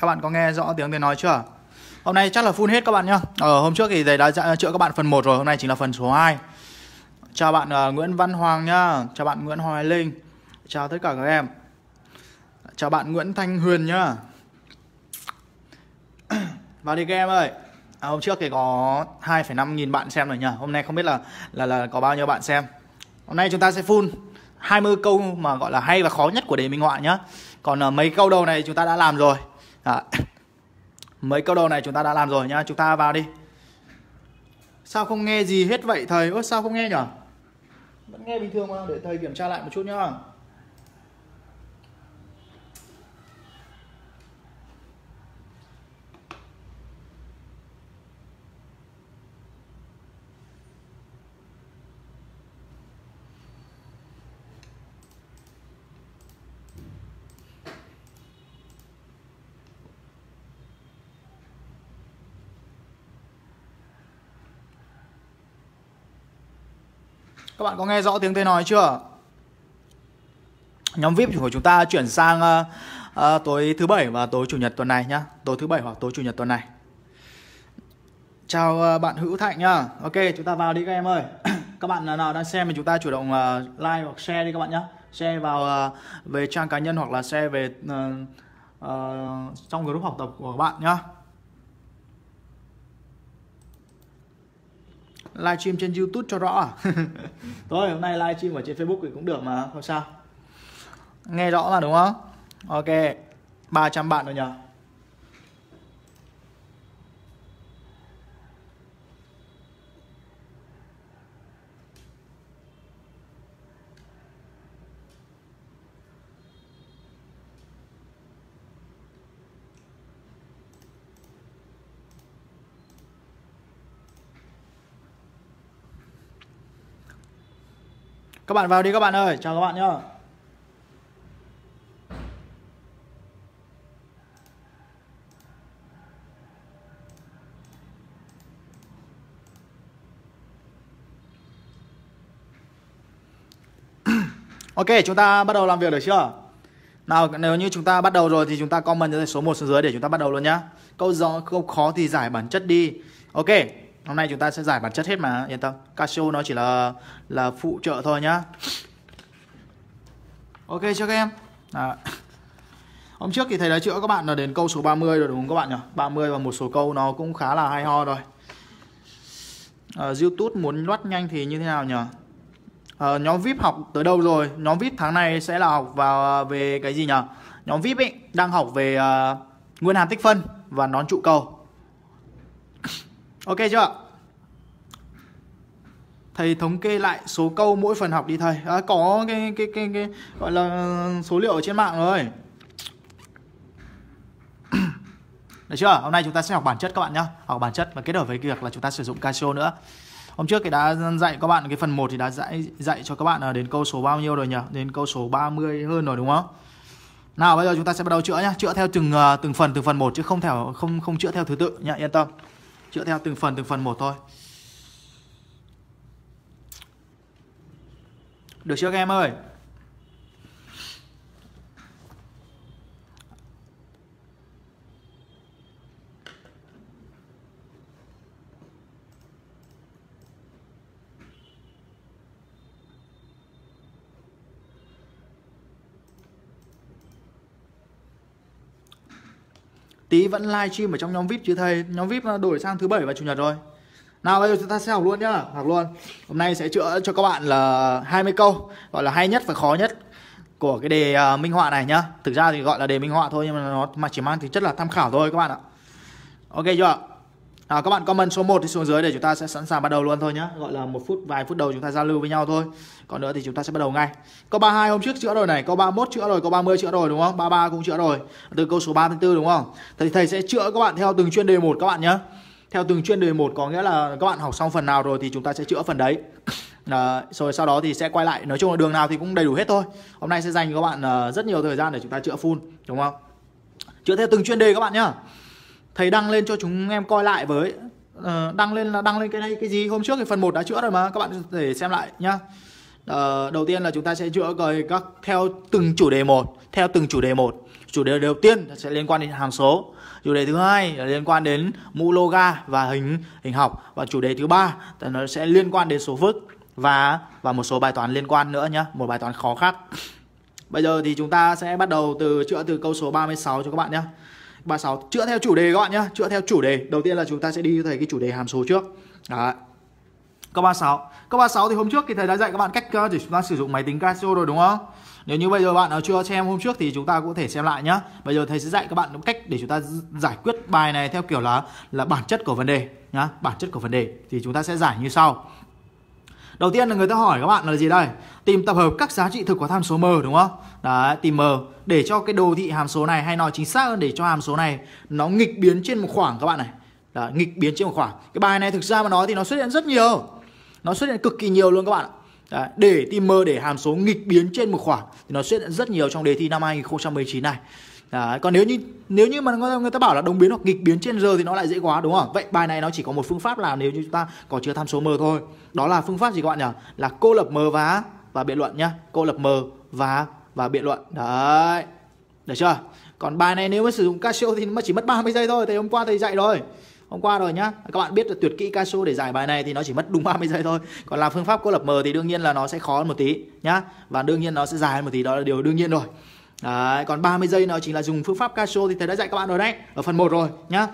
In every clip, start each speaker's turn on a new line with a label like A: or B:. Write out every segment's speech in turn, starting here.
A: Các bạn có nghe rõ tiếng tôi nói chưa? Hôm nay chắc là full hết các bạn nhá. ở ờ, hôm trước thì thầy đã chữa các bạn phần 1 rồi, hôm nay chính là phần số 2. Chào bạn uh, Nguyễn Văn Hoàng nhá, chào bạn Nguyễn Hoài Linh. Chào tất cả các em. Chào bạn Nguyễn Thanh Huyền nhá. Vào đi các em ơi. À, hôm trước thì có 2,5 nghìn bạn xem rồi nhá, Hôm nay không biết là là là có bao nhiêu bạn xem. Hôm nay chúng ta sẽ full 20 câu mà gọi là hay và khó nhất của đề minh họa nhá. Còn uh, mấy câu đầu này chúng ta đã làm rồi à, mấy câu đầu này chúng ta đã làm rồi nhá chúng ta vào đi sao không nghe gì hết vậy thầy Ủa sao không nghe nhở vẫn nghe bình thường mà để thầy kiểm tra lại một chút nhá Các bạn có nghe rõ tiếng tôi nói chưa? Nhóm VIP của chúng ta chuyển sang uh, tối thứ bảy và tối chủ nhật tuần này nhá. Tối thứ bảy hoặc tối chủ nhật tuần này. Chào uh, bạn Hữu Thạnh nhá. Ok, chúng ta vào đi các em ơi. các bạn nào đang xem thì chúng ta chủ động uh, like hoặc share đi các bạn nhá. Share vào uh, về trang cá nhân hoặc là share về uh, uh, trong group học tập của các bạn nhá. livestream trên YouTube cho rõ à? Thôi hôm nay livestream ở trên Facebook thì cũng được mà không sao Nghe rõ mà đúng không? Ok 300 bạn rồi nhờ Các bạn vào đi các bạn ơi, chào các bạn nhá. Ok, chúng ta bắt đầu làm việc được chưa? Nào, nếu như chúng ta bắt đầu rồi thì chúng ta comment số 1 xuống dưới để chúng ta bắt đầu luôn nhá. Câu, rõ, câu khó thì giải bản chất đi. Ok, Hôm nay chúng ta sẽ giải bản chất hết mà, yên tâm. Casio nó chỉ là là phụ trợ thôi nhá. Ok cho các em? À. Hôm trước thì thầy đã chữa các bạn là đến câu số 30 rồi đúng không các bạn nhỉ? 30 và một số câu nó cũng khá là hay ho rồi. À, YouTube muốn loát nhanh thì như thế nào nhỉ? À, nhóm VIP học tới đâu rồi? Nhóm VIP tháng này sẽ là học vào ờ, về cái gì nhỉ? Nhóm VIP ấy đang học về uh, nguyên hàm tích phân và nón trụ cầu Ok chưa? Thầy thống kê lại số câu mỗi phần học đi thầy. À, có cái, cái cái cái gọi là số liệu ở trên mạng rồi. Được chưa? Hôm nay chúng ta sẽ học bản chất các bạn nhá. Học bản chất và kết hợp với việc là chúng ta sử dụng Casio nữa Hôm trước thì đã dạy các bạn cái phần 1 thì đã dạy, dạy cho các bạn à, đến câu số bao nhiêu rồi nhỉ? Đến câu số 30 hơn rồi đúng không? Nào bây giờ chúng ta sẽ bắt đầu chữa nhá, chữa theo từng à, từng phần từng phần một chứ không theo không không chữa theo thứ tự nhá, yên tâm chữa theo từng phần từng phần một thôi được chưa các em ơi tí vẫn livestream ở trong nhóm vip chứ thầy nhóm vip à, đổi sang thứ bảy và chủ nhật rồi nào bây giờ chúng ta sẽ học luôn nhá học luôn hôm nay sẽ chữa cho các bạn là 20 câu gọi là hay nhất và khó nhất của cái đề uh, minh họa này nhá thực ra thì gọi là đề minh họa thôi nhưng mà nó mà chỉ mang tính chất là tham khảo thôi các bạn ạ ok chưa ạ nào các bạn comment số 1 thì xuống dưới để chúng ta sẽ sẵn sàng bắt đầu luôn thôi nhá. Gọi là một phút vài phút đầu chúng ta giao lưu với nhau thôi. Còn nữa thì chúng ta sẽ bắt đầu ngay. Câu 32 hôm trước chữa rồi này, câu 31 chữa rồi, câu 30 chữa rồi đúng không? 33 cũng chữa rồi. Từ câu số 3 đến 4 đúng không? Thì thầy sẽ chữa các bạn theo từng chuyên đề một các bạn nhá. Theo từng chuyên đề một có nghĩa là các bạn học xong phần nào rồi thì chúng ta sẽ chữa phần đấy. À, rồi sau đó thì sẽ quay lại nói chung là đường nào thì cũng đầy đủ hết thôi hôm nay sẽ dành cho các bạn uh, rất nhiều thời gian để chúng ta chữa full đúng không chữa theo từng chuyên đề các bạn nhá thầy đăng lên cho chúng em coi lại với uh, đăng lên là đăng lên cái này cái gì hôm trước thì phần 1 đã chữa rồi mà các bạn để xem lại nhá uh, đầu tiên là chúng ta sẽ chữa rồi các theo từng chủ đề một theo từng chủ đề một chủ đề đầu tiên sẽ liên quan đến hàm số chủ đề thứ hai là liên quan đến mũ loga và hình hình học và chủ đề thứ ba là nó sẽ liên quan đến số phức và và một số bài toán liên quan nữa nhá một bài toán khó khác bây giờ thì chúng ta sẽ bắt đầu từ chữa từ câu số 36 cho các bạn nhé 36 chữa theo chủ đề các bạn nhá, chữa theo chủ đề. Đầu tiên là chúng ta sẽ đi thầy cái chủ đề hàm số trước. Đấy. Câu 36. Câu 36 thì hôm trước thì thầy đã dạy các bạn cách ờ, để chúng ta sử dụng máy tính Casio rồi đúng không? Nếu như bây giờ bạn nào ờ, chưa xem hôm trước thì chúng ta cũng có thể xem lại nhá. Bây giờ thầy sẽ dạy các bạn cách để chúng ta giải quyết bài này theo kiểu là là bản chất của vấn đề nhá, bản chất của vấn đề thì chúng ta sẽ giải như sau. Đầu tiên là người ta hỏi các bạn là gì đây? Tìm tập hợp các giá trị thực của tham số m đúng không? Đấy, tìm m để cho cái đồ thị hàm số này hay nói chính xác hơn để cho hàm số này nó nghịch biến trên một khoảng các bạn này. Đấy, nghịch biến trên một khoảng. Cái bài này thực ra mà nói thì nó xuất hiện rất nhiều. Nó xuất hiện cực kỳ nhiều luôn các bạn ạ. Đấy, để tìm m để hàm số nghịch biến trên một khoảng thì nó xuất hiện rất nhiều trong đề thi năm 2019 này. Đấy, còn nếu như nếu như mà người ta bảo là đồng biến hoặc nghịch biến trên giờ thì nó lại dễ quá đúng không? Vậy bài này nó chỉ có một phương pháp là nếu như chúng ta có chứa tham số m thôi. Đó là phương pháp gì các bạn nhỉ? Là cô lập m và và biện luận nhá. Cô lập m và và biện luận. Đấy. Được chưa? Còn bài này nếu mà sử dụng Casio thì nó chỉ mất 30 giây thôi. Thầy hôm qua thầy dạy rồi. Hôm qua rồi nhá. Các bạn biết là tuyệt kỹ Casio để giải bài này thì nó chỉ mất đúng 30 giây thôi. Còn làm phương pháp cô lập m thì đương nhiên là nó sẽ khó hơn một tí nhá. Và đương nhiên nó sẽ dài hơn một tí đó là điều đương nhiên rồi. Đấy, còn 30 giây nó chính là dùng phương pháp Casio thì thầy đã dạy các bạn rồi đấy, ở phần 1 rồi nhá.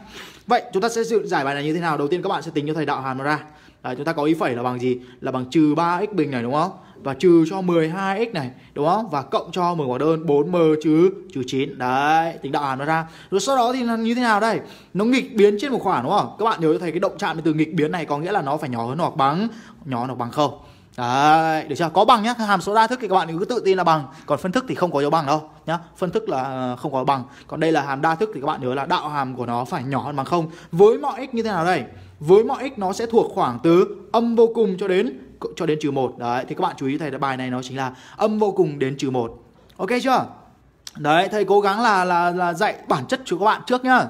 A: Vậy chúng ta sẽ dự giải bài này như thế nào? Đầu tiên các bạn sẽ tính cho thầy đạo hàm nó ra. Đấy, chúng ta có ý phẩy là bằng gì? Là bằng trừ 3x bình này đúng không? Và trừ cho 12x này đúng không? Và cộng cho mở quả đơn 4m trừ trừ 9. Đấy, tính đạo hàm nó ra. Rồi sau đó thì nó như thế nào đây? Nó nghịch biến trên một khoản đúng không? Các bạn nhớ cho thầy cái động chạm từ nghịch biến này có nghĩa là nó phải nhỏ hơn hoặc bằng nhỏ hơn hoặc bằng không Đấy, được chưa? Có bằng nhá, hàm số đa thức thì các bạn cứ tự tin là bằng, còn phân thức thì không có dấu bằng đâu nhá. Phân thức là ờ, không có bằng. Còn đây là hàm đa thức thì các bạn nhớ là đạo hàm của nó phải nhỏ hơn bằng không. Với mọi x như thế nào đây? Với mọi x nó sẽ thuộc khoảng từ âm vô cùng cho đến cho đến trừ 1. Đấy, thì các bạn chú ý thầy bài này nó chính là âm vô cùng đến trừ 1. Ok chưa? Đấy, thầy cố gắng là là là dạy bản chất cho các bạn trước nhá.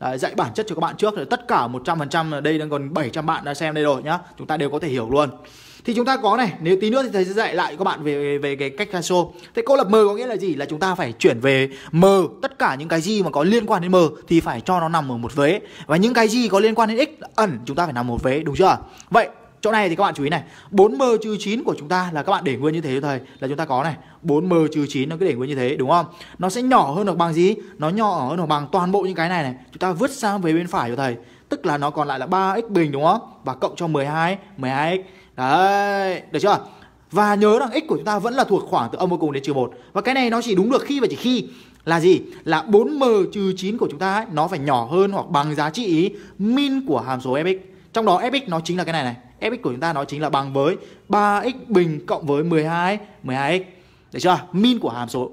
A: Đấy, dạy bản chất cho các bạn trước rồi tất cả 100% ở đây đang còn 700 bạn đã xem đây rồi nhá. Chúng ta đều có thể hiểu luôn thì chúng ta có này nếu tí nữa thì thầy sẽ dạy lại các bạn về về, về cái cách ratio thế cô lập m có nghĩa là gì là chúng ta phải chuyển về m tất cả những cái gì mà có liên quan đến m thì phải cho nó nằm ở một vế và những cái gì có liên quan đến x ẩn chúng ta phải nằm một vế đúng chưa vậy chỗ này thì các bạn chú ý này 4m trừ chín của chúng ta là các bạn để nguyên như thế cho thầy là chúng ta có này 4m trừ chín nó cứ để nguyên như thế đúng không nó sẽ nhỏ hơn được bằng gì nó nhỏ hơn được bằng toàn bộ những cái này này chúng ta vứt sang về bên phải cho thầy tức là nó còn lại là 3x bình đúng không và cộng cho 12 12x Đấy, được chưa? Và nhớ rằng x của chúng ta vẫn là thuộc khoảng từ âm vô cùng đến trừ 1. Và cái này nó chỉ đúng được khi và chỉ khi là gì? Là 4m trừ 9 của chúng ta ấy, nó phải nhỏ hơn hoặc bằng giá trị min của hàm số fx. Trong đó fx nó chính là cái này này. fx của chúng ta nó chính là bằng với 3x bình cộng với 12 12x. Được chưa? Min của hàm số uh,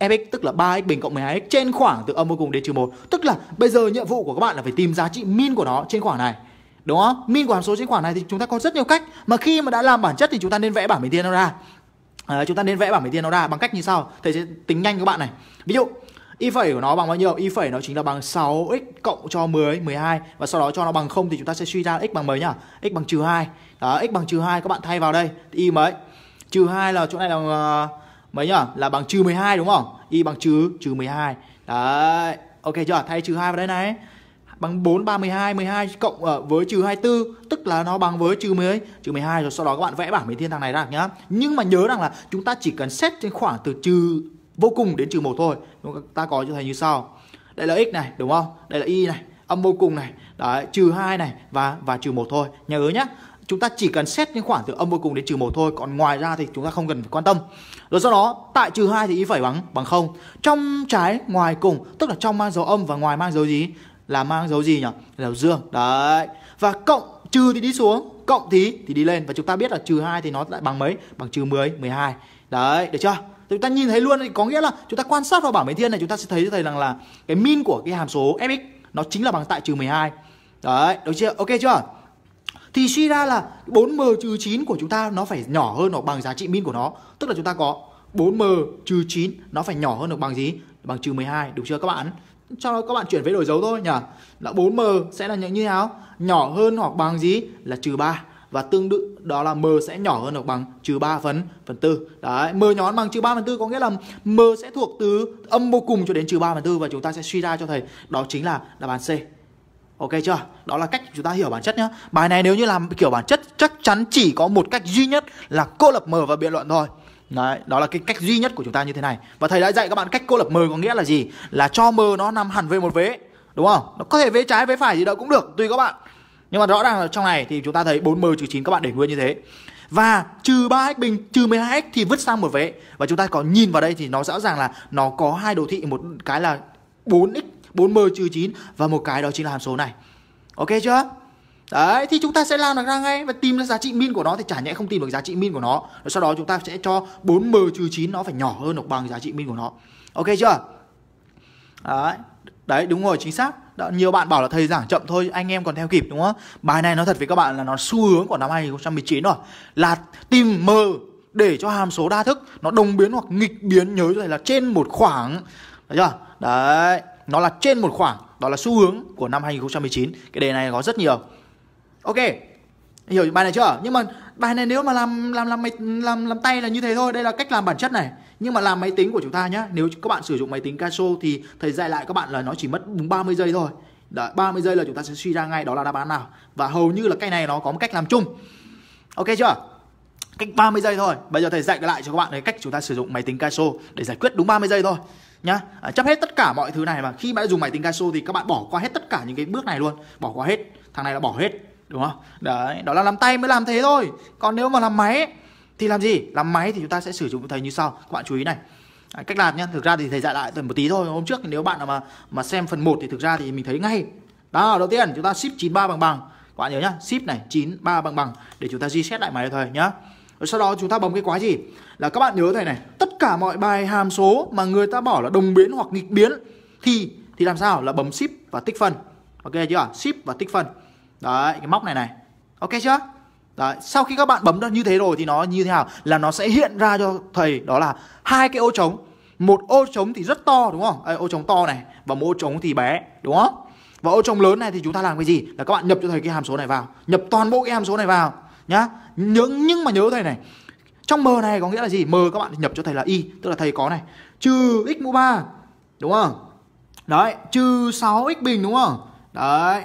A: fx tức là 3x bình cộng 12x trên khoảng từ âm vô cùng đến trừ 1. Tức là bây giờ nhiệm vụ của các bạn là phải tìm giá trị min của nó trên khoảng này đúng không min của hàm số chính khoản này thì chúng ta có rất nhiều cách mà khi mà đã làm bản chất thì chúng ta nên vẽ bảng bình thiên nó ra à, chúng ta nên vẽ bảng bình thiên nó ra bằng cách như sau thầy sẽ tính nhanh các bạn này ví dụ y phẩy của nó bằng bao nhiêu? y phẩy nó chính là bằng 6x cộng cho 10, 12 và sau đó cho nó bằng 0 thì chúng ta sẽ suy ra x bằng mấy nhỉ x bằng trừ hai Đó, x bằng trừ hai các bạn thay vào đây y mấy? Trừ hai là chỗ này là ờ, mấy nhỉ Là bằng trừ 12 đúng không? y bằng trừ trừ 12. Đấy. Ok chưa? Thay trừ hai vào đây này bằng 4 32 12 cộng ở ờ, với trừ 24 tức là nó bằng với trừ 10 trừ 12 rồi sau đó các bạn vẽ bảng mấy thiên thằng này ra nhá. Nhưng mà nhớ rằng là chúng ta chỉ cần xét trên khoảng từ trừ vô cùng đến trừ 1 thôi. Chúng ta có trở thành như sau. Đây là x này đúng không? Đây là y này, âm vô cùng này, đấy trừ 2 này và và trừ 1 thôi. Nhớ nhá chúng ta chỉ cần xét những khoảng từ âm vô cùng đến trừ một thôi còn ngoài ra thì chúng ta không cần phải quan tâm rồi sau đó tại trừ hai thì y phải bằng bằng không trong trái ngoài cùng tức là trong mang dấu âm và ngoài mang dấu gì là mang dấu gì nhỉ? Là dương. Đấy. Và cộng trừ thì đi xuống, cộng thì thì đi lên và chúng ta biết là trừ 2 thì nó lại bằng mấy? Bằng trừ 10, 12. Đấy, được chưa? Chúng ta nhìn thấy luôn thì có nghĩa là chúng ta quan sát vào bảng biến thiên này chúng ta sẽ thấy thầy rằng là cái min của cái hàm số fx nó chính là bằng tại trừ 12. Đấy, được chưa? Ok chưa? Thì suy ra là 4m trừ 9 của chúng ta nó phải nhỏ hơn hoặc bằng giá trị min của nó. Tức là chúng ta có 4m trừ 9 nó phải nhỏ hơn được bằng gì? Bằng trừ 12 đúng chưa các bạn? cho các bạn chuyển với đổi dấu thôi nhỉ là 4m sẽ là như thế nào nhỏ hơn hoặc bằng gì là trừ 3 và tương tự đó là m sẽ nhỏ hơn hoặc bằng trừ 3 phần phần tư đấy m nhỏ hơn bằng trừ 3 phần tư có nghĩa là m sẽ thuộc từ âm vô cùng cho đến trừ 3 phần tư và chúng ta sẽ suy ra cho thầy đó chính là đáp án C Ok chưa? Đó là cách chúng ta hiểu bản chất nhá. Bài này nếu như làm kiểu bản chất chắc chắn chỉ có một cách duy nhất là cô lập m và biện luận thôi. Đấy, đó là cái cách duy nhất của chúng ta như thế này Và thầy đã dạy các bạn cách cô lập mờ có nghĩa là gì? Là cho mờ nó nằm hẳn về một vế Đúng không? Nó có thể vế trái, vế phải gì đó cũng được Tùy các bạn Nhưng mà rõ ràng là trong này thì chúng ta thấy 4 m trừ 9 các bạn để nguyên như thế Và trừ 3x bình, trừ 12x thì vứt sang một vế Và chúng ta có nhìn vào đây thì nó rõ ràng là Nó có hai đồ thị, một cái là 4x, 4m trừ 9 Và một cái đó chính là hàm số này Ok chưa? Đấy, thì chúng ta sẽ làm được ra ngay và tìm ra giá trị min của nó thì chả nhẽ không tìm được giá trị min của nó. Rồi sau đó chúng ta sẽ cho 4m trừ 9 nó phải nhỏ hơn hoặc bằng giá trị min của nó. Ok chưa? Đấy, đấy đúng rồi chính xác. Đó, nhiều bạn bảo là thầy giảng chậm thôi, anh em còn theo kịp đúng không? Bài này nói thật với các bạn là nó xu hướng của năm 2019 rồi. Là tìm m để cho hàm số đa thức nó đồng biến hoặc nghịch biến nhớ rồi là trên một khoảng. Đấy chưa? Đấy, nó là trên một khoảng, đó là xu hướng của năm 2019. Cái đề này có rất nhiều ok hiểu bài này chưa nhưng mà bài này nếu mà làm làm làm máy làm làm tay là như thế thôi đây là cách làm bản chất này nhưng mà làm máy tính của chúng ta nhá nếu các bạn sử dụng máy tính Casio thì thầy dạy lại các bạn là nó chỉ mất đúng 30 giây thôi Đấy, 30 giây là chúng ta sẽ suy ra ngay đó là đáp án nào và hầu như là cái này nó có một cách làm chung ok chưa cách 30 giây thôi bây giờ thầy dạy lại cho các bạn cái cách chúng ta sử dụng máy tính Casio để giải quyết đúng 30 giây thôi nhá à, chấp hết tất cả mọi thứ này mà khi mà đã dùng máy tính Casio thì các bạn bỏ qua hết tất cả những cái bước này luôn bỏ qua hết thằng này là bỏ hết đúng không đấy đó là làm tay mới làm thế thôi còn nếu mà làm máy thì làm gì làm máy thì chúng ta sẽ sử dụng thầy như sau các bạn chú ý này cách làm nhá thực ra thì thầy dạy lại tuần một tí thôi hôm trước nếu bạn nào mà mà xem phần 1 thì thực ra thì mình thấy ngay đó đầu tiên chúng ta ship 93 bằng bằng các bạn nhớ nhá ship này 93 bằng bằng để chúng ta reset lại máy thôi nhá rồi sau đó chúng ta bấm cái quá gì là các bạn nhớ thầy này tất cả mọi bài hàm số mà người ta bảo là đồng biến hoặc nghịch biến thì thì làm sao là bấm ship và tích phân ok chưa ship và tích phân Đấy, cái móc này này. Ok chưa? Đấy, sau khi các bạn bấm như thế rồi thì nó như thế nào? Là nó sẽ hiện ra cho thầy đó là hai cái ô trống. Một ô trống thì rất to đúng không? À, ô trống to này và một ô trống thì bé, đúng không? Và ô trống lớn này thì chúng ta làm cái gì? Là các bạn nhập cho thầy cái hàm số này vào, nhập toàn bộ cái hàm số này vào nhá. nhưng nhưng mà nhớ thầy này. Trong m này có nghĩa là gì? M các bạn nhập cho thầy là y, tức là thầy có này trừ x mũ 3. Đúng không? Đấy, trừ 6x bình đúng không? Đấy,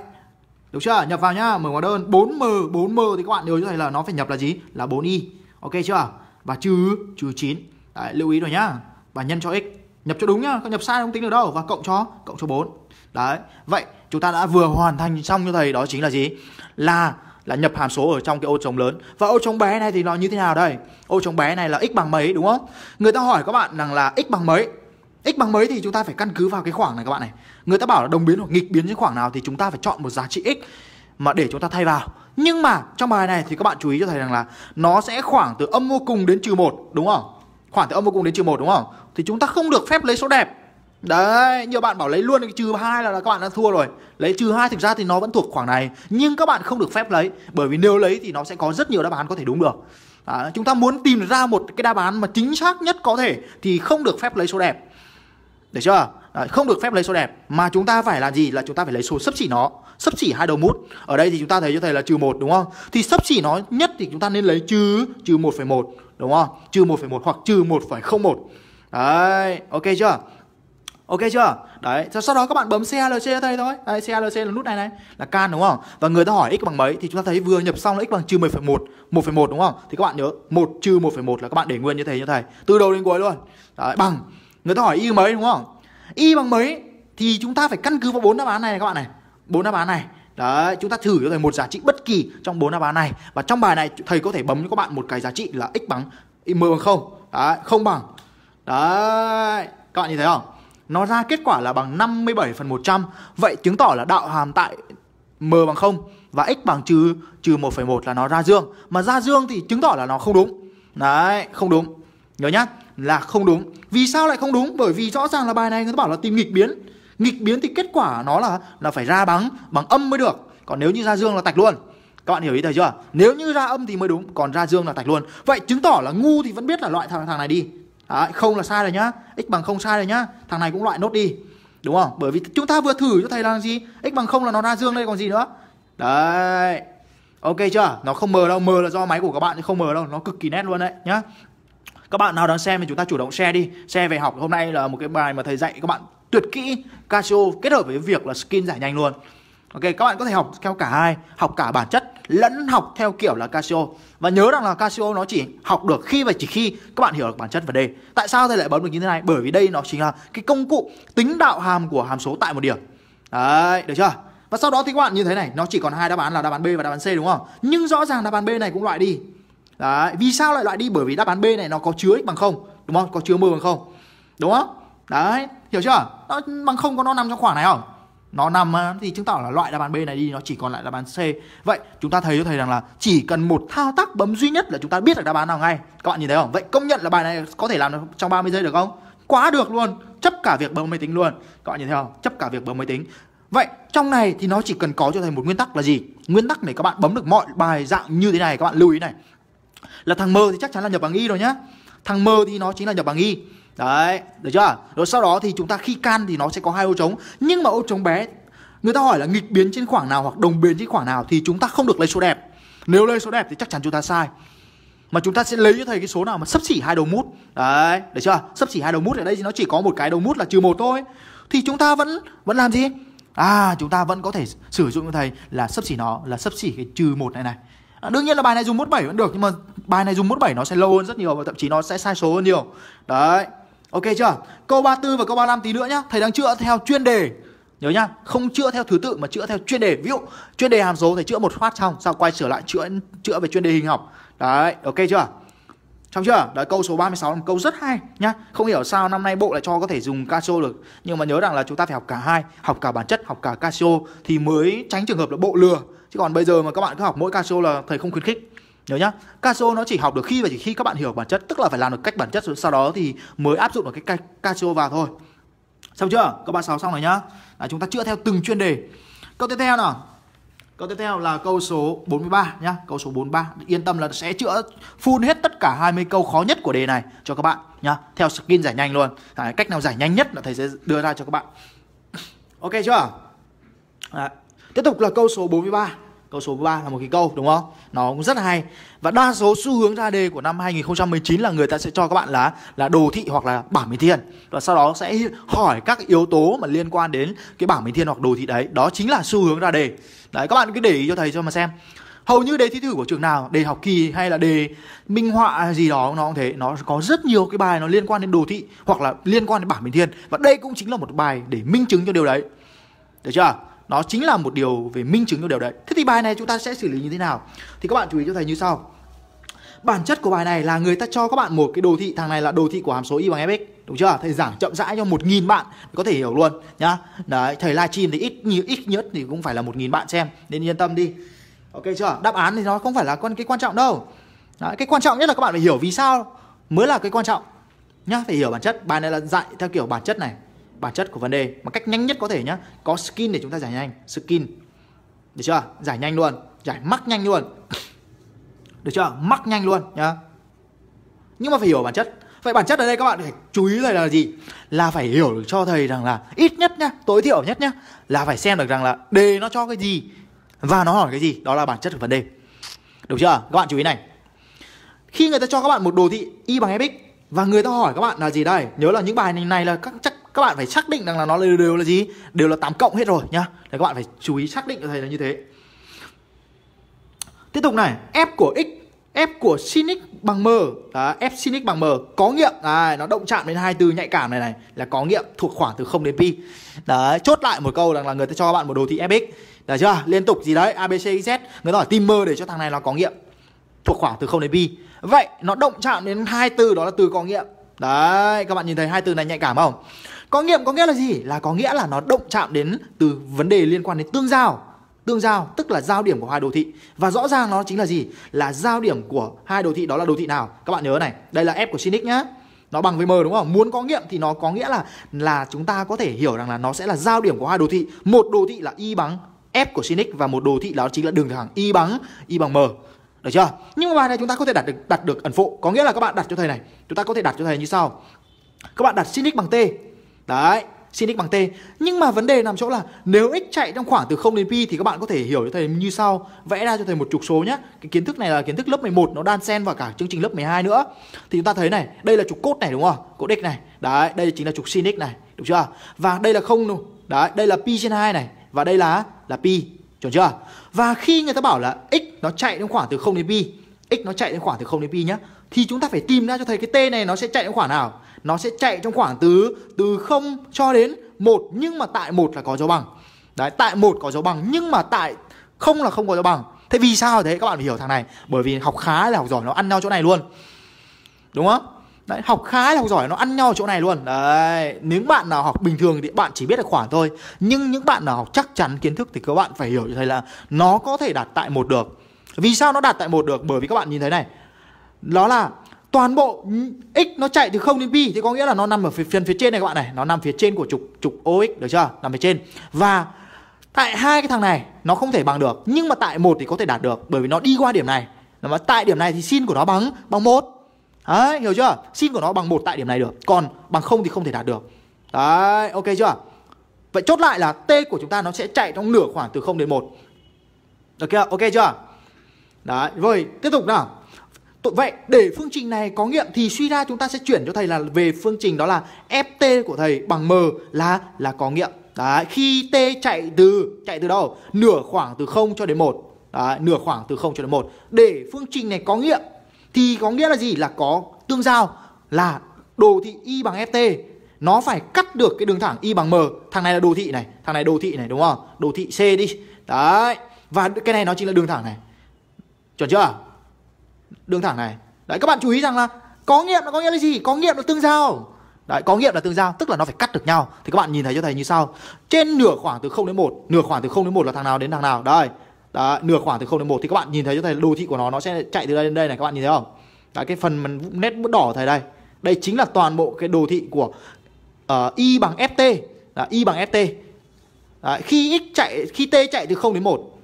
A: được chưa? Nhập vào nhá, mở hóa đơn 4M, 4M thì các bạn nhớ như thế là nó phải nhập là gì? Là 4Y. Ok chưa? Và trừ trừ 9. Đấy, lưu ý rồi nhá. Và nhân cho x. Nhập cho đúng nhá, nhập sai không tính được đâu và cộng cho cộng cho 4. Đấy. Vậy chúng ta đã vừa hoàn thành xong cho thầy đó chính là gì? Là là nhập hàm số ở trong cái ô trống lớn và ô trống bé này thì nó như thế nào đây ô trống bé này là x bằng mấy đúng không người ta hỏi các bạn rằng là x bằng mấy x bằng mấy thì chúng ta phải căn cứ vào cái khoảng này các bạn này người ta bảo là đồng biến hoặc nghịch biến dưới khoảng nào thì chúng ta phải chọn một giá trị x mà để chúng ta thay vào nhưng mà trong bài này thì các bạn chú ý cho thầy rằng là nó sẽ khoảng từ âm vô cùng đến trừ một đúng không khoảng từ âm vô cùng đến trừ một đúng không thì chúng ta không được phép lấy số đẹp Đấy, nhiều bạn bảo lấy luôn cái trừ hai là, là các bạn đã thua rồi Lấy trừ hai thực ra thì nó vẫn thuộc khoảng này Nhưng các bạn không được phép lấy Bởi vì nếu lấy thì nó sẽ có rất nhiều đáp án có thể đúng được à, Chúng ta muốn tìm ra một cái đáp án mà chính xác nhất có thể Thì không được phép lấy số đẹp Được chưa? Đấy, không được phép lấy số đẹp mà chúng ta phải làm gì là chúng ta phải lấy số sấp xỉ nó sấp xỉ hai đầu mút ở đây thì chúng ta thấy cho thầy là trừ một đúng không thì sấp xỉ nó nhất thì chúng ta nên lấy trừ trừ một đúng không trừ một một hoặc trừ một một đấy ok chưa Ok chưa? Đấy, sau đó các bạn bấm CLC cho thầy thôi. Đấy, CLC là nút này này, là can đúng không? Và người ta hỏi x bằng mấy thì chúng ta thấy vừa nhập xong là x bằng trừ một một -10,1, một đúng không? Thì các bạn nhớ một trừ 1 một là các bạn để nguyên như thầy như thầy, từ đầu đến cuối luôn. Đấy, bằng người ta hỏi y mấy đúng không? y bằng mấy thì chúng ta phải căn cứ vào bốn đáp án này, các bạn này bốn đáp án này Đấy, chúng ta thử cho thầy một giá trị bất kỳ trong bốn đáp án này và trong bài này thầy có thể bấm cho các bạn một cái giá trị là x bằng m bằng không đấy, không bằng đấy các bạn nhìn thấy không nó ra kết quả là bằng 57 phần 100 vậy chứng tỏ là đạo hàm tại m bằng không và x bằng trừ trừ 1,1 là nó ra dương mà ra dương thì chứng tỏ là nó không đúng đấy không đúng nhớ nhá là không đúng vì sao lại không đúng bởi vì rõ ràng là bài này người ta bảo là tìm nghịch biến nghịch biến thì kết quả nó là là phải ra bằng bằng âm mới được còn nếu như ra dương là tạch luôn các bạn hiểu ý thầy chưa nếu như ra âm thì mới đúng còn ra dương là tạch luôn vậy chứng tỏ là ngu thì vẫn biết là loại thằng thằng này đi Đấy, không là sai rồi nhá x bằng không sai rồi nhá thằng này cũng loại nốt đi đúng không bởi vì chúng ta vừa thử cho thầy là gì x bằng không là nó ra dương đây còn gì nữa đấy ok chưa nó không mờ đâu mờ là do máy của các bạn chứ không mờ đâu nó cực kỳ nét luôn đấy nhá các bạn nào đang xem thì chúng ta chủ động share đi Share về học hôm nay là một cái bài mà thầy dạy các bạn tuyệt kỹ Casio kết hợp với việc là skin giải nhanh luôn Ok, các bạn có thể học theo cả hai, học cả bản chất lẫn học theo kiểu là Casio. Và nhớ rằng là Casio nó chỉ học được khi và chỉ khi các bạn hiểu được bản chất vấn đề. Tại sao thầy lại bấm được như thế này? Bởi vì đây nó chính là cái công cụ tính đạo hàm của hàm số tại một điểm. Đấy, được chưa? Và sau đó thì các bạn như thế này, nó chỉ còn hai đáp án là đáp án B và đáp án C đúng không? Nhưng rõ ràng đáp án B này cũng loại đi. Đấy, vì sao lại loại đi? Bởi vì đáp án B này nó có chứa x bằng không, đúng không? Có chứa m bằng không. Đúng không? Đấy, hiểu chưa? Nó bằng không có nó nằm trong khoảng này không? Nó nằm à, thì chứng tỏ là loại đáp án B này đi nó chỉ còn lại đáp án C. Vậy chúng ta thấy cho thầy rằng là chỉ cần một thao tác bấm duy nhất là chúng ta biết được đáp án nào ngay. Các bạn nhìn thấy không? Vậy công nhận là bài này có thể làm được trong 30 giây được không? Quá được luôn, chấp cả việc bấm máy tính luôn. Các bạn nhìn thấy không? Chấp cả việc bấm máy tính. Vậy trong này thì nó chỉ cần có cho thầy một nguyên tắc là gì? Nguyên tắc này các bạn bấm được mọi bài dạng như thế này các bạn lưu ý này là thằng M thì chắc chắn là nhập bằng y rồi nhá thằng M thì nó chính là nhập bằng y đấy được chưa rồi sau đó thì chúng ta khi can thì nó sẽ có hai ô trống nhưng mà ô trống bé người ta hỏi là nghịch biến trên khoảng nào hoặc đồng biến trên khoảng nào thì chúng ta không được lấy số đẹp nếu lấy số đẹp thì chắc chắn chúng ta sai mà chúng ta sẽ lấy cho thầy cái số nào mà sấp xỉ hai đầu mút đấy được chưa sấp xỉ hai đầu mút ở đây thì nó chỉ có một cái đầu mút là trừ một thôi thì chúng ta vẫn vẫn làm gì à chúng ta vẫn có thể sử dụng thầy là sấp xỉ nó là sấp xỉ cái trừ một này này à, đương nhiên là bài này dùng 47 vẫn được nhưng mà bài này dùng 47 nó sẽ lâu hơn rất nhiều và thậm chí nó sẽ sai số hơn nhiều đấy ok chưa câu 34 và câu 35 tí nữa nhá thầy đang chữa theo chuyên đề nhớ nhá không chữa theo thứ tự mà chữa theo chuyên đề ví dụ chuyên đề hàm số thầy chữa một phát xong sau quay trở lại chữa chữa về chuyên đề hình học đấy ok chưa trong chưa? Đấy câu số 36 là một câu rất hay nhá. Không hiểu sao năm nay bộ lại cho có thể dùng Casio được. Nhưng mà nhớ rằng là chúng ta phải học cả hai, học cả bản chất, học cả Casio thì mới tránh trường hợp là bộ lừa chứ còn bây giờ mà các bạn cứ học mỗi Casio là thầy không khuyến khích nhớ nhá Casio nó chỉ học được khi và chỉ khi các bạn hiểu bản chất tức là phải làm được cách bản chất sau đó thì mới áp dụng được cái Casio vào thôi xong chưa các bạn sáu xong rồi nhá là chúng ta chữa theo từng chuyên đề câu tiếp theo nào Câu tiếp theo là câu số 43 nhá, câu số 43. Yên tâm là sẽ chữa full hết tất cả 20 câu khó nhất của đề này cho các bạn nhá, theo skin giải nhanh luôn. cách nào giải nhanh nhất là thầy sẽ đưa ra cho các bạn. Ok chưa? À, Tiếp tục là câu số 43 Câu số 3 là một cái câu đúng không? Nó cũng rất hay. Và đa số xu hướng ra đề của năm 2019 là người ta sẽ cho các bạn là là đồ thị hoặc là bảng bình thiên. Và sau đó sẽ hỏi các yếu tố mà liên quan đến cái bảng bình thiên hoặc đồ thị đấy. Đó chính là xu hướng ra đề. Đấy các bạn cứ để ý cho thầy cho mà xem. Hầu như đề thi thử của trường nào, đề học kỳ hay là đề minh họa gì đó nó cũng thế, nó có rất nhiều cái bài nó liên quan đến đồ thị hoặc là liên quan đến bảng bình thiên. Và đây cũng chính là một bài để minh chứng cho điều đấy. Được chưa? nó chính là một điều về minh chứng cho điều đấy thế thì bài này chúng ta sẽ xử lý như thế nào thì các bạn chú ý cho thầy như sau bản chất của bài này là người ta cho các bạn một cái đồ thị thằng này là đồ thị của hàm số y bằng fx đúng chưa thầy giảng chậm rãi cho một nghìn bạn có thể hiểu luôn nhá đấy thầy livestream thì ít như ít nhất thì cũng phải là một nghìn bạn xem nên yên tâm đi ok chưa đáp án thì nó không phải là con cái quan trọng đâu đấy, cái quan trọng nhất là các bạn phải hiểu vì sao mới là cái quan trọng nhá phải hiểu bản chất bài này là dạy theo kiểu bản chất này bản chất của vấn đề bằng cách nhanh nhất có thể nhá có skin để chúng ta giải nhanh skin được chưa giải nhanh luôn giải mắc nhanh luôn được chưa mắc nhanh luôn nhá nhưng mà phải hiểu bản chất vậy bản chất ở đây các bạn phải chú ý là gì là phải hiểu cho thầy rằng là ít nhất nhá tối thiểu nhất nhá là phải xem được rằng là đề nó cho cái gì và nó hỏi cái gì đó là bản chất của vấn đề được chưa các bạn chú ý này khi người ta cho các bạn một đồ thị y bằng fx và người ta hỏi các bạn là gì đây nhớ là những bài này, này là các chắc các bạn phải xác định rằng là nó đều là gì đều là 8 cộng hết rồi nhá để các bạn phải chú ý xác định cho thầy là như thế tiếp tục này f của x f của sin x bằng m đó, f sin x bằng m có nghiệm à, nó động chạm đến hai từ nhạy cảm này này là có nghiệm thuộc khoảng từ 0 đến pi đấy chốt lại một câu rằng là người ta cho các bạn một đồ thị fx được chưa liên tục gì đấy abc z người ta hỏi tìm m để cho thằng này nó có nghiệm thuộc khoảng từ 0 đến pi vậy nó động chạm đến hai từ đó là từ có nghiệm đấy các bạn nhìn thấy hai từ này nhạy cảm không có nghiệm có nghĩa là gì là có nghĩa là nó động chạm đến từ vấn đề liên quan đến tương giao tương giao tức là giao điểm của hai đồ thị và rõ ràng nó chính là gì là giao điểm của hai đồ thị đó là đồ thị nào các bạn nhớ này đây là f của sin nhá nó bằng với m đúng không muốn có nghiệm thì nó có nghĩa là là chúng ta có thể hiểu rằng là nó sẽ là giao điểm của hai đồ thị một đồ thị là y bằng f của sin x và một đồ thị đó chính là đường thẳng y bằng y bằng m được chưa nhưng mà bài này chúng ta có thể đặt được đặt được ẩn phụ có nghĩa là các bạn đặt cho thầy này chúng ta có thể đặt cho thầy như sau các bạn đặt sin x bằng t Đấy, sin x bằng t. Nhưng mà vấn đề nằm chỗ là nếu x chạy trong khoảng từ 0 đến pi thì các bạn có thể hiểu cho thầy như sau, vẽ ra cho thầy một trục số nhé. Cái kiến thức này là kiến thức lớp 11 nó đan xen vào cả chương trình lớp 12 nữa. Thì chúng ta thấy này, đây là trục cốt này đúng không? Cốt x này. Đấy, đây chính là trục sin x này, đúng chưa? Và đây là 0 luôn Đấy, đây là pi trên 2 này và đây là là pi, chuẩn chưa? Và khi người ta bảo là x nó chạy trong khoảng từ 0 đến pi, x nó chạy trong khoảng từ 0 đến pi nhá, thì chúng ta phải tìm ra cho thầy cái t này nó sẽ chạy trong khoảng nào nó sẽ chạy trong khoảng từ từ 0 cho đến 1 nhưng mà tại một là có dấu bằng. Đấy, tại một có dấu bằng nhưng mà tại không là không có dấu bằng. Thế vì sao thế các bạn phải hiểu thằng này? Bởi vì học khá là học giỏi nó ăn nhau chỗ này luôn. Đúng không? Đấy, học khá là học giỏi nó ăn nhau chỗ này luôn. Đấy, nếu bạn nào học bình thường thì bạn chỉ biết được khoảng thôi, nhưng những bạn nào học chắc chắn kiến thức thì các bạn phải hiểu như thế là nó có thể đạt tại một được. Vì sao nó đạt tại một được? Bởi vì các bạn nhìn thấy này. Đó là toàn bộ x nó chạy từ 0 đến pi thì có nghĩa là nó nằm ở phía, phía, phía trên này các bạn này, nó nằm phía trên của trục trục OX được chưa? Nằm phía trên. Và tại hai cái thằng này nó không thể bằng được, nhưng mà tại một thì có thể đạt được bởi vì nó đi qua điểm này. Mà tại điểm này thì sin của nó bằng bằng một Đấy, hiểu chưa? Sin của nó bằng một tại điểm này được, còn bằng không thì không thể đạt được. Đấy, ok chưa? Vậy chốt lại là t của chúng ta nó sẽ chạy trong nửa khoảng từ 0 đến một Được chưa? Ok chưa? Đấy, rồi, vâng, tiếp tục nào. Tội vậy để phương trình này có nghiệm thì suy ra chúng ta sẽ chuyển cho thầy là về phương trình đó là ft của thầy bằng m là là có nghiệm. Đấy, khi t chạy từ chạy từ đâu? Nửa khoảng từ 0 cho đến 1. Đấy, nửa khoảng từ 0 cho đến 1. Để phương trình này có nghiệm thì có nghĩa là gì? Là có tương giao là đồ thị y bằng ft nó phải cắt được cái đường thẳng y bằng m. Thằng này là đồ thị này, thằng này đồ thị này đúng không? Đồ thị c đi. Đấy. Và cái này nó chính là đường thẳng này. Chuẩn chưa? đường thẳng này đấy các bạn chú ý rằng là có nghiệm là có nghĩa là gì có nghiệm là tương giao Đấy, có nghiệm là tương giao, tức là nó phải cắt được nhau. Thì các bạn nhìn thấy cho thầy như sau. Trên nửa khoảng từ 0 đến 1, nửa khoảng từ 0 đến 1 là thằng nào đến thằng nào. Đây. Đấy, nửa khoảng từ 0 đến 1 thì các bạn nhìn thấy cho thầy đồ thị của nó nó sẽ chạy từ đây đến đây này các bạn nhìn thấy không? Đấy, cái phần mình nét bút đỏ thầy đây. Đây chính là toàn bộ cái đồ thị của uh, y bằng ft. Đấy, y bằng ft. Đấy, khi x chạy khi t chạy từ 0 đến 1.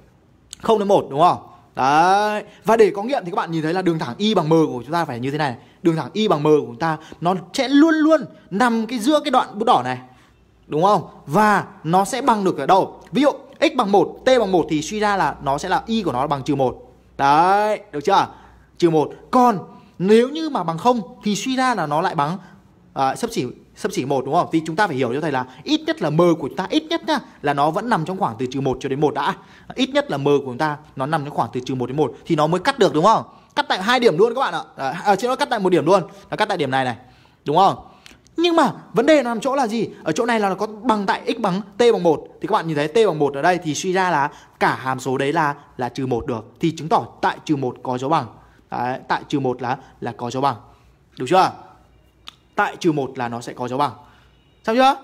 A: 0 đến 1 đúng không? Đấy. Và để có nghiệm thì các bạn nhìn thấy là đường thẳng y bằng m của chúng ta phải như thế này. Đường thẳng y bằng m của chúng ta nó sẽ luôn luôn nằm cái giữa cái đoạn bút đỏ này. Đúng không? Và nó sẽ bằng được ở đâu? Ví dụ x bằng 1, t bằng 1 thì suy ra là nó sẽ là y của nó bằng trừ 1. Đấy, được chưa? Trừ 1. Còn nếu như mà bằng 0 thì suy ra là nó lại bằng à, sấp xỉ sấp xỉ một đúng không? thì chúng ta phải hiểu cho thầy là ít nhất là m của chúng ta ít nhất nhá là nó vẫn nằm trong khoảng từ trừ 1 cho đến 1 đã. Ít nhất là m của chúng ta nó nằm trong khoảng từ trừ 1 đến 1 thì nó mới cắt được đúng không? Cắt tại hai điểm luôn các bạn ạ. À, à, chứ nó cắt tại một điểm luôn. Nó cắt tại điểm này này. Đúng không? Nhưng mà vấn đề nó nằm chỗ là gì? Ở chỗ này là nó có bằng tại x bằng t bằng 1 thì các bạn nhìn thấy t bằng 1 ở đây thì suy ra là cả hàm số đấy là là trừ 1 được thì chứng tỏ tại trừ 1 có dấu bằng. Đấy, tại trừ 1 là là có dấu bằng. Được chưa? tại trừ 1 là nó sẽ có dấu bằng. Xong chưa?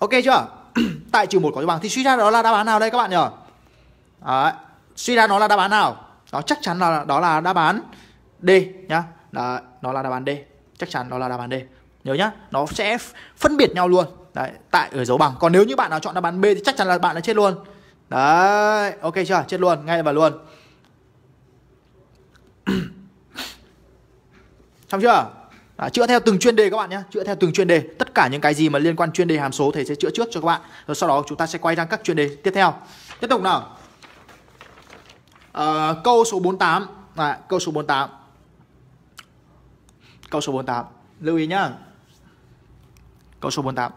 A: Ok chưa? tại trừ 1 có dấu bằng thì suy ra đó là đáp án nào đây các bạn nhỉ? Đấy. Suy ra nó là đáp án nào? Nó chắc chắn là đó là đáp án D nhá. Đó, nó là đáp án D. Chắc chắn đó là đáp án D. Nhớ nhá, nó sẽ phân biệt nhau luôn. Đấy, tại ở dấu bằng. Còn nếu như bạn nào chọn đáp án B thì chắc chắn là bạn đã chết luôn. Đấy, ok chưa? Chết luôn, ngay và luôn. Xong chưa? À, chữa theo từng chuyên đề các bạn nhé chữa theo từng chuyên đề tất cả những cái gì mà liên quan chuyên đề hàm số thầy sẽ chữa trước cho các bạn rồi sau đó chúng ta sẽ quay sang các chuyên đề tiếp theo tiếp tục nào ờ, à, câu số 48 à, câu số 48 câu số 48 lưu ý nhá câu số 48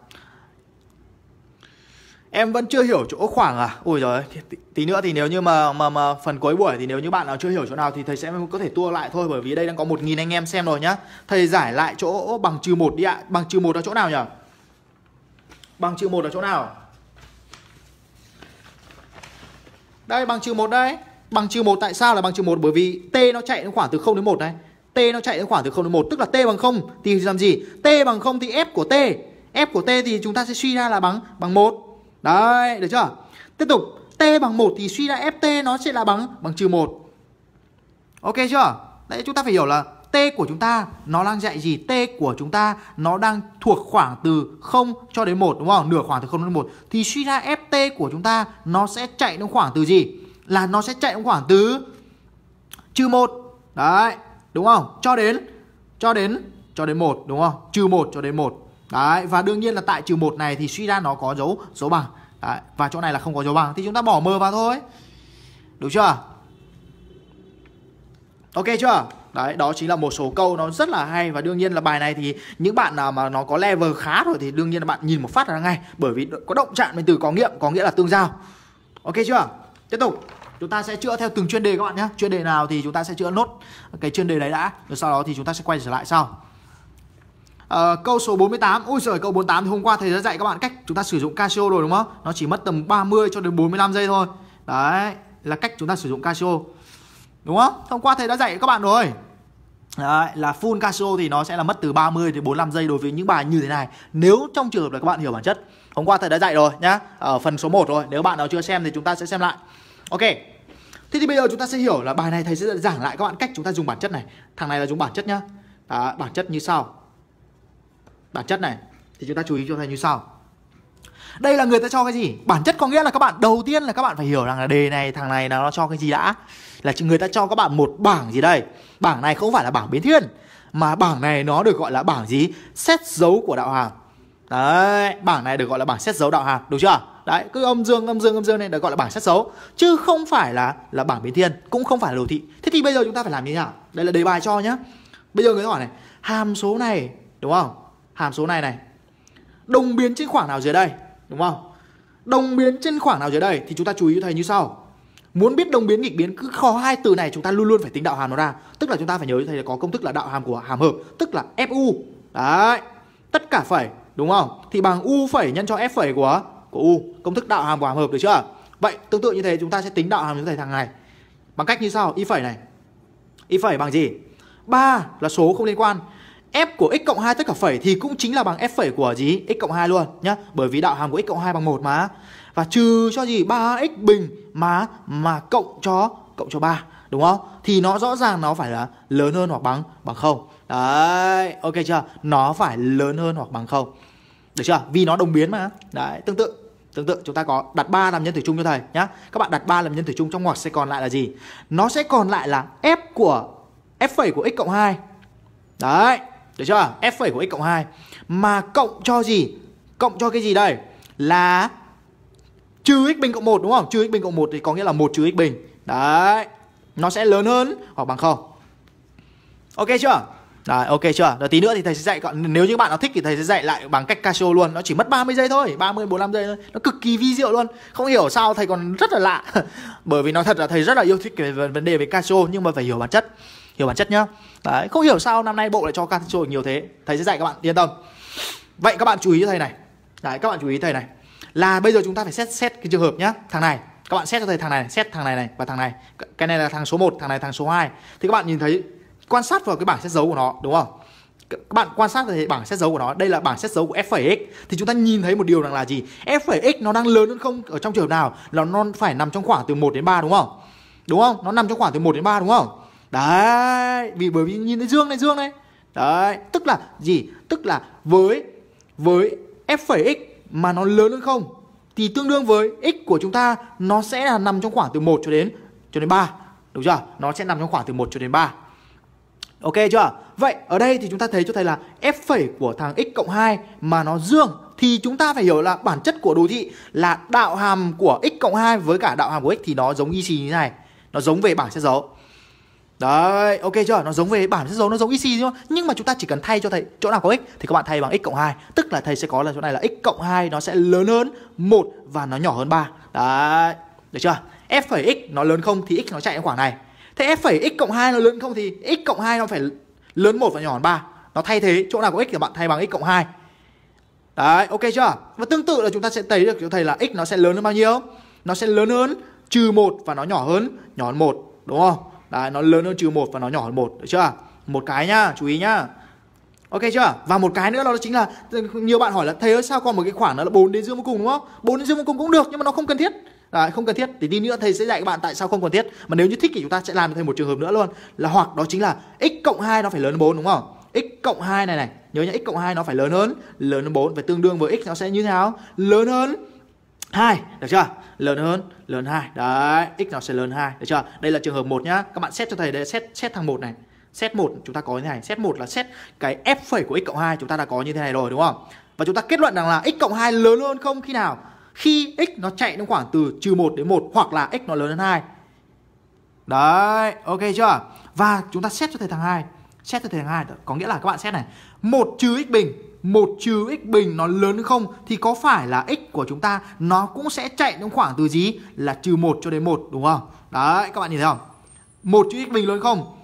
A: em vẫn chưa hiểu chỗ khoảng à ui rồi tí nữa thì nếu như mà mà mà phần cuối buổi thì nếu như bạn nào chưa hiểu chỗ nào thì thầy sẽ có thể tua lại thôi bởi vì đây đang có một nghìn anh em xem rồi nhá thầy giải lại chỗ bằng trừ một đi ạ bằng trừ một là chỗ nào nhỉ bằng trừ một là chỗ nào đây bằng trừ một đây bằng trừ một tại sao là bằng trừ một bởi vì t nó chạy đến khoảng từ 0 đến một này t nó chạy đến khoảng từ 0 đến một tức là t bằng không thì làm gì t bằng không thì f của t f của t thì chúng ta sẽ suy ra là bằng bằng một Đấy, được chưa? Tiếp tục, t bằng 1 thì suy ra ft nó sẽ là bằng bằng trừ 1. Ok chưa? Đấy chúng ta phải hiểu là t của chúng ta nó đang dạy gì? T của chúng ta nó đang thuộc khoảng từ 0 cho đến 1 đúng không? Nửa khoảng từ 0 đến 1 thì suy ra ft của chúng ta nó sẽ chạy trong khoảng từ gì? Là nó sẽ chạy trong khoảng từ trừ 1. Đấy, đúng không? Cho đến cho đến cho đến 1 đúng không? Trừ 1 cho đến 1. Đấy, và đương nhiên là tại trừ 1 này thì suy ra nó có dấu số bằng. Đấy, và chỗ này là không có dấu bằng thì chúng ta bỏ mờ vào thôi. Được chưa? Ok chưa? Đấy, đó chính là một số câu nó rất là hay và đương nhiên là bài này thì những bạn nào mà nó có level khá rồi thì đương nhiên là bạn nhìn một phát là ngay bởi vì có động trạng bên từ có nghiệm có nghĩa là tương giao. Ok chưa? Tiếp tục chúng ta sẽ chữa theo từng chuyên đề các bạn nhé chuyên đề nào thì chúng ta sẽ chữa nốt cái chuyên đề đấy đã rồi sau đó thì chúng ta sẽ quay trở lại sau à, câu số 48 ui giời câu 48 thì hôm qua thầy đã dạy các bạn cách chúng ta sử dụng Casio rồi đúng không nó chỉ mất tầm 30 cho đến 45 giây thôi đấy là cách chúng ta sử dụng Casio đúng không hôm qua thầy đã dạy các bạn rồi Đấy, là full Casio thì nó sẽ là mất từ 30 đến 45 giây đối với những bài như thế này Nếu trong trường hợp là các bạn hiểu bản chất Hôm qua thầy đã dạy rồi nhá Ở phần số 1 rồi Nếu bạn nào chưa xem thì chúng ta sẽ xem lại Ok Thế thì bây giờ chúng ta sẽ hiểu là bài này thầy sẽ giảng lại các bạn cách chúng ta dùng bản chất này Thằng này là dùng bản chất nhá à, Bản chất như sau bản chất này thì chúng ta chú ý cho thầy như sau đây là người ta cho cái gì bản chất có nghĩa là các bạn đầu tiên là các bạn phải hiểu rằng là đề này thằng này nó cho cái gì đã là người ta cho các bạn một bảng gì đây bảng này không phải là bảng biến thiên mà bảng này nó được gọi là bảng gì xét dấu của đạo hàm đấy bảng này được gọi là bảng xét dấu đạo hàm đúng chưa đấy cứ âm dương âm dương âm dương này được gọi là bảng xét dấu chứ không phải là là bảng biến thiên cũng không phải là đồ thị thế thì bây giờ chúng ta phải làm như thế nào đây là đề bài cho nhá bây giờ người ta hỏi này hàm số này đúng không hàm số này này đồng biến trên khoảng nào dưới đây đúng không đồng biến trên khoảng nào dưới đây thì chúng ta chú ý thầy như sau muốn biết đồng biến nghịch biến cứ khó hai từ này chúng ta luôn luôn phải tính đạo hàm nó ra tức là chúng ta phải nhớ thầy là có công thức là đạo hàm của hàm hợp tức là fu đấy tất cả phẩy đúng không thì bằng u phẩy nhân cho f phẩy của của u công thức đạo hàm của hàm hợp được chưa vậy tương tự như thế chúng ta sẽ tính đạo hàm cho thầy thằng này bằng cách như sau y phẩy này y phẩy bằng gì 3 là số không liên quan f của x cộng 2 tất cả phẩy thì cũng chính là bằng f phẩy của gì x cộng 2 luôn nhá bởi vì đạo hàm của x cộng 2 bằng 1 mà và trừ cho gì 3x bình mà mà cộng cho cộng cho 3 đúng không thì nó rõ ràng nó phải là lớn hơn hoặc bằng bằng không đấy ok chưa nó phải lớn hơn hoặc bằng không được chưa vì nó đồng biến mà đấy tương tự Tương tự chúng ta có đặt 3 làm nhân tử chung cho thầy nhá. Các bạn đặt 3 làm nhân tử chung trong ngoặc sẽ còn lại là gì? Nó sẽ còn lại là f của f' phẩy của x cộng 2. Đấy, được chưa? F phẩy của x cộng 2 Mà cộng cho gì? Cộng cho cái gì đây? Là trừ x bình cộng 1 đúng không? Trừ x bình cộng 1 thì có nghĩa là 1 trừ x bình. Đấy. Nó sẽ lớn hơn hoặc bằng 0. Ok chưa? Đấy, ok chưa? Rồi tí nữa thì thầy sẽ dạy còn nếu như bạn nào thích thì thầy sẽ dạy lại bằng cách Casio luôn, nó chỉ mất 30 giây thôi, 30 45 giây thôi. Nó cực kỳ vi diệu luôn. Không hiểu sao thầy còn rất là lạ. Bởi vì nói thật là thầy rất là yêu thích cái vấn đề về Casio nhưng mà phải hiểu bản chất. Hiểu bản chất nhá đấy không hiểu sao năm nay bộ lại cho Catencio nhiều thế thầy sẽ dạy các bạn yên tâm vậy các bạn chú ý thầy này đấy các bạn chú ý thầy này là bây giờ chúng ta phải xét xét cái trường hợp nhá thằng này các bạn xét cho thầy thằng này xét thằng này này và thằng này cái này là thằng số 1 thằng này thằng số 2 thì các bạn nhìn thấy quan sát vào cái bảng xét dấu của nó đúng không các bạn quan sát thấy bảng xét dấu của nó đây là bảng xét dấu của f x thì chúng ta nhìn thấy một điều rằng là gì f x nó đang lớn hơn không ở trong trường hợp nào là nó phải nằm trong khoảng từ 1 đến 3 đúng không đúng không nó nằm trong khoảng từ 1 đến 3 đúng không đấy vì bởi vì nhìn thấy dương này dương này đấy tức là gì tức là với với f phẩy x mà nó lớn hơn không thì tương đương với x của chúng ta nó sẽ là nằm trong khoảng từ 1 cho đến cho đến 3 đúng chưa nó sẽ nằm trong khoảng từ 1 cho đến 3 ok chưa vậy ở đây thì chúng ta thấy cho thầy là f phẩy của thằng x cộng 2 mà nó dương thì chúng ta phải hiểu là bản chất của đồ thị là đạo hàm của x cộng 2 với cả đạo hàm của x thì nó giống y xì như thế này nó giống về bảng xét dấu Đấy, ok chưa? Nó giống về bản chất giống, nó giống xì đúng không? Nhưng mà chúng ta chỉ cần thay cho thầy chỗ nào có x thì các bạn thay bằng x cộng 2, tức là thầy sẽ có là chỗ này là x cộng 2 nó sẽ lớn hơn 1 và nó nhỏ hơn 3. Đấy, được chưa? F phẩy x nó lớn không thì x nó chạy ở khoảng này. Thế F phẩy x cộng 2 nó lớn không thì x cộng 2 nó phải lớn 1 và nhỏ hơn 3. Nó thay thế chỗ nào có x thì bạn thay bằng x cộng 2. Đấy, ok chưa? Và tương tự là chúng ta sẽ thấy được cho thầy là x nó sẽ lớn hơn bao nhiêu? Nó sẽ lớn hơn trừ 1 và nó nhỏ hơn nhỏ hơn 1, đúng không? Đấy, nó lớn hơn trừ một và nó nhỏ hơn một được chưa? Một cái nhá, chú ý nhá. Ok chưa? Và một cái nữa đó chính là nhiều bạn hỏi là thầy ơi sao còn một cái khoản đó là 4 đến dương vô cùng đúng không? 4 đến dương vô cùng cũng được nhưng mà nó không cần thiết. Đấy, không cần thiết thì tí nữa thầy sẽ dạy các bạn tại sao không cần thiết. Mà nếu như thích thì chúng ta sẽ làm thêm một trường hợp nữa luôn là hoặc đó chính là x cộng 2 nó phải lớn hơn 4 đúng không? x cộng 2 này này, nhớ nhá x cộng 2 nó phải lớn hơn, lớn hơn 4 phải tương đương với x nó sẽ như thế nào? Lớn hơn 2, được chưa? Lớn hơn, lớn 2. Đấy, x nó sẽ lớn 2, được chưa? Đây là trường hợp 1 nhá. Các bạn xét cho thầy đây, xét xét thằng 1 này. Xét 1 chúng ta có như thế này, xét 1 là xét cái f phẩy của x cộng 2 chúng ta đã có như thế này rồi đúng không? Và chúng ta kết luận rằng là x cộng 2 lớn hơn không khi nào? Khi x nó chạy trong khoảng từ trừ -1 đến 1 hoặc là x nó lớn hơn 2. Đấy, ok chưa? Và chúng ta xét cho thầy thằng 2. Xét cho thầy thằng 2 có nghĩa là các bạn xét này, 1 trừ x bình 1 trừ x bình nó lớn hơn không thì có phải là x của chúng ta nó cũng sẽ chạy trong khoảng từ gì là trừ 1 cho đến 1 đúng không? Đấy các bạn nhìn thấy không? 1 trừ x bình lớn không?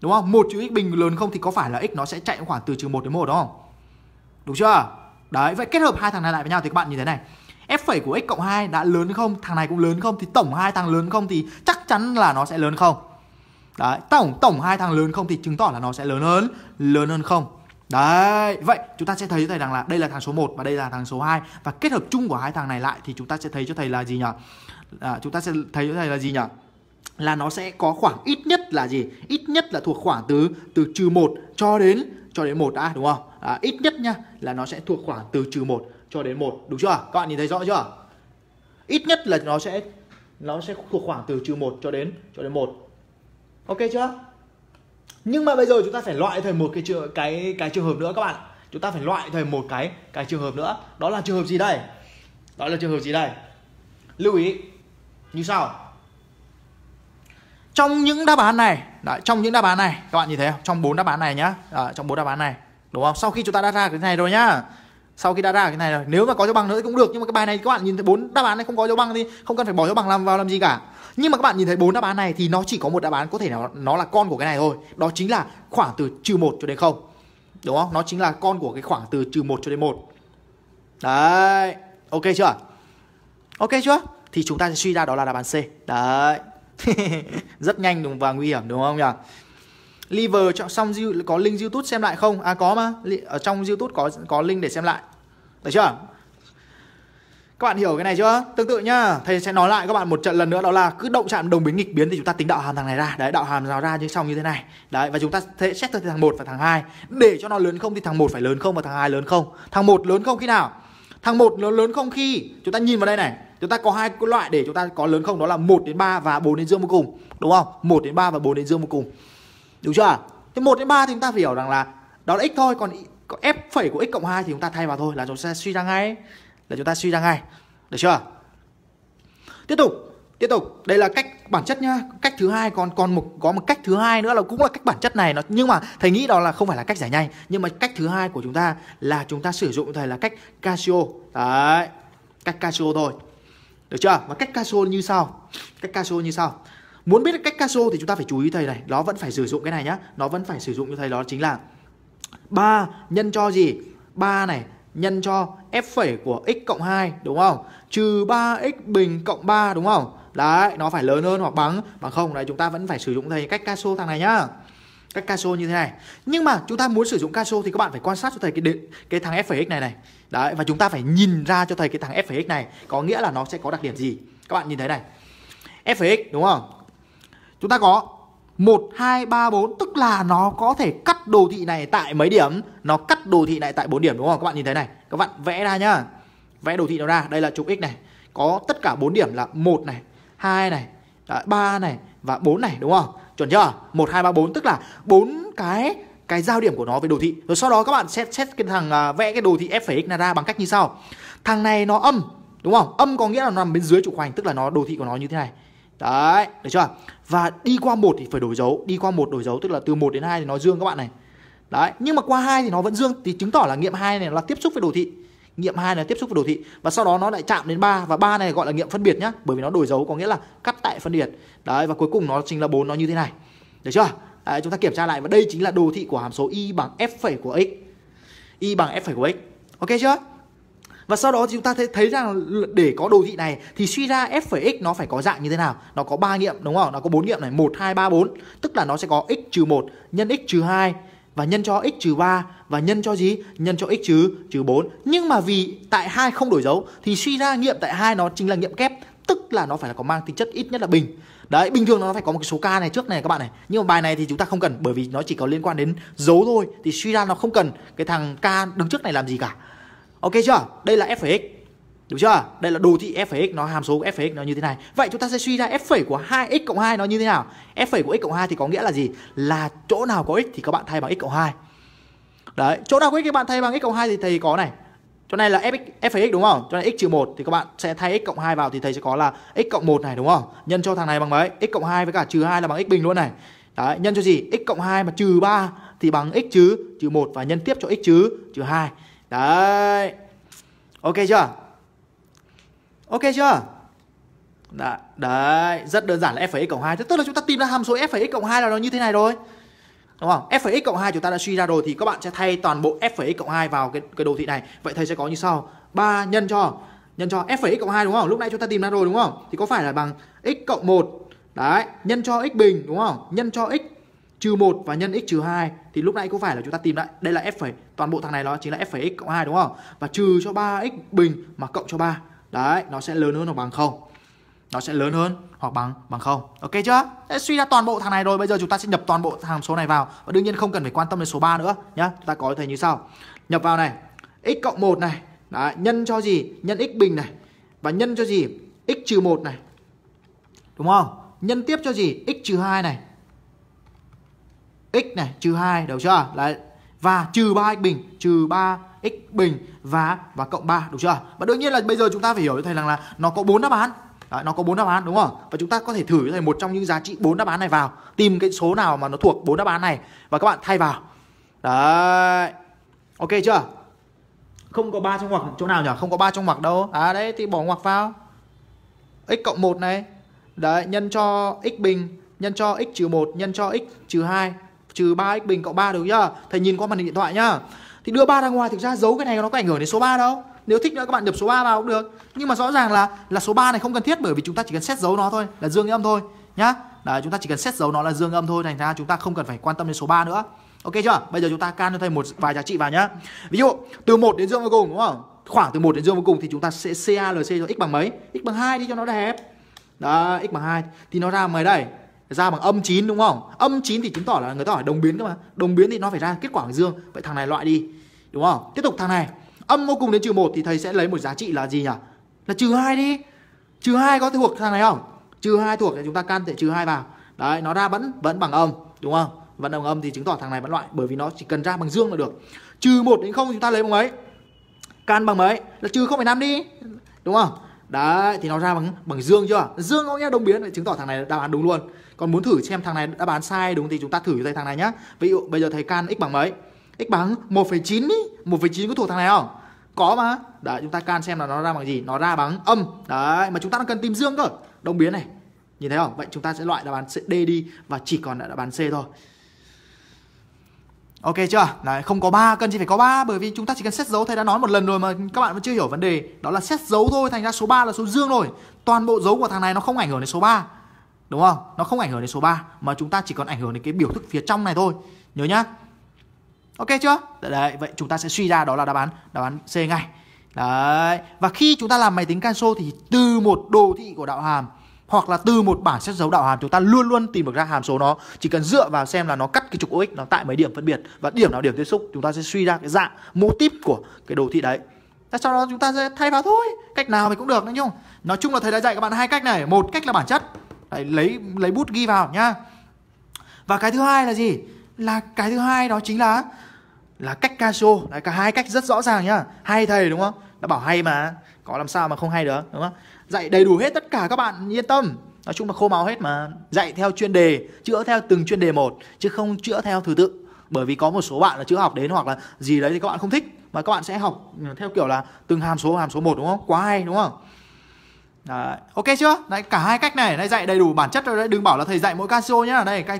A: Đúng không? 1 trừ x bình lớn không thì có phải là x nó sẽ chạy trong khoảng từ trừ 1 đến 1 đúng không? Đúng chưa? Đấy, vậy kết hợp hai thằng này lại với nhau thì các bạn nhìn thấy này. F phẩy của x cộng 2 đã lớn hơn không? Thằng này cũng lớn không thì tổng hai thằng lớn không thì chắc chắn là nó sẽ lớn không? Đấy, tổng tổng hai thằng lớn không thì chứng tỏ là nó sẽ lớn hơn, lớn hơn không? Đấy, vậy chúng ta sẽ thấy cho thầy rằng là đây là thằng số 1 và đây là thằng số 2 Và kết hợp chung của hai thằng này lại thì chúng ta sẽ thấy cho thầy là gì nhỉ? À, chúng ta sẽ thấy cho thầy là gì nhỉ? Là nó sẽ có khoảng ít nhất là gì? Ít nhất là thuộc khoảng từ từ trừ 1 cho đến cho đến 1 đã đúng không? À, ít nhất nhá là nó sẽ thuộc khoảng từ trừ 1 cho đến 1 đúng chưa? Các bạn nhìn thấy rõ chưa? Ít nhất là nó sẽ nó sẽ thuộc khoảng từ trừ 1 cho đến cho đến 1. Ok chưa? nhưng mà bây giờ chúng ta phải loại thành một cái trường cái cái trường hợp nữa các bạn chúng ta phải loại thành một cái cái trường hợp nữa đó là trường hợp gì đây đó là trường hợp gì đây lưu ý như sau trong những đáp án này đấy, trong những đáp án này các bạn nhìn thấy không trong bốn đáp án này nhá à, trong bốn đáp án này đúng không sau khi chúng ta đã ra cái này rồi nhá sau khi đã ra cái này rồi nếu mà có cho bằng nữa cũng được nhưng mà cái bài này các bạn nhìn thấy bốn đáp án này không có dấu bằng thì không cần phải bỏ dấu bằng làm vào làm gì cả nhưng mà các bạn nhìn thấy bốn đáp án này thì nó chỉ có một đáp án có thể là nó là con của cái này thôi đó chính là khoảng từ trừ một cho đến không đúng không nó chính là con của cái khoảng từ trừ một cho đến một đấy ok chưa ok chưa thì chúng ta sẽ suy ra đó là đáp án c đấy rất nhanh đúng và nguy hiểm đúng không nhỉ liver trong xong có link youtube xem lại không à có mà ở trong youtube có có link để xem lại được chưa các bạn hiểu cái này chưa? Tương tự nhá, thầy sẽ nói lại các bạn một trận lần nữa đó là cứ động chạm đồng biến nghịch biến thì chúng ta tính đạo hàm thằng này ra. Đấy, đạo hàm nào ra như sau như thế này. Đấy và chúng ta sẽ xét từ thằng 1 và thằng 2. Để cho nó lớn không thì thằng 1 phải lớn không và thằng 2 lớn không. Thằng 1 lớn không khi nào? Thằng 1 lớn lớn không khi chúng ta nhìn vào đây này, chúng ta có hai loại để chúng ta có lớn không đó là 1 đến 3 và 4 đến dương vô cùng, đúng không? 1 đến 3 và 4 đến dương vô cùng. Đúng chưa? Thế 1 đến 3 thì chúng ta phải hiểu rằng là đó là x thôi còn f phẩy của x cộng 2 thì chúng ta thay vào thôi là chúng ta sẽ suy ra ngay là chúng ta suy ra ngay được chưa tiếp tục tiếp tục đây là cách bản chất nhá cách thứ hai còn còn một có một cách thứ hai nữa là cũng là cách bản chất này nó nhưng mà thầy nghĩ đó là không phải là cách giải nhanh nhưng mà cách thứ hai của chúng ta là chúng ta sử dụng thầy là cách casio đấy cách casio thôi được chưa và cách casio như sau cách casio như sau muốn biết cách casio thì chúng ta phải chú ý thầy này nó vẫn phải sử dụng cái này nhá nó vẫn phải sử dụng như thầy đó chính là ba nhân cho gì ba này nhân cho f phẩy của x cộng 2 đúng không? Trừ 3x bình cộng 3 đúng không? Đấy, nó phải lớn hơn hoặc bằng bằng không đấy chúng ta vẫn phải sử dụng thầy cách caso thằng này nhá. Cách caso như thế này. Nhưng mà chúng ta muốn sử dụng caso thì các bạn phải quan sát cho thầy cái đế, cái thằng f phẩy x này này. Đấy và chúng ta phải nhìn ra cho thầy cái thằng f phẩy x này có nghĩa là nó sẽ có đặc điểm gì. Các bạn nhìn thấy này. f phẩy x đúng không? Chúng ta có 1 2 3 4 tức là nó có thể cắt đồ thị này tại mấy điểm nó cắt đồ thị này tại 4 điểm đúng không các bạn nhìn thấy này các bạn vẽ ra nhá vẽ đồ thị nó ra đây là trục x này có tất cả 4 điểm là một này hai này à, ba này và 4 này đúng không chuẩn chưa một hai ba bốn tức là bốn cái cái giao điểm của nó với đồ thị rồi sau đó các bạn xét xét cái thằng uh, vẽ cái đồ thị f phẩy x này ra bằng cách như sau thằng này nó âm đúng không âm có nghĩa là nó nằm bên dưới trục hoành tức là nó đồ thị của nó như thế này Đấy, được chưa? Và đi qua một thì phải đổi dấu, đi qua một đổi dấu tức là từ 1 đến 2 thì nó dương các bạn này. Đấy, nhưng mà qua 2 thì nó vẫn dương thì chứng tỏ là nghiệm 2 này là tiếp xúc với đồ thị. Nghiệm 2 là tiếp xúc với đồ thị và sau đó nó lại chạm đến 3 và 3 này gọi là nghiệm phân biệt nhá, bởi vì nó đổi dấu có nghĩa là cắt tại phân biệt. Đấy và cuối cùng nó chính là 4 nó như thế này. Được chưa? Đấy, chúng ta kiểm tra lại và đây chính là đồ thị của hàm số y bằng f' của x. Y bằng f' của x. Ok chưa? và sau đó chúng ta thấy, thấy rằng để có đồ thị này thì suy ra f phẩy x nó phải có dạng như thế nào nó có ba nghiệm đúng không nó có bốn nghiệm này một hai ba bốn tức là nó sẽ có x trừ một nhân x trừ hai và nhân cho x trừ 3 và nhân cho gì? Nhân cho x trừ trừ 4. Nhưng mà vì tại hai không đổi dấu thì suy ra nghiệm tại hai nó chính là nghiệm kép, tức là nó phải là có mang tính chất ít nhất là bình. Đấy, bình thường nó phải có một cái số k này trước này các bạn này. Nhưng mà bài này thì chúng ta không cần bởi vì nó chỉ có liên quan đến dấu thôi thì suy ra nó không cần cái thằng k đứng trước này làm gì cả. Ok chưa? Đây là f(x) Đúng chưa? Đây là đồ thị f(x) nó hàm số f(x) nó như thế này. Vậy chúng ta sẽ suy ra f của 2x cộng 2 nó như thế nào? f của x cộng 2 thì có nghĩa là gì? Là chỗ nào có x thì các bạn thay bằng x cộng 2. Đấy, chỗ nào có x các bạn thay bằng x cộng 2 thì thầy có này. Chỗ này là f(x) f đúng không? Chỗ này x trừ 1 thì các bạn sẽ thay x cộng 2 vào thì thầy sẽ có là x cộng 1 này đúng không? Nhân cho thằng này bằng mấy? x cộng 2 với cả trừ 2 là bằng x bình luôn này. Đấy, nhân cho gì? x cộng 2 mà trừ 3 thì bằng x chứ trừ 1 và nhân tiếp cho x chứ trừ 2 đấy ok chưa ok chưa Đã, đấy rất đơn giản là f(x) cộng hai thế tức là chúng ta tìm ra hàm số f(x) cộng hai là nó như thế này rồi đúng không f(x) cộng hai chúng ta đã suy ra rồi thì các bạn sẽ thay toàn bộ f(x) cộng hai vào cái cái đồ thị này vậy thầy sẽ có như sau 3 nhân cho nhân cho f(x) cộng 2 đúng không? Lúc nãy chúng ta tìm ra rồi đúng không? Thì có phải là bằng x cộng 1 đấy, nhân cho x bình đúng không? Nhân cho x trừ 1 và nhân x trừ 2 thì lúc nãy cũng phải là chúng ta tìm lại đây là f phẩy toàn bộ thằng này nó chính là f phẩy x cộng 2 đúng không? Và trừ cho 3x bình mà cộng cho 3. Đấy, nó sẽ lớn hơn hoặc bằng không Nó sẽ lớn hơn hoặc bằng bằng không Ok chưa? Để suy ra toàn bộ thằng này rồi, bây giờ chúng ta sẽ nhập toàn bộ hàm số này vào và đương nhiên không cần phải quan tâm đến số 3 nữa nhá. Chúng ta có thể như sau. Nhập vào này, x cộng 1 này, Đấy, nhân cho gì? Nhân x bình này và nhân cho gì? x trừ 1 này. Đúng không? Nhân tiếp cho gì? x trừ 2 này x này trừ 2 được chưa? Đấy. Và trừ 3x bình, trừ 3 x bình và và cộng 3 đúng chưa? Và đương nhiên là bây giờ chúng ta phải hiểu cho thầy rằng là nó có bốn đáp án. Đấy, nó có bốn đáp án đúng không? Và chúng ta có thể thử thầy một trong những giá trị bốn đáp án này vào, tìm cái số nào mà nó thuộc bốn đáp án này và các bạn thay vào. Đấy. Ok chưa? Không có ba trong ngoặc chỗ nào nhỉ? Không có ba trong ngoặc đâu. À đấy thì bỏ ngoặc vào. x cộng 1 này. Đấy, nhân cho x bình, nhân cho x trừ 1, nhân cho x trừ 2 trừ 3x bình cộng 3 được nhá. Thầy nhìn qua màn hình điện thoại nhá. Thì đưa 3 ra ngoài thực ra giấu cái này nó có ảnh hưởng đến số 3 đâu. Nếu thích nữa các bạn đập số 3 vào cũng được. Nhưng mà rõ ràng là là số 3 này không cần thiết bởi vì chúng ta chỉ cần xét dấu nó thôi, là dương âm thôi nhá. Đấy, chúng ta chỉ cần xét dấu nó là dương âm thôi thành ra chúng ta không cần phải quan tâm đến số 3 nữa. Ok chưa? Bây giờ chúng ta can cho thầy một vài giá trị vào nhá. Ví dụ từ 1 đến dương vô cùng đúng không? Khoảng từ 1 đến dương vô cùng thì chúng ta sẽ CALC cho x bằng mấy? X bằng 2 đi cho nó đẹp. Đó, x bằng 2 thì nó ra mấy đây? ra bằng âm 9 đúng không? Âm 9 thì chứng tỏ là người ta hỏi đồng biến cơ mà. Đồng biến thì nó phải ra kết quả bằng dương. Vậy thằng này loại đi. Đúng không? Tiếp tục thằng này. Âm vô cùng đến trừ 1 thì thầy sẽ lấy một giá trị là gì nhỉ? Là trừ 2 đi. Trừ 2 có thuộc thằng này không? Trừ 2 thuộc thì chúng ta can thể trừ 2 vào. Đấy, nó ra vẫn vẫn bằng âm, đúng không? Vẫn bằng âm thì chứng tỏ thằng này vẫn loại bởi vì nó chỉ cần ra bằng dương là được. Trừ 1 đến 0 chúng ta lấy bằng mấy? Can bằng mấy? Là trừ 0,5 đi. Đúng không? Đấy, thì nó ra bằng bằng dương chưa? Dương có nghĩa đồng biến thì chứng tỏ thằng này đáp án đúng luôn còn muốn thử xem thằng này đã bán sai đúng thì chúng ta thử dây thằng này nhá ví dụ bây giờ thầy can x bằng mấy x bằng 1,9 ý 1,9 có thuộc thằng này không có mà đấy chúng ta can xem là nó ra bằng gì nó ra bằng âm đấy mà chúng ta đang cần tìm dương cơ đồng biến này nhìn thấy không vậy chúng ta sẽ loại đáp án D đi và chỉ còn lại đáp án C thôi Ok chưa? Đấy, không có ba cần chỉ phải có ba bởi vì chúng ta chỉ cần xét dấu thầy đã nói một lần rồi mà các bạn vẫn chưa hiểu vấn đề. Đó là xét dấu thôi, thành ra số 3 là số dương rồi. Toàn bộ dấu của thằng này nó không ảnh hưởng đến số 3 đúng không? Nó không ảnh hưởng đến số 3 mà chúng ta chỉ còn ảnh hưởng đến cái biểu thức phía trong này thôi. Nhớ nhá. Ok chưa? Đấy, vậy chúng ta sẽ suy ra đó là đáp án đáp án C ngay. Đấy. Và khi chúng ta làm máy tính cancel thì từ một đồ thị của đạo hàm hoặc là từ một bảng xét dấu đạo hàm chúng ta luôn luôn tìm được ra hàm số nó chỉ cần dựa vào xem là nó cắt cái trục OX nó tại mấy điểm phân biệt và điểm nào điểm tiếp xúc chúng ta sẽ suy ra cái dạng mô típ của cái đồ thị đấy sau đó chúng ta sẽ thay vào thôi cách nào thì cũng được đấy nhung. nói chung là thầy đã dạy các bạn hai cách này một cách là bản chất Đấy, lấy lấy bút ghi vào nhá. Và cái thứ hai là gì? Là cái thứ hai đó chính là là cách Casio. Đấy cả hai cách rất rõ ràng nhá. hay thầy đúng không? Đã bảo hay mà, có làm sao mà không hay được đúng không? Dạy đầy đủ hết tất cả các bạn yên tâm. Nói chung là khô máu hết mà Dạy theo chuyên đề Chữa theo từng chuyên đề một Chứ không chữa theo thứ tự Bởi vì có một số bạn là chữa học đến Hoặc là gì đấy thì các bạn không thích Mà các bạn sẽ học theo kiểu là Từng hàm số hàm số một đúng không Quá hay đúng không Đấy, ok chưa? Đấy, cả hai cách này, này dạy đầy đủ bản chất rồi đấy, đừng bảo là thầy dạy mỗi Casio nhá. Đây, cái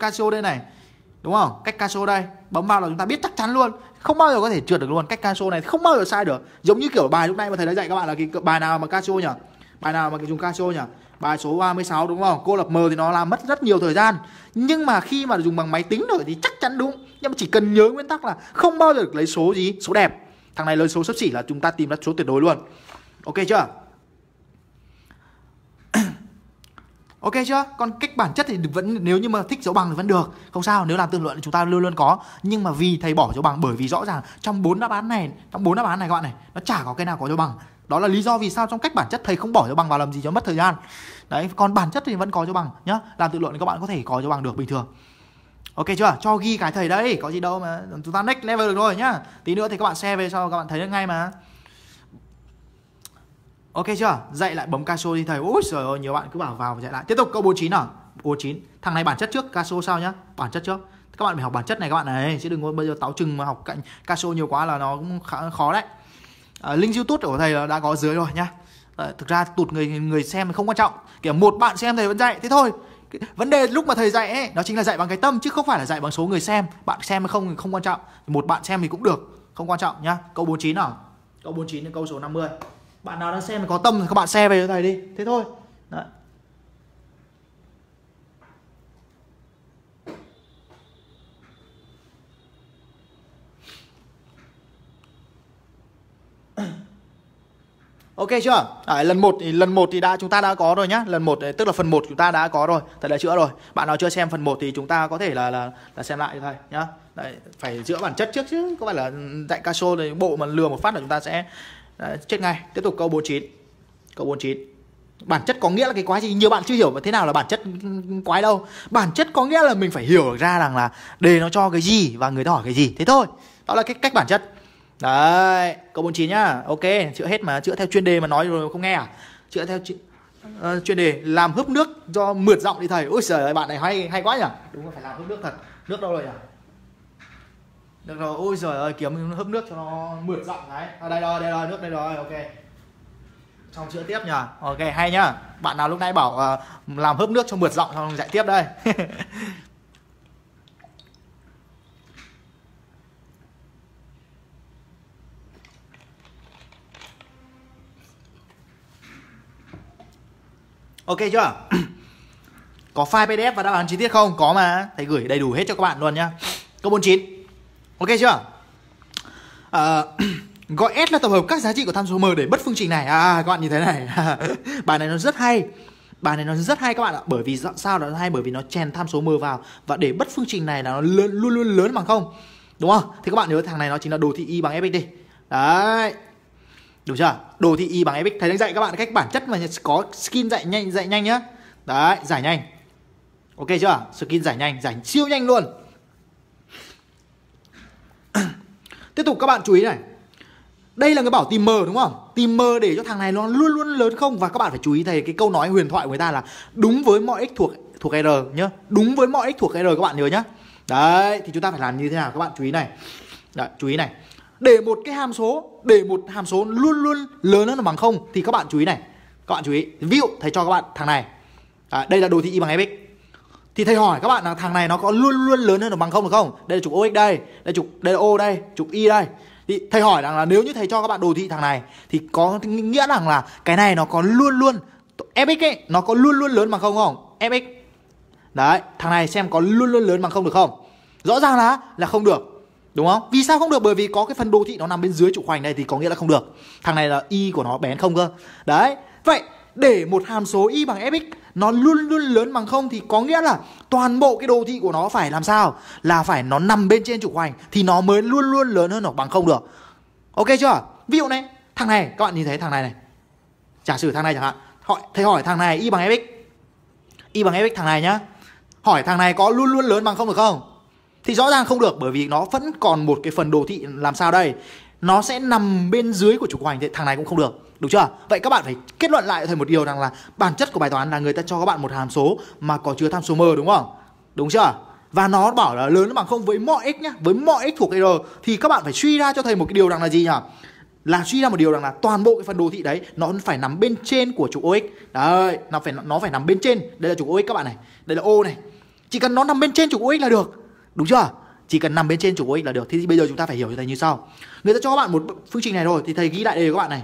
A: Casio đây này. Đúng không? Cách Casio đây, bấm vào là chúng ta biết chắc chắn luôn. Không bao giờ có thể trượt được luôn, cách Casio này không bao giờ sai được. Giống như kiểu bài lúc nay mà thầy đã dạy các bạn là cái bài nào mà Casio nhỉ? Bài nào mà dùng Casio nhỉ? Bài số 36 đúng không? Cô lập mờ thì nó làm mất rất nhiều thời gian. Nhưng mà khi mà dùng bằng máy tính rồi thì chắc chắn đúng. Nhưng mà chỉ cần nhớ nguyên tắc là không bao giờ được lấy số gì, số đẹp. Thằng này lấy số sấp xỉ là chúng ta tìm ra số tuyệt đối luôn. Ok chưa? Ok chưa? Còn cách bản chất thì vẫn nếu như mà thích dấu bằng thì vẫn được. Không sao, nếu làm tương luận thì chúng ta luôn luôn có. Nhưng mà vì thầy bỏ dấu bằng bởi vì rõ ràng trong bốn đáp án này, trong bốn đáp án này các bạn này, nó chả có cái nào có dấu bằng. Đó là lý do vì sao trong cách bản chất thầy không bỏ dấu bằng vào làm gì cho mất thời gian. Đấy, còn bản chất thì vẫn có dấu bằng nhá. Làm tự luận thì các bạn có thể có dấu bằng được bình thường. Ok chưa? Cho ghi cái thầy đấy, có gì đâu mà chúng ta next level được rồi nhá. Tí nữa thì các bạn share về sau các bạn thấy được ngay mà. Ok chưa? Dạy lại bấm Caso đi thầy. Úi giời ơi, nhiều bạn cứ bảo vào và dạy lại. Tiếp tục câu 49 à? 49. Thằng này bản chất trước, Caso sau nhá. Bản chất trước. Các bạn phải học bản chất này các bạn này, chứ đừng có bây giờ táo trừng mà học cạnh Caso nhiều quá là nó cũng khá, khó đấy. À, link YouTube của thầy đã có dưới rồi nhá. À, thực ra tụt người người xem không quan trọng. Kiểu một bạn xem thầy vẫn dạy thế thôi. Vấn đề lúc mà thầy dạy ấy, nó chính là dạy bằng cái tâm chứ không phải là dạy bằng số người xem. Bạn xem hay không thì không quan trọng. Một bạn xem thì cũng được, không quan trọng nhá. Câu 49 nào. Câu 49 đến câu số 50 bạn nào đã xem mà có tâm thì các bạn share về cho thầy đi thế thôi Đấy. Ok chưa? À, lần 1 thì lần 1 thì đã chúng ta đã có rồi nhá. Lần 1 tức là phần 1 chúng ta đã có rồi, thầy đã chữa rồi. Bạn nào chưa xem phần 1 thì chúng ta có thể là là, là xem lại cho thầy nhá. Đấy, phải chữa bản chất trước chứ, có phải là dạy caso thì bộ mà lừa một phát là chúng ta sẽ Đấy, ờ, chết ngay tiếp tục câu 49 câu 49 bản chất có nghĩa là cái quái gì nhiều bạn chưa hiểu mà thế nào là bản chất quái đâu bản chất có nghĩa là mình phải hiểu ra rằng là đề nó cho cái gì và người đó hỏi cái gì thế thôi đó là cái cách bản chất đấy câu 49 nhá ok chữa hết mà chữa theo chuyên đề mà nói rồi không nghe à chữa theo chi... uh, chuyên đề làm hớp nước do mượt giọng đi thầy ôi trời ơi bạn này hay hay quá nhỉ đúng là phải làm hớp nước thật nước đâu rồi nhỉ được rồi ôi giời ơi kiếm hớp nước cho nó mượt rộng đấy à, đây rồi đây rồi nước đây rồi ok xong chữa tiếp nhờ ok hay nhá bạn nào lúc nãy bảo uh, làm hớp nước cho mượt rộng xong dạy tiếp đây ok chưa có file pdf và đáp án chi tiết không có mà thầy gửi đầy đủ hết cho các bạn luôn nhá câu 49 Ok chưa? À, gọi S là tập hợp các giá trị của tham số M để bất phương trình này. À, à các bạn nhìn thế này. bài này nó rất hay. Bài này nó rất hay các bạn ạ. Bởi vì sao nó hay? Bởi vì nó chèn tham số M vào và để bất phương trình này là nó luôn luôn luôn lớn bằng không. Đúng không? Thì các bạn nhớ thằng này nó chính là đồ thị y bằng fx đi. Đấy. Đúng chưa? Đồ thị y bằng fx. Thầy đang dạy các bạn cách bản chất mà có skin dạy nhanh dạy nhanh nhá. Đấy, giải nhanh. Ok chưa? Skin giải nhanh, giải siêu nhanh luôn. Tiếp tục các bạn chú ý này Đây là người bảo tìm mờ đúng không Tìm mờ để cho thằng này nó luôn luôn lớn không Và các bạn phải chú ý thầy cái câu nói huyền thoại của người ta là Đúng với mọi x thuộc thuộc R nhá Đúng với mọi x thuộc R các bạn nhớ nhá Đấy thì chúng ta phải làm như thế nào các bạn chú ý này Đấy, chú ý này để một cái hàm số để một hàm số luôn luôn lớn hơn bằng không thì các bạn chú ý này các bạn chú ý ví dụ thầy cho các bạn thằng này à, đây là đồ thị y bằng fx thì thầy hỏi các bạn là thằng này nó có luôn luôn lớn hơn được bằng không được không đây là trục ox đây đây trục đây là o đây trục y đây thì thầy hỏi rằng là nếu như thầy cho các bạn đồ thị thằng này thì có nghĩa rằng là cái này nó có luôn luôn fx ấy nó có luôn luôn lớn bằng không không fx đấy thằng này xem có luôn luôn lớn bằng không được không rõ ràng là là không được đúng không vì sao không được bởi vì có cái phần đồ thị nó nằm bên dưới trục hoành này thì có nghĩa là không được thằng này là y của nó bén không cơ đấy vậy để một hàm số y bằng fx nó luôn luôn lớn bằng không thì có nghĩa là toàn bộ cái đồ thị của nó phải làm sao là phải nó nằm bên trên trục hoành thì nó mới luôn luôn lớn hơn hoặc bằng không được ok chưa ví dụ này thằng này các bạn nhìn thấy thằng này này giả sử thằng này chẳng hạn hỏi thầy hỏi thằng này y bằng fx y bằng fx thằng này nhá hỏi thằng này có luôn luôn lớn bằng không được không thì rõ ràng không được bởi vì nó vẫn còn một cái phần đồ thị làm sao đây nó sẽ nằm bên dưới của trục hoành thì thằng này cũng không được Đúng chưa? Vậy các bạn phải kết luận lại thầy một điều rằng là bản chất của bài toán là người ta cho các bạn một hàm số mà có chứa tham số m đúng không? Đúng chưa? Và nó bảo là lớn bằng không với mọi x nhá, với mọi x thuộc r thì các bạn phải suy ra cho thầy một cái điều rằng là gì nhỉ? là suy ra một điều rằng là toàn bộ cái phần đồ thị đấy nó phải nằm bên trên của trục OX. Đấy, nó phải nó phải nằm bên trên. Đây là trục OX các bạn này. Đây là O này. Chỉ cần nó nằm bên trên trục OX là được. Đúng chưa? Chỉ cần nằm bên trên trục OX là được. Thế thì bây giờ chúng ta phải hiểu cho thầy như sau. Người ta cho các bạn một phương trình này rồi thì thầy ghi lại đây các bạn này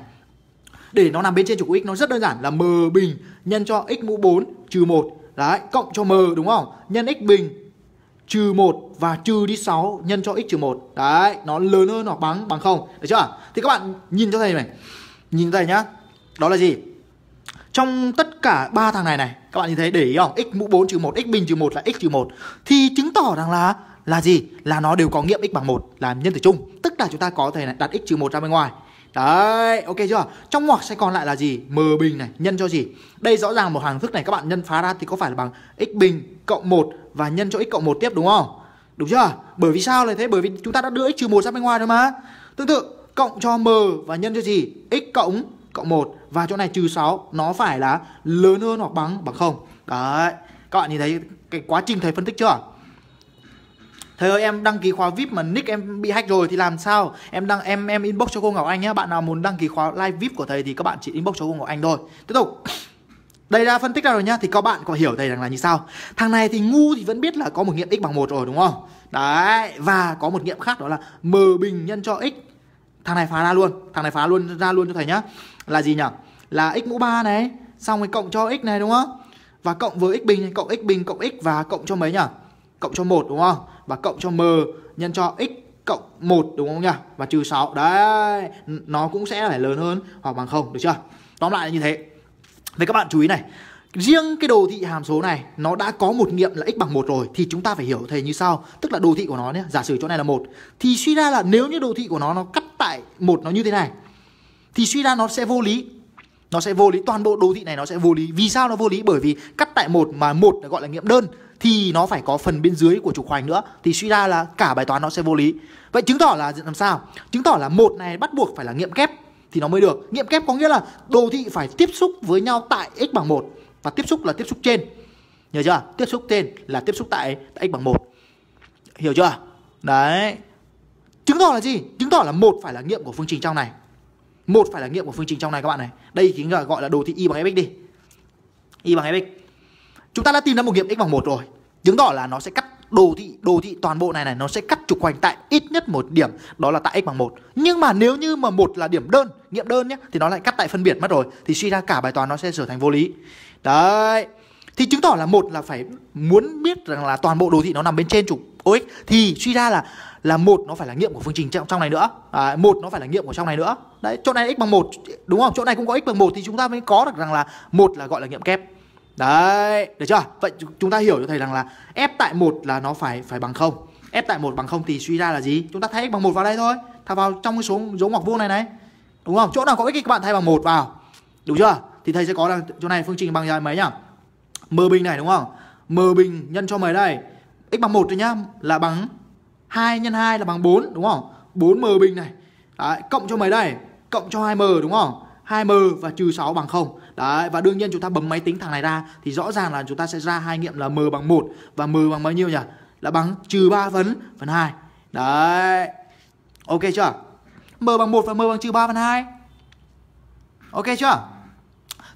A: để nó nằm bên trên trục x nó rất đơn giản là m bình nhân cho x mũ 4 trừ 1 đấy cộng cho m đúng không nhân x bình trừ 1 và trừ đi 6 nhân cho x trừ 1 đấy nó lớn hơn hoặc bằng bằng không được chưa thì các bạn nhìn cho thầy này nhìn thầy nhá đó là gì trong tất cả ba thằng này này các bạn nhìn thấy để ý không x mũ 4 trừ 1 x bình trừ 1 là x trừ 1 thì chứng tỏ rằng là là gì là nó đều có nghiệm x bằng 1 là nhân tử chung tức là chúng ta có thể đặt x trừ 1 ra bên ngoài Đấy, ok chưa? Trong ngoặc sẽ còn lại là gì? M bình này, nhân cho gì? Đây rõ ràng một hàng thức này các bạn nhân phá ra thì có phải là bằng x bình cộng 1 và nhân cho x cộng 1 tiếp đúng không? Đúng chưa? Bởi vì sao lại thế? Bởi vì chúng ta đã đưa x trừ 1 ra bên ngoài rồi mà. Tương tự, cộng cho m và nhân cho gì? x cộng cộng 1 và chỗ này trừ 6 nó phải là lớn hơn hoặc bằng bằng không. Đấy. Các bạn nhìn thấy cái quá trình thầy phân tích chưa? thầy ơi em đăng ký khóa vip mà nick em bị hack rồi thì làm sao em đăng em em inbox cho cô ngọc anh nhé bạn nào muốn đăng ký khóa live vip của thầy thì các bạn chỉ inbox cho cô ngọc anh thôi tiếp tục đây đã phân tích ra rồi nhá thì các bạn có hiểu thầy rằng là như sau thằng này thì ngu thì vẫn biết là có một nghiệm x bằng một rồi đúng không đấy và có một nghiệm khác đó là m bình nhân cho x thằng này phá ra luôn thằng này phá luôn ra luôn cho thầy nhá là gì nhỉ là x mũ 3 này xong rồi cộng cho x này đúng không và cộng với x bình cộng x bình cộng x và cộng cho mấy nhỉ cộng cho một đúng không và cộng cho m nhân cho x cộng 1 đúng không nhỉ? Và trừ 6. Đấy, nó cũng sẽ phải lớn hơn hoặc bằng 0 được chưa? Tóm lại là như thế. Vậy các bạn chú ý này, riêng cái đồ thị hàm số này nó đã có một nghiệm là x bằng 1 rồi thì chúng ta phải hiểu thầy như sau, tức là đồ thị của nó nhé, giả sử chỗ này là 1 thì suy ra là nếu như đồ thị của nó nó cắt tại một nó như thế này thì suy ra nó sẽ vô lý. Nó sẽ vô lý toàn bộ đồ thị này nó sẽ vô lý. Vì sao nó vô lý? Bởi vì cắt tại một mà một gọi là nghiệm đơn thì nó phải có phần bên dưới của trục hoành nữa thì suy ra là cả bài toán nó sẽ vô lý vậy chứng tỏ là làm sao chứng tỏ là một này bắt buộc phải là nghiệm kép thì nó mới được nghiệm kép có nghĩa là đồ thị phải tiếp xúc với nhau tại x bằng một và tiếp xúc là tiếp xúc trên nhớ chưa tiếp xúc trên là tiếp xúc tại, tại x bằng một hiểu chưa đấy chứng tỏ là gì chứng tỏ là một phải là nghiệm của phương trình trong này một phải là nghiệm của phương trình trong này các bạn này đây chính là gọi là đồ thị y bằng fx đi y bằng fx chúng ta đã tìm ra một nghiệm x bằng một rồi chứng tỏ là nó sẽ cắt đồ thị đồ thị toàn bộ này này nó sẽ cắt trục hoành tại ít nhất một điểm đó là tại x bằng một nhưng mà nếu như mà một là điểm đơn nghiệm đơn nhé thì nó lại cắt tại phân biệt mất rồi thì suy ra cả bài toán nó sẽ trở thành vô lý đấy thì chứng tỏ là một là phải muốn biết rằng là toàn bộ đồ thị nó nằm bên trên trục OX thì suy ra là là một nó phải là nghiệm của phương trình trong trong này nữa à, một nó phải là nghiệm của trong này nữa đấy chỗ này x bằng một đúng không chỗ này cũng có x bằng một thì chúng ta mới có được rằng là một là gọi là nghiệm kép Đấy, được chưa? Vậy chúng ta hiểu cho thầy rằng là f tại một là nó phải phải bằng không. F tại một bằng không thì suy ra là gì? Chúng ta thay x bằng một vào đây thôi. Thay vào trong cái số dấu ngoặc vuông này này. Đúng không? Chỗ nào có x thì các bạn thay bằng một vào. Đúng chưa? Thì thầy sẽ có là chỗ này phương trình bằng mấy nhỉ? M bình này đúng không? M bình nhân cho mấy đây? X bằng một thôi nhá, là bằng 2 nhân 2 là bằng 4 đúng không? 4m bình này. Đấy, cộng cho mấy đây? Cộng cho 2m đúng không? 20 và trừ 6 bằng 0. Đấy và đương nhiên chúng ta bấm máy tính thằng này ra thì rõ ràng là chúng ta sẽ ra hai nghiệm là m bằng 1 và m bằng bao nhiêu nhỉ? Là bằng trừ 3 phần phần 2. Đấy. Ok chưa? M bằng 1 và m bằng trừ 3 phần 2. Ok chưa?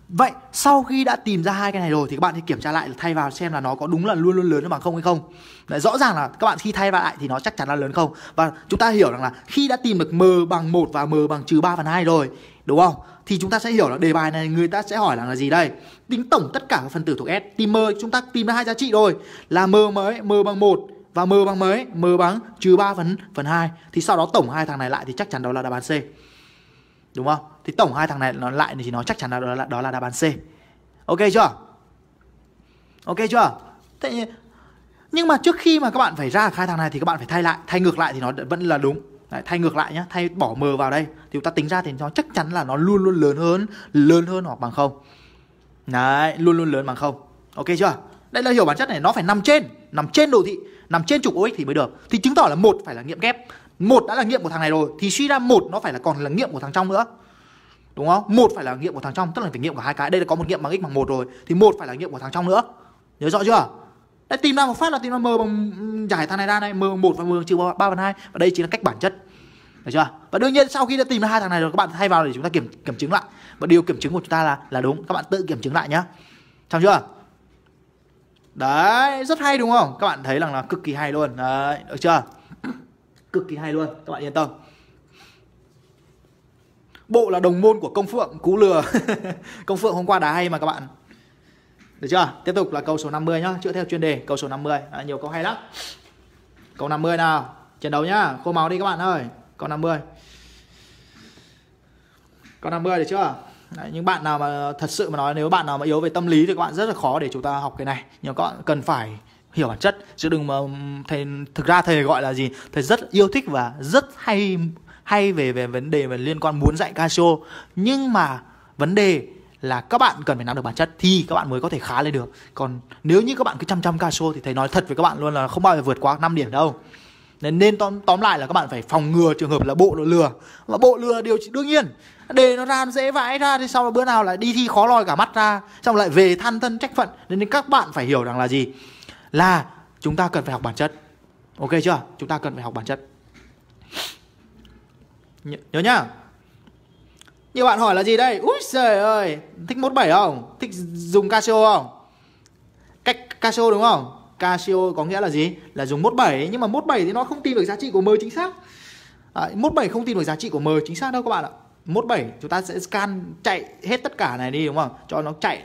A: Vậy sau khi đã tìm ra hai cái này rồi thì các bạn thì kiểm tra lại thay vào xem là nó có đúng là luôn luôn lớn bằng không hay không. Đấy, rõ ràng là các bạn khi thay vào lại thì nó chắc chắn là lớn không. Và chúng ta hiểu rằng là khi đã tìm được m bằng 1 và m bằng trừ 3 phần 2 rồi, đúng không? thì chúng ta sẽ hiểu là đề bài này người ta sẽ hỏi là, là gì đây tính tổng tất cả các phần tử thuộc s tìm m chúng ta tìm ra hai giá trị rồi là m mới m bằng một và m bằng mấy m bằng trừ ba phần phần hai thì sau đó tổng hai thằng này lại thì chắc chắn đó là đáp án c đúng không thì tổng hai thằng này nó lại thì nó chắc chắn là đó là đó là đáp án c ok chưa ok chưa thế nhưng mà trước khi mà các bạn phải ra khai thằng này thì các bạn phải thay lại thay ngược lại thì nó vẫn là đúng Đấy, thay ngược lại nhé thay bỏ m vào đây thì chúng ta tính ra thì nó chắc chắn là nó luôn luôn lớn hơn lớn hơn hoặc bằng không đấy luôn luôn lớn bằng không ok chưa đây là hiểu bản chất này nó phải nằm trên nằm trên đồ thị nằm trên trục ox thì mới được thì chứng tỏ là một phải là nghiệm kép một đã là nghiệm của thằng này rồi thì suy ra một nó phải là còn là nghiệm của thằng trong nữa đúng không một phải là nghiệm của thằng trong tức là phải nghiệm của hai cái đây là có một nghiệm bằng x bằng một rồi thì một phải là nghiệm của thằng trong nữa nhớ rõ chưa Đấy, tìm ra một phát là tìm ra m bằng giải thằng này ra này m bằng một và m bằng trừ ba phần hai và đây chính là cách bản chất được chưa và đương nhiên sau khi đã tìm ra hai thằng này rồi các bạn thay vào để chúng ta kiểm kiểm chứng lại và điều kiểm chứng của chúng ta là là đúng các bạn tự kiểm chứng lại nhá xong chưa đấy rất hay đúng không các bạn thấy rằng là cực kỳ hay luôn đấy được chưa cực kỳ hay luôn các bạn yên tâm bộ là đồng môn của công phượng cú lừa công phượng hôm qua đá hay mà các bạn được chưa? Tiếp tục là câu số 50 nhá, chữa theo chuyên đề, câu số 50. À, nhiều câu hay lắm. Câu 50 nào, chiến đấu nhá, khô máu đi các bạn ơi. Câu 50. Câu 50 được chưa? Đấy, những bạn nào mà thật sự mà nói nếu bạn nào mà yếu về tâm lý thì các bạn rất là khó để chúng ta học cái này. Nhưng các bạn cần phải hiểu bản chất chứ đừng mà thầy thực ra thầy gọi là gì? Thầy rất yêu thích và rất hay hay về về vấn đề về liên quan muốn dạy casio nhưng mà vấn đề là các bạn cần phải nắm được bản chất thì các bạn mới có thể khá lên được còn nếu như các bạn cứ chăm chăm caso thì thầy nói thật với các bạn luôn là không bao giờ vượt qua 5 điểm đâu nên nên tóm, tóm lại là các bạn phải phòng ngừa trường hợp là bộ nó lừa và bộ lừa điều đương nhiên để nó ra dễ vãi ra thì sau đó bữa nào lại đi thi khó lòi cả mắt ra xong lại về than thân trách phận nên, nên các bạn phải hiểu rằng là gì là chúng ta cần phải học bản chất ok chưa chúng ta cần phải học bản chất nhớ nhá nhiều bạn hỏi là gì đây? Úi trời ơi, thích 17 không? Thích dùng Casio không? Cách Casio đúng không? Casio có nghĩa là gì? Là dùng 17 nhưng mà 17 thì nó không tìm được giá trị của M chính xác. À, 17 không tìm được giá trị của M chính xác đâu các bạn ạ. 17 chúng ta sẽ scan chạy hết tất cả này đi đúng không? Cho nó chạy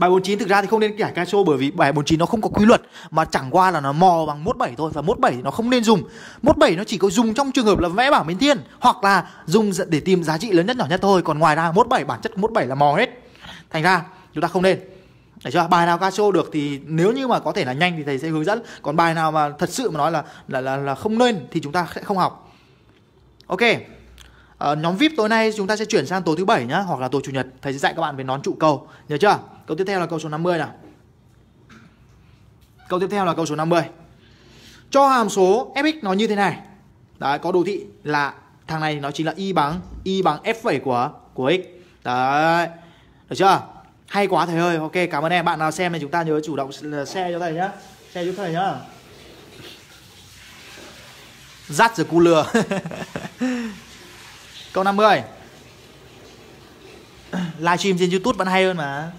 A: bài 49 thực ra thì không nên giải caso bởi vì bài 49 nó không có quy luật mà chẳng qua là nó mò bằng 17 thôi và 17 thì nó không nên dùng 17 nó chỉ có dùng trong trường hợp là vẽ bảng biến thiên hoặc là dùng để tìm giá trị lớn nhất nhỏ nhất thôi còn ngoài ra 17 bản chất của 17 là mò hết thành ra chúng ta không nên để cho bài nào casio được thì nếu như mà có thể là nhanh thì thầy sẽ hướng dẫn còn bài nào mà thật sự mà nói là là là, là không nên thì chúng ta sẽ không học ok Ờ, nhóm vip tối nay chúng ta sẽ chuyển sang tối thứ bảy nhá hoặc là tối chủ nhật thầy sẽ dạy các bạn về nón trụ cầu nhớ chưa câu tiếp theo là câu số 50 nào câu tiếp theo là câu số 50 cho hàm số fx nó như thế này đấy có đồ thị là thằng này nó chính là y bằng y bằng f phẩy của của x đấy được chưa hay quá thầy ơi ok cảm ơn em bạn nào xem thì chúng ta nhớ chủ động share cho thầy nhá share cho thầy nhá rát giờ cu lừa Câu 50 Livestream trên Youtube vẫn hay hơn mà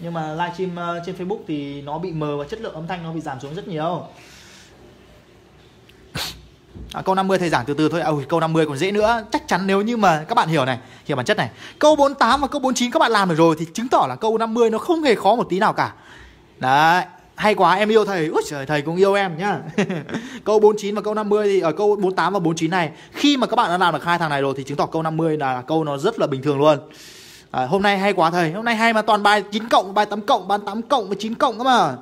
A: Nhưng mà livestream ờ, trên Facebook thì nó bị mờ và chất lượng âm thanh nó bị giảm xuống rất nhiều À, câu 50 thầy giảng từ từ thôi. À, ui, câu 50 còn dễ nữa. Chắc chắn nếu như mà các bạn hiểu này, hiểu bản chất này. Câu 48 và câu 49 các bạn làm được rồi thì chứng tỏ là câu 50 nó không hề khó một tí nào cả. Đấy, hay quá em yêu thầy Úi trời thầy cũng yêu em nhá Câu 49 và câu 50 thì ở ờ, câu 48 và 49 này Khi mà các bạn đã làm được hai thằng này rồi Thì chứng tỏ câu 50 là câu nó rất là bình thường luôn à, Hôm nay hay quá thầy Hôm nay hay mà toàn bài 9 cộng, bài 8 cộng, bài 8 cộng và 9 cộng cơ mà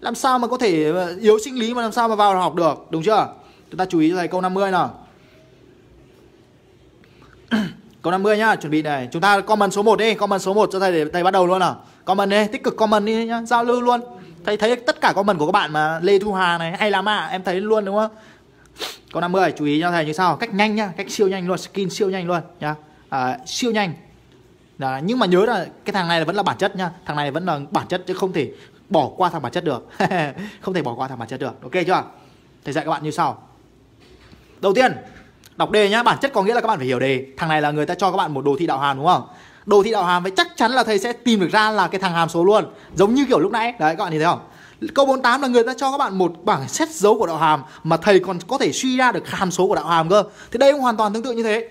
A: Làm sao mà có thể ờ, yếu sinh lý mà làm sao mà vào học được Đúng chưa Chúng ta chú ý cho thầy câu 50 nào Câu 50 nhá, chuẩn bị này. Chúng ta comment số 1 đi, comment số 1 cho thầy để thầy bắt đầu luôn nào. Comment đi, tích cực comment đi nhá, giao lưu luôn thấy thấy tất cả comment của các bạn mà lê thu hà này hay lắm à em thấy luôn đúng không còn 50 chú ý cho thầy như sau cách nhanh nhá cách siêu nhanh luôn skin siêu nhanh luôn nhá à, siêu nhanh Đó, nhưng mà nhớ là cái thằng này vẫn là bản chất nhá thằng này vẫn là bản chất chứ không thể bỏ qua thằng bản chất được không thể bỏ qua thằng bản chất được ok chưa thầy dạy các bạn như sau đầu tiên đọc đề nhá bản chất có nghĩa là các bạn phải hiểu đề thằng này là người ta cho các bạn một đồ thị đạo hàm đúng không đồ thị đạo hàm vậy chắc chắn là thầy sẽ tìm được ra là cái thằng hàm số luôn giống như kiểu lúc nãy đấy các bạn thấy không Câu 48 là người ta cho các bạn một bảng xét dấu của đạo hàm mà thầy còn có thể suy ra được hàm số của đạo hàm cơ. Thì đây cũng hoàn toàn tương tự như thế.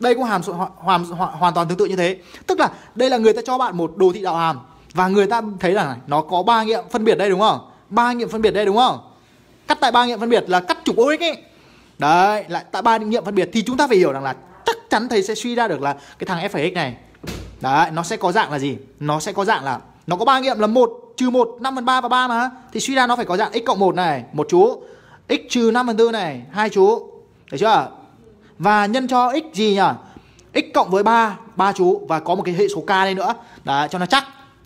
A: Đây cũng hàm ho, hoàn hoàn toàn tương tự như thế. Tức là đây là người ta cho bạn một đồ thị đạo hàm và người ta thấy là nó có ba nghiệm phân biệt đây đúng không? Ba nghiệm phân biệt đây đúng không? Cắt tại ba nghiệm phân biệt là cắt trục OX ấy. Đấy, lại tại ba nghiệm phân biệt thì chúng ta phải hiểu rằng là chắc chắn thầy sẽ suy ra được là cái thằng f này Đấy, nó sẽ có dạng là gì? Nó sẽ có dạng là nó có ba nghiệm là 1 trừ 1, 5 phần 3 và 3 mà. Thì suy ra nó phải có dạng x cộng 1 này, một chú. x trừ 5 phần 4 này, hai chú. thấy chưa? Và nhân cho x gì nhỉ? x cộng với 3, ba chú và có một cái hệ số k đây nữa. Đấy, cho nó chắc.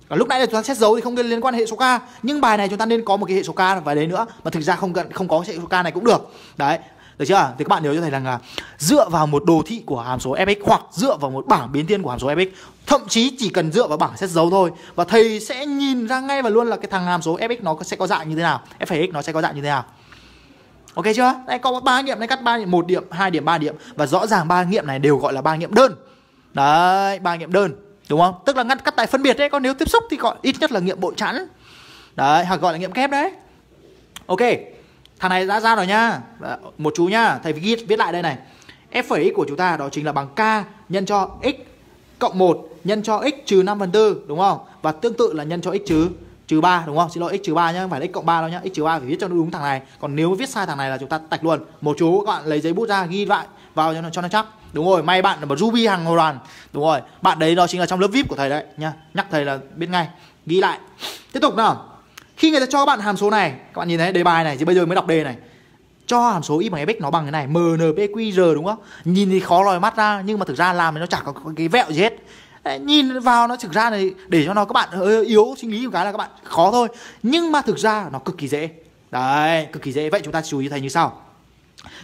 A: Còn lúc nãy là chúng ta xét dấu thì không liên quan hệ số k, nhưng bài này chúng ta nên có một cái hệ số k và đấy nữa mà thực ra không cần không có hệ số k này cũng được. Đấy, được chưa thì các bạn nhớ cho thầy rằng là dựa vào một đồ thị của hàm số fx hoặc dựa vào một bảng biến thiên của hàm số fx thậm chí chỉ cần dựa vào bảng xét dấu thôi và thầy sẽ nhìn ra ngay và luôn là cái thằng hàm số fx nó sẽ có dạng như thế nào fx nó sẽ có dạng như thế nào ok chưa đây có ba nghiệm này cắt ba nghiệm một điểm hai điểm ba điểm và rõ ràng ba nghiệm này đều gọi là ba nghiệm đơn đấy ba nghiệm đơn đúng không tức là ngăn cắt tại phân biệt đấy còn nếu tiếp xúc thì gọi ít nhất là nghiệm bội chẵn đấy hoặc gọi là nghiệm kép đấy ok Thằng này đã ra rồi nhá. Ờ, một chú nhá, thầy viết viết lại đây này. F phẩy x của chúng ta đó chính là bằng k nhân cho x cộng 1 nhân cho x trừ năm phần tư đúng không? Và tương tự là nhân cho x trừ trừ ba đúng không? Xin lỗi x trừ ba nhá, không phải x cộng ba đâu nhá. x trừ ba phải viết cho đúng thằng này. Còn nếu viết sai thằng này là chúng ta tạch luôn. Một chú các bạn lấy giấy bút ra ghi lại vào cho nó cho nó chắc. Đúng rồi, may bạn là một Ruby hàng hồ đoàn. Đúng rồi, bạn đấy đó chính là trong lớp VIP của thầy đấy nhá. Nhắc thầy là biết ngay. Ghi lại. Tiếp tục nào. Khi người ta cho các bạn hàm số này, các bạn nhìn thấy đề bài này thì bây giờ mới đọc đề này. Cho hàm số y bằng fx nó bằng cái này, mnpqr đúng không? Nhìn thì khó lòi mắt ra nhưng mà thực ra làm thì nó chả có cái vẹo gì hết. nhìn vào nó thực ra này để cho nó các bạn ờ, yếu suy nghĩ một cái là các bạn khó thôi nhưng mà thực ra nó cực kỳ dễ đấy cực kỳ dễ vậy chúng ta chú ý thấy như sau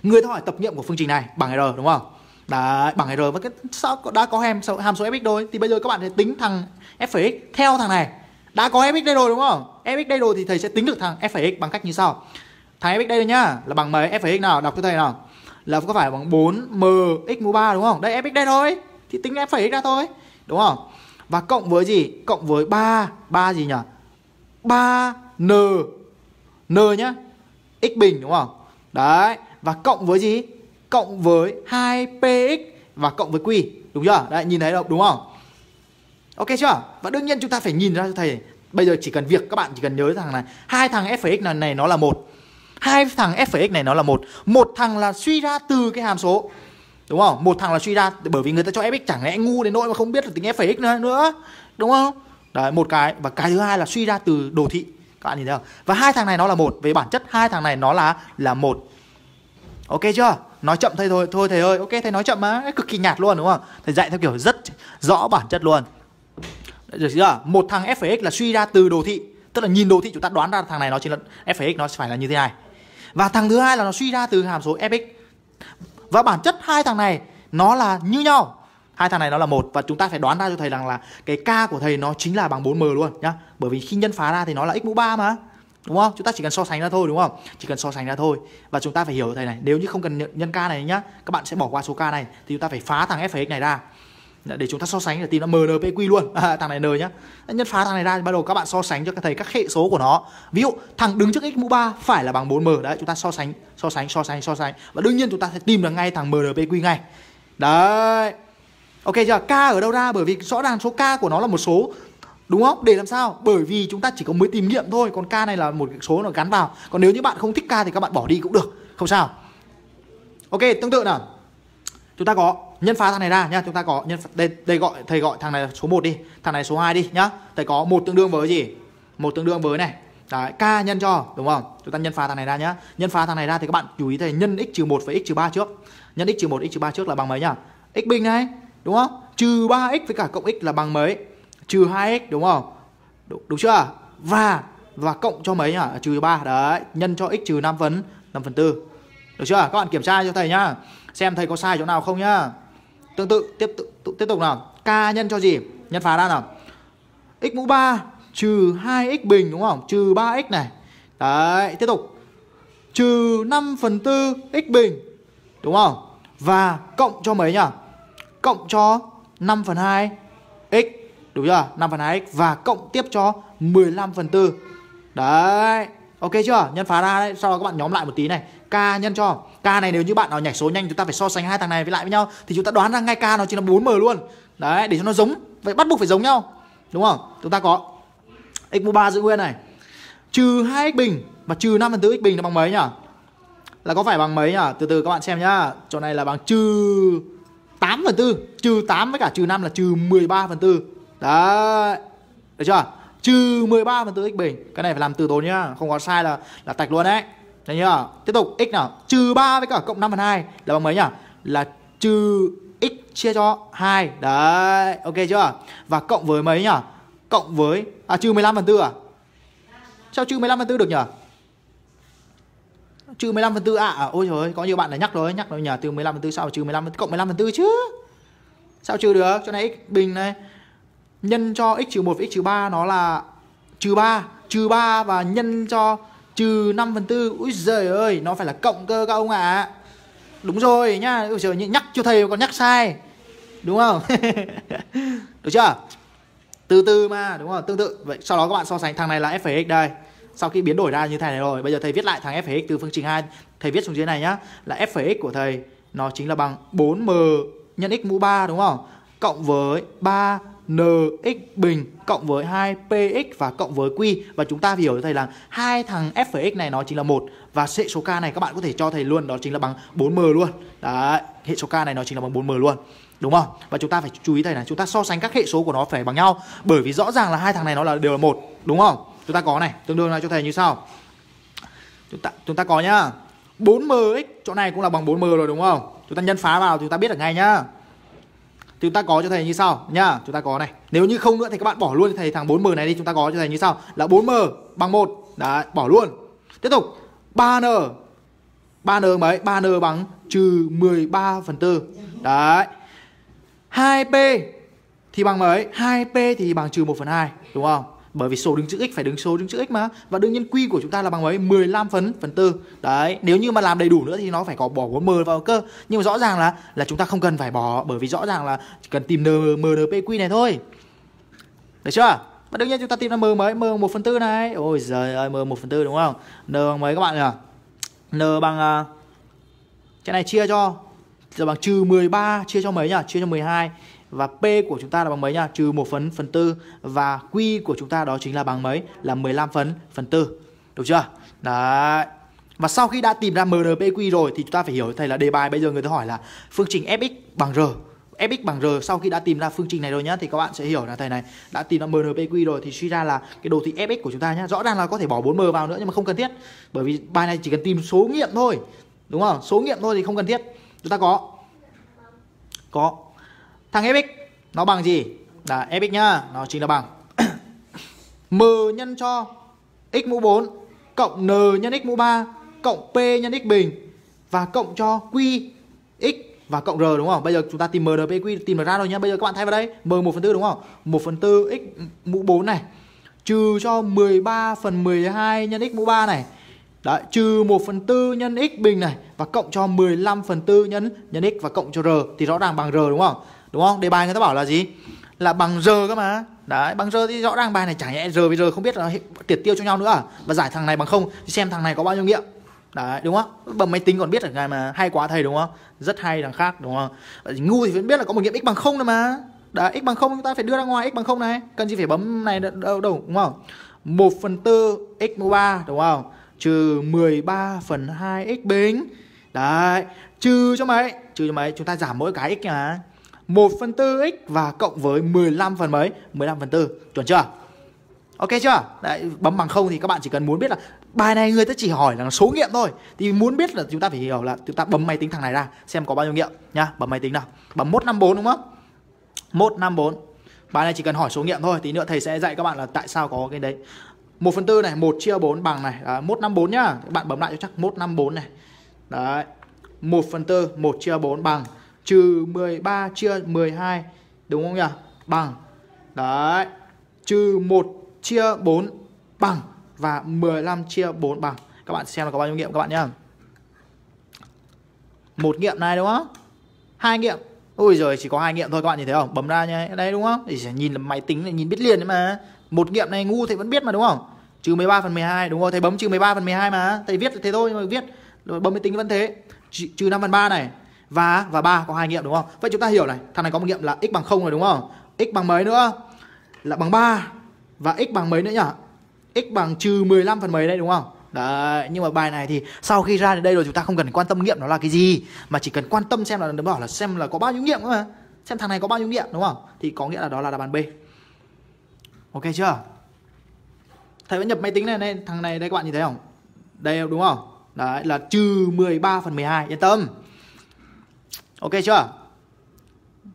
A: người ta hỏi tập nghiệm của phương trình này bằng r đúng không đấy bằng r với cái sao đã có hàm số hàm số fx đôi thì bây giờ các bạn sẽ tính thằng fx theo thằng này đã có fx đây rồi đúng không fx đây rồi thì thầy sẽ tính được thằng f(x) bằng cách như sau thằng fx đây rồi nhá là bằng mấy f(x) nào đọc cho thầy nào là có phải bằng 4 m mũ 3 đúng không đây f(x) đây thôi thì tính f(x) ra thôi đúng không và cộng với gì cộng với 3 3 gì nhỉ 3 n n nhá x bình đúng không đấy và cộng với gì cộng với 2px và cộng với q đúng chưa đấy nhìn thấy không đúng không ok chưa và đương nhiên chúng ta phải nhìn ra cho thầy bây giờ chỉ cần việc các bạn chỉ cần nhớ rằng này hai thằng f này, này nó là một hai thằng f này nó là một một thằng là suy ra từ cái hàm số đúng không một thằng là suy ra bởi vì người ta cho fx chẳng lẽ ngu đến nỗi mà không biết được tính f nữa, nữa đúng không đấy một cái và cái thứ hai là suy ra từ đồ thị các bạn nhìn thấy không và hai thằng này nó là một về bản chất hai thằng này nó là là một ok chưa nói chậm thầy thôi thôi thầy ơi ok thầy nói chậm mà cực kỳ nhạt luôn đúng không thầy dạy theo kiểu rất rõ bản chất luôn được chưa một thằng fx là suy ra từ đồ thị tức là nhìn đồ thị chúng ta đoán ra thằng này nó chính là fx nó phải là như thế này và thằng thứ hai là nó suy ra từ hàm số fx và bản chất hai thằng này nó là như nhau hai thằng này nó là một và chúng ta phải đoán ra cho thầy rằng là cái k của thầy nó chính là bằng 4m luôn nhá bởi vì khi nhân phá ra thì nó là x mũ 3 mà đúng không chúng ta chỉ cần so sánh ra thôi đúng không chỉ cần so sánh ra thôi và chúng ta phải hiểu thầy này nếu như không cần nhân k này nhá các bạn sẽ bỏ qua số k này thì chúng ta phải phá thằng fx này ra Dạ, để chúng ta so sánh để tìm ra MNPQ luôn à, thằng này N nhá nhân phá thằng này ra thì bắt đầu các bạn so sánh cho các thầy các hệ số của nó ví dụ thằng đứng trước x mũ 3 phải là bằng 4M đấy chúng ta so sánh so sánh so sánh so sánh và đương nhiên chúng ta sẽ tìm được ngay thằng MNPQ ngay đấy ok chưa k ở đâu ra bởi vì rõ ràng số k của nó là một số đúng không để làm sao bởi vì chúng ta chỉ có mới tìm nghiệm thôi còn k này là một số nó gắn vào còn nếu như bạn không thích k thì các bạn bỏ đi cũng được không sao ok tương tự nào chúng ta có nhân phá thằng này ra nhá chúng ta có nhân đây đây gọi thầy gọi thằng này số 1 đi thằng này số 2 đi nhá thầy có một tương đương với gì một tương đương với này Đấy, k nhân cho đúng không chúng ta nhân phá thằng này ra nhá nhân phá thằng này ra thì các bạn chú ý thầy nhân x trừ một với x trừ ba trước nhân x trừ một x trừ ba trước là bằng mấy nhá x bình này đúng không trừ ba x với cả cộng x là bằng mấy trừ hai x đúng không đúng, đúng chưa và và cộng cho mấy nhỉ trừ ba đấy nhân cho x trừ năm phần năm phần tư được chưa các bạn kiểm tra cho thầy nhá xem thầy có sai chỗ nào không nhá Tương tự tiếp tục tiếp tục nào. K nhân cho gì? Nhân phá ra nào. X mũ 3 trừ 2x bình đúng không? Trừ 3x này. Đấy, tiếp tục. Trừ 5 phần 4 x bình. Đúng không? Và cộng cho mấy nhỉ? Cộng cho 5 phần 2 x. Đúng chưa? 5 phần 2x và cộng tiếp cho 15 phần 4. Đấy. Ok chưa? Nhân phá ra đấy. Sau đó các bạn nhóm lại một tí này k nhân cho k này nếu như bạn nào nhảy số nhanh chúng ta phải so sánh hai thằng này với lại với nhau thì chúng ta đoán ra ngay k nó chính là 4m luôn đấy để cho nó giống vậy bắt buộc phải giống nhau đúng không chúng ta có x mũ 3 giữ nguyên này trừ 2 x bình và trừ 5 phần tư x bình là bằng mấy nhỉ là có phải bằng mấy nhỉ từ từ các bạn xem nhá chỗ này là bằng trừ 8 phần tư trừ 8 với cả trừ 5 là trừ 13 phần tư đấy được chưa trừ 13 phần tư x bình cái này phải làm từ tốn nhá không có sai là là tạch luôn đấy Thấy chưa? Tiếp tục x nào, trừ 3 với cả cộng 5 phần 2 là bằng mấy nhỉ? Là trừ x chia cho 2. Đấy, ok chưa? Và cộng với mấy nhỉ? Cộng với à trừ 15 phần 4 à? Sao trừ 15 phần 4 được nhỉ? Trừ 15 phần 4 à, à ôi trời ơi, có nhiều bạn đã nhắc rồi, nhắc rồi nhỉ, từ 15 phần 4 sao trừ 15 cộng 15 phần 4 chứ? Sao trừ được? cho này x bình này nhân cho x trừ 1 với x trừ 3 nó là trừ 3, trừ 3 và nhân cho trừ 5 phần tư Úi giời ơi Nó phải là cộng cơ các ông ạ à. Đúng rồi nhá Úi giời nhắc cho thầy còn nhắc sai Đúng không Được chưa Từ từ mà đúng không Tương tự Vậy sau đó các bạn so sánh thằng này là f x đây sau khi biến đổi ra như thế này rồi bây giờ thầy viết lại thằng f x từ phương trình 2 thầy viết xuống dưới này nhá là f x của thầy nó chính là bằng 4m nhân x mũ 3 đúng không cộng với 3 nx bình cộng với 2px và cộng với q và chúng ta hiểu thầy là hai thằng f và x này nó chính là một và hệ số k này các bạn có thể cho thầy luôn đó chính là bằng 4m luôn. Đấy, hệ số k này nó chính là bằng 4m luôn. Đúng không? Và chúng ta phải chú ý thầy này, chúng ta so sánh các hệ số của nó phải bằng nhau bởi vì rõ ràng là hai thằng này nó là đều là một, đúng không? Chúng ta có này, tương đương là cho thầy như sau. Chúng ta chúng ta có nhá. 4mx chỗ này cũng là bằng 4m rồi đúng không? Chúng ta nhân phá vào thì chúng ta biết được ngay nhá chúng ta có cho thầy như sau nhá. Chúng ta có này. Nếu như không nữa thì các bạn bỏ luôn thầy thằng 4M này đi, chúng ta có cho thầy như sau là 4M bằng 1. Đấy, bỏ luôn. Tiếp tục 3N 3N mấy? 3N bằng trừ 13 phần 4 Đấy 2P thì bằng mấy? 2P thì bằng trừ 1 phần 2 Đúng không? bởi vì số đứng chữ x phải đứng số đứng chữ x mà và đương nhiên q của chúng ta là bằng mấy 15 phần phần tư đấy nếu như mà làm đầy đủ nữa thì nó phải có bỏ có m vào cơ nhưng mà rõ ràng là là chúng ta không cần phải bỏ bởi vì rõ ràng là chỉ cần tìm n mnpq này thôi được chưa và đương nhiên chúng ta tìm ra m mấy m 1 phần tư này ôi giời ơi m 1 phần tư đúng không n bằng mấy các bạn nhỉ n bằng à, cái này chia cho giờ bằng trừ 13 chia cho mấy nhỉ chia cho 12 và P của chúng ta là bằng mấy nhá Trừ 1 phần phần tư và Q của chúng ta đó chính là bằng mấy? Là 15 phần phần tư. Được chưa? Đấy. Và sau khi đã tìm ra MNPQ rồi thì chúng ta phải hiểu thầy là đề bài bây giờ người ta hỏi là phương trình Fx bằng R. Fx bằng R sau khi đã tìm ra phương trình này rồi nhá thì các bạn sẽ hiểu là thầy này đã tìm ra MNPQ rồi thì suy ra là cái đồ thị Fx của chúng ta nhá. Rõ ràng là có thể bỏ 4M vào nữa nhưng mà không cần thiết. Bởi vì bài này chỉ cần tìm số nghiệm thôi. Đúng không? Số nghiệm thôi thì không cần thiết. Chúng ta có có thằng fx nó bằng gì là fx nhá nó chính là bằng m nhân cho x mũ 4 cộng n nhân x mũ 3 cộng p nhân x bình và cộng cho q x và cộng r đúng không? Bây giờ chúng ta tìm mrpq tìm được ra rồi nhá. Bây giờ các bạn thay vào đây m 1 phần tư đúng không? 1 phần tư x mũ 4 này trừ cho 13 phần 12 nhân x mũ 3 này. Đấy, trừ 1 phần 4 nhân x bình này và cộng cho 15 phần 4 nhân nhân x và cộng cho r thì rõ ràng bằng r đúng không? đúng không đề bài người ta bảo là gì là bằng giờ cơ mà đấy bằng giờ thì rõ ràng bài này chả nhẽ giờ bây giờ không biết là tiệt tiêu cho nhau nữa à? và giải thằng này bằng không thì xem thằng này có bao nhiêu nghiệm đấy đúng không bấm máy tính còn biết được ngày mà hay quá thầy đúng không rất hay thằng khác đúng không ờ, ngu thì vẫn biết là có một nghiệm x bằng không thôi mà đấy x bằng không chúng ta phải đưa ra ngoài x bằng không này cần gì phải bấm này đâu đâu đúng không 1 phần tư x mũ ba đúng không trừ 13 phần hai x bình đấy trừ cho mày, trừ cho mày. chúng ta giảm mỗi cái x mà 1 phần 4x và cộng với 15 phần mấy? 15 phần 4, chuẩn chưa? Ok chưa? Đấy, bấm bằng không thì các bạn chỉ cần muốn biết là bài này người ta chỉ hỏi là số nghiệm thôi. Thì muốn biết là chúng ta phải hiểu là chúng ta bấm máy tính thằng này ra xem có bao nhiêu nghiệm nhá. Bấm máy tính nào. Bấm 154 đúng không? 154. Bài này chỉ cần hỏi số nghiệm thôi, tí nữa thầy sẽ dạy các bạn là tại sao có cái đấy. 1 phần 4 này, 1 chia 4 bằng này, à, 154 nhá. Các bạn bấm lại cho chắc 154 này. Đấy. 1 phần 4, 1 chia 4 bằng trừ 13 chia 12 đúng không nhỉ? Bằng. Đấy. Trừ 1 chia 4 bằng và 15 chia 4 bằng. Các bạn xem là có bao nhiêu nghiệm các bạn nhá. Một nghiệm này đúng không? Hai nghiệm. Ôi giời chỉ có hai nghiệm thôi các bạn nhìn thấy không? Bấm ra nha Đây đúng không? Thì nhìn là máy tính này nhìn biết liền đấy mà. Một nghiệm này ngu thì vẫn biết mà đúng không? Trừ 13 phần 12 đúng không thầy bấm trừ 13 phần 12 mà. Thầy viết thế thôi nhưng mà viết rồi bấm máy tính vẫn thế. Trừ 5 phần 3 này và và ba có hai nghiệm đúng không? Vậy chúng ta hiểu này, thằng này có một nghiệm là x bằng 0 rồi đúng không? x bằng mấy nữa? Là bằng 3 và x bằng mấy nữa nhỉ? x bằng trừ 15 phần mấy đây đúng không? Đấy, nhưng mà bài này thì sau khi ra đến đây rồi chúng ta không cần quan tâm nghiệm nó là cái gì mà chỉ cần quan tâm xem là nó bảo là xem là có bao nhiêu nghiệm mà. Xem thằng này có bao nhiêu nghiệm đúng không? Thì có nghĩa là đó là đáp án B. Ok chưa? Thầy vẫn nhập máy tính này nên thằng này đây các bạn nhìn thấy không? Đây đúng không? Đấy là trừ 13 phần 12 yên tâm Ok chưa?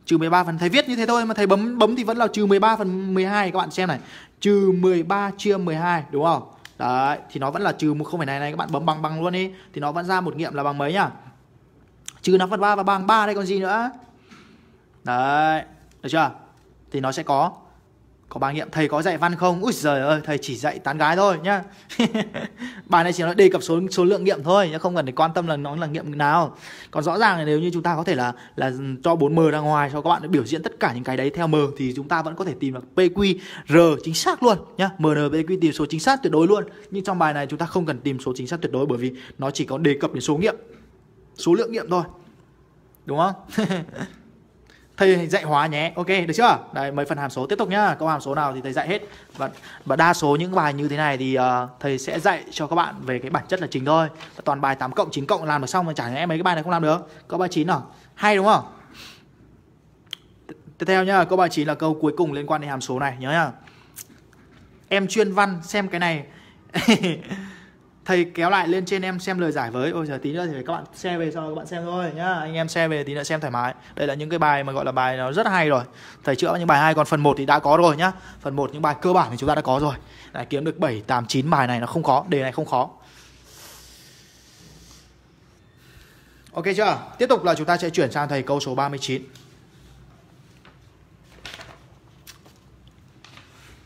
A: Trừ 13 phần thầy viết như thế thôi mà thầy bấm bấm thì vẫn là trừ 13 phần 12 các bạn xem này. Trừ 13 chia 12 đúng không? Đấy, thì nó vẫn là trừ 1 này này các bạn bấm bằng bằng luôn đi thì nó vẫn ra một nghiệm là bằng mấy nhá? Trừ 5 phần 3 và bằng 3 đây còn gì nữa? Đấy, được chưa? Thì nó sẽ có có bài nghiệm thầy có dạy văn không úi giời ơi thầy chỉ dạy tán gái thôi nhá bài này chỉ nói đề cập số số lượng nghiệm thôi nhá không cần để quan tâm là nó là nghiệm nào còn rõ ràng là nếu như chúng ta có thể là là cho 4 m ra ngoài cho các bạn biểu diễn tất cả những cái đấy theo m thì chúng ta vẫn có thể tìm được pqr chính xác luôn nhá mn tìm số chính xác tuyệt đối luôn nhưng trong bài này chúng ta không cần tìm số chính xác tuyệt đối bởi vì nó chỉ có đề cập đến số nghiệm số lượng nghiệm thôi đúng không thầy dạy hóa nhé ok được chưa đây mấy phần hàm số tiếp tục nhá câu hàm số nào thì thầy dạy hết và và đa số những bài như thế này thì uh, thầy sẽ dạy cho các bạn về cái bản chất là trình thôi toàn bài 8 cộng 9 cộng làm được xong mà chả nhẽ mấy cái bài này không làm được câu bài 9 à hay đúng không tiếp theo nhá câu bài 9 là câu cuối cùng liên quan đến hàm số này nhớ nhá em chuyên văn xem cái này thầy kéo lại lên trên em xem lời giải với ôi giờ tí nữa thì các bạn share về cho các bạn xem thôi nhá anh em share về tí nữa xem thoải mái đây là những cái bài mà gọi là bài nó rất hay rồi thầy chữa những bài hay còn phần 1 thì đã có rồi nhá phần 1 những bài cơ bản thì chúng ta đã có rồi lại kiếm được 7, 8, 9 bài này nó không khó đề này không khó ok chưa tiếp tục là chúng ta sẽ chuyển sang thầy câu số 39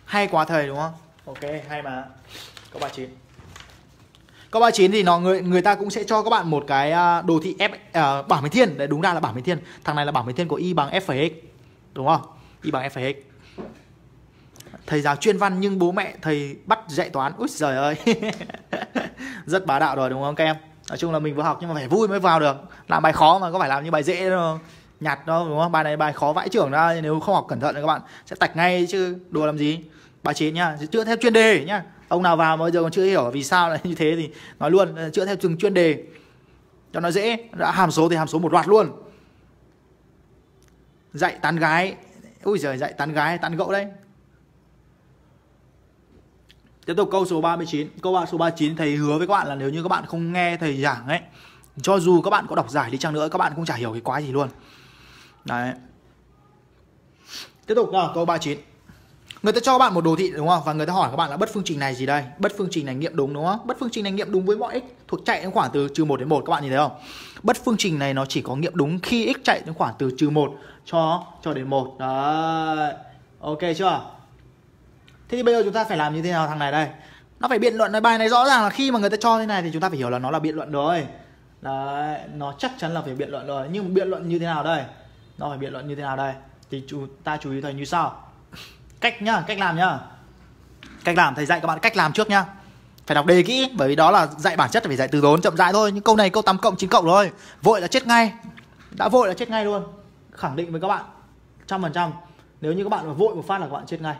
A: hay quá thầy đúng không ok hay mà câu 39 Câu 39 thì nó người người ta cũng sẽ cho các bạn một cái à, đồ thị F à, bảng biến thiên. Đấy đúng ra là bảng biến thiên. Thằng này là bảng biến thiên của y bằng f phẩy x. Đúng không? Y bằng f phẩy x. Thầy giáo chuyên văn nhưng bố mẹ thầy bắt dạy toán. Úi giời ơi. Rất bá đạo rồi đúng không các em? Nói chung là mình vừa học nhưng mà phải vui mới vào được. Làm bài khó mà có phải làm như bài dễ đâu. Không? đâu đúng không? Bài này bài khó vãi trưởng ra nếu không học cẩn thận thì các bạn sẽ tạch ngay chứ đùa làm gì. Bài 9 nhá, chữa theo chuyên đề nhá ông nào vào bây giờ còn chưa hiểu vì sao lại như thế thì nói luôn ờ, chữa theo từng chuyên đề cho nó dễ đã hàm số thì hàm số một loạt luôn dạy tán gái ui giời dạy tán gái tán gẫu đấy tiếp tục câu số 39 câu số 39 thầy hứa với các bạn là nếu như các bạn không nghe thầy giảng ấy cho dù các bạn có đọc giải đi chăng nữa các bạn cũng chả hiểu cái quái gì luôn đấy tiếp tục nào câu 39 người ta cho bạn một đồ thị đúng không và người ta hỏi các bạn là bất phương trình này gì đây bất phương trình này nghiệm đúng đúng không bất phương trình này nghiệm đúng với mọi x thuộc chạy đến khoảng từ trừ một đến một các bạn nhìn thấy không bất phương trình này nó chỉ có nghiệm đúng khi x chạy đến khoảng từ trừ một cho cho đến một đấy ok chưa thế thì bây giờ chúng ta phải làm như thế nào thằng này đây nó phải biện luận nói bài này rõ ràng là khi mà người ta cho thế này thì chúng ta phải hiểu là nó là biện luận rồi đấy nó chắc chắn là phải biện luận rồi nhưng biện luận như thế nào đây nó phải biện luận như thế nào đây thì chúng ta chú ý thấy như sau cách nhá cách làm nhá cách làm thầy dạy các bạn cách làm trước nhá phải đọc đề kỹ bởi vì đó là dạy bản chất phải dạy từ vốn chậm rãi thôi những câu này câu 8 cộng 9 cộng rồi vội là chết ngay đã vội là chết ngay luôn khẳng định với các bạn trăm phần trăm nếu như các bạn mà vội một phát là các bạn chết ngay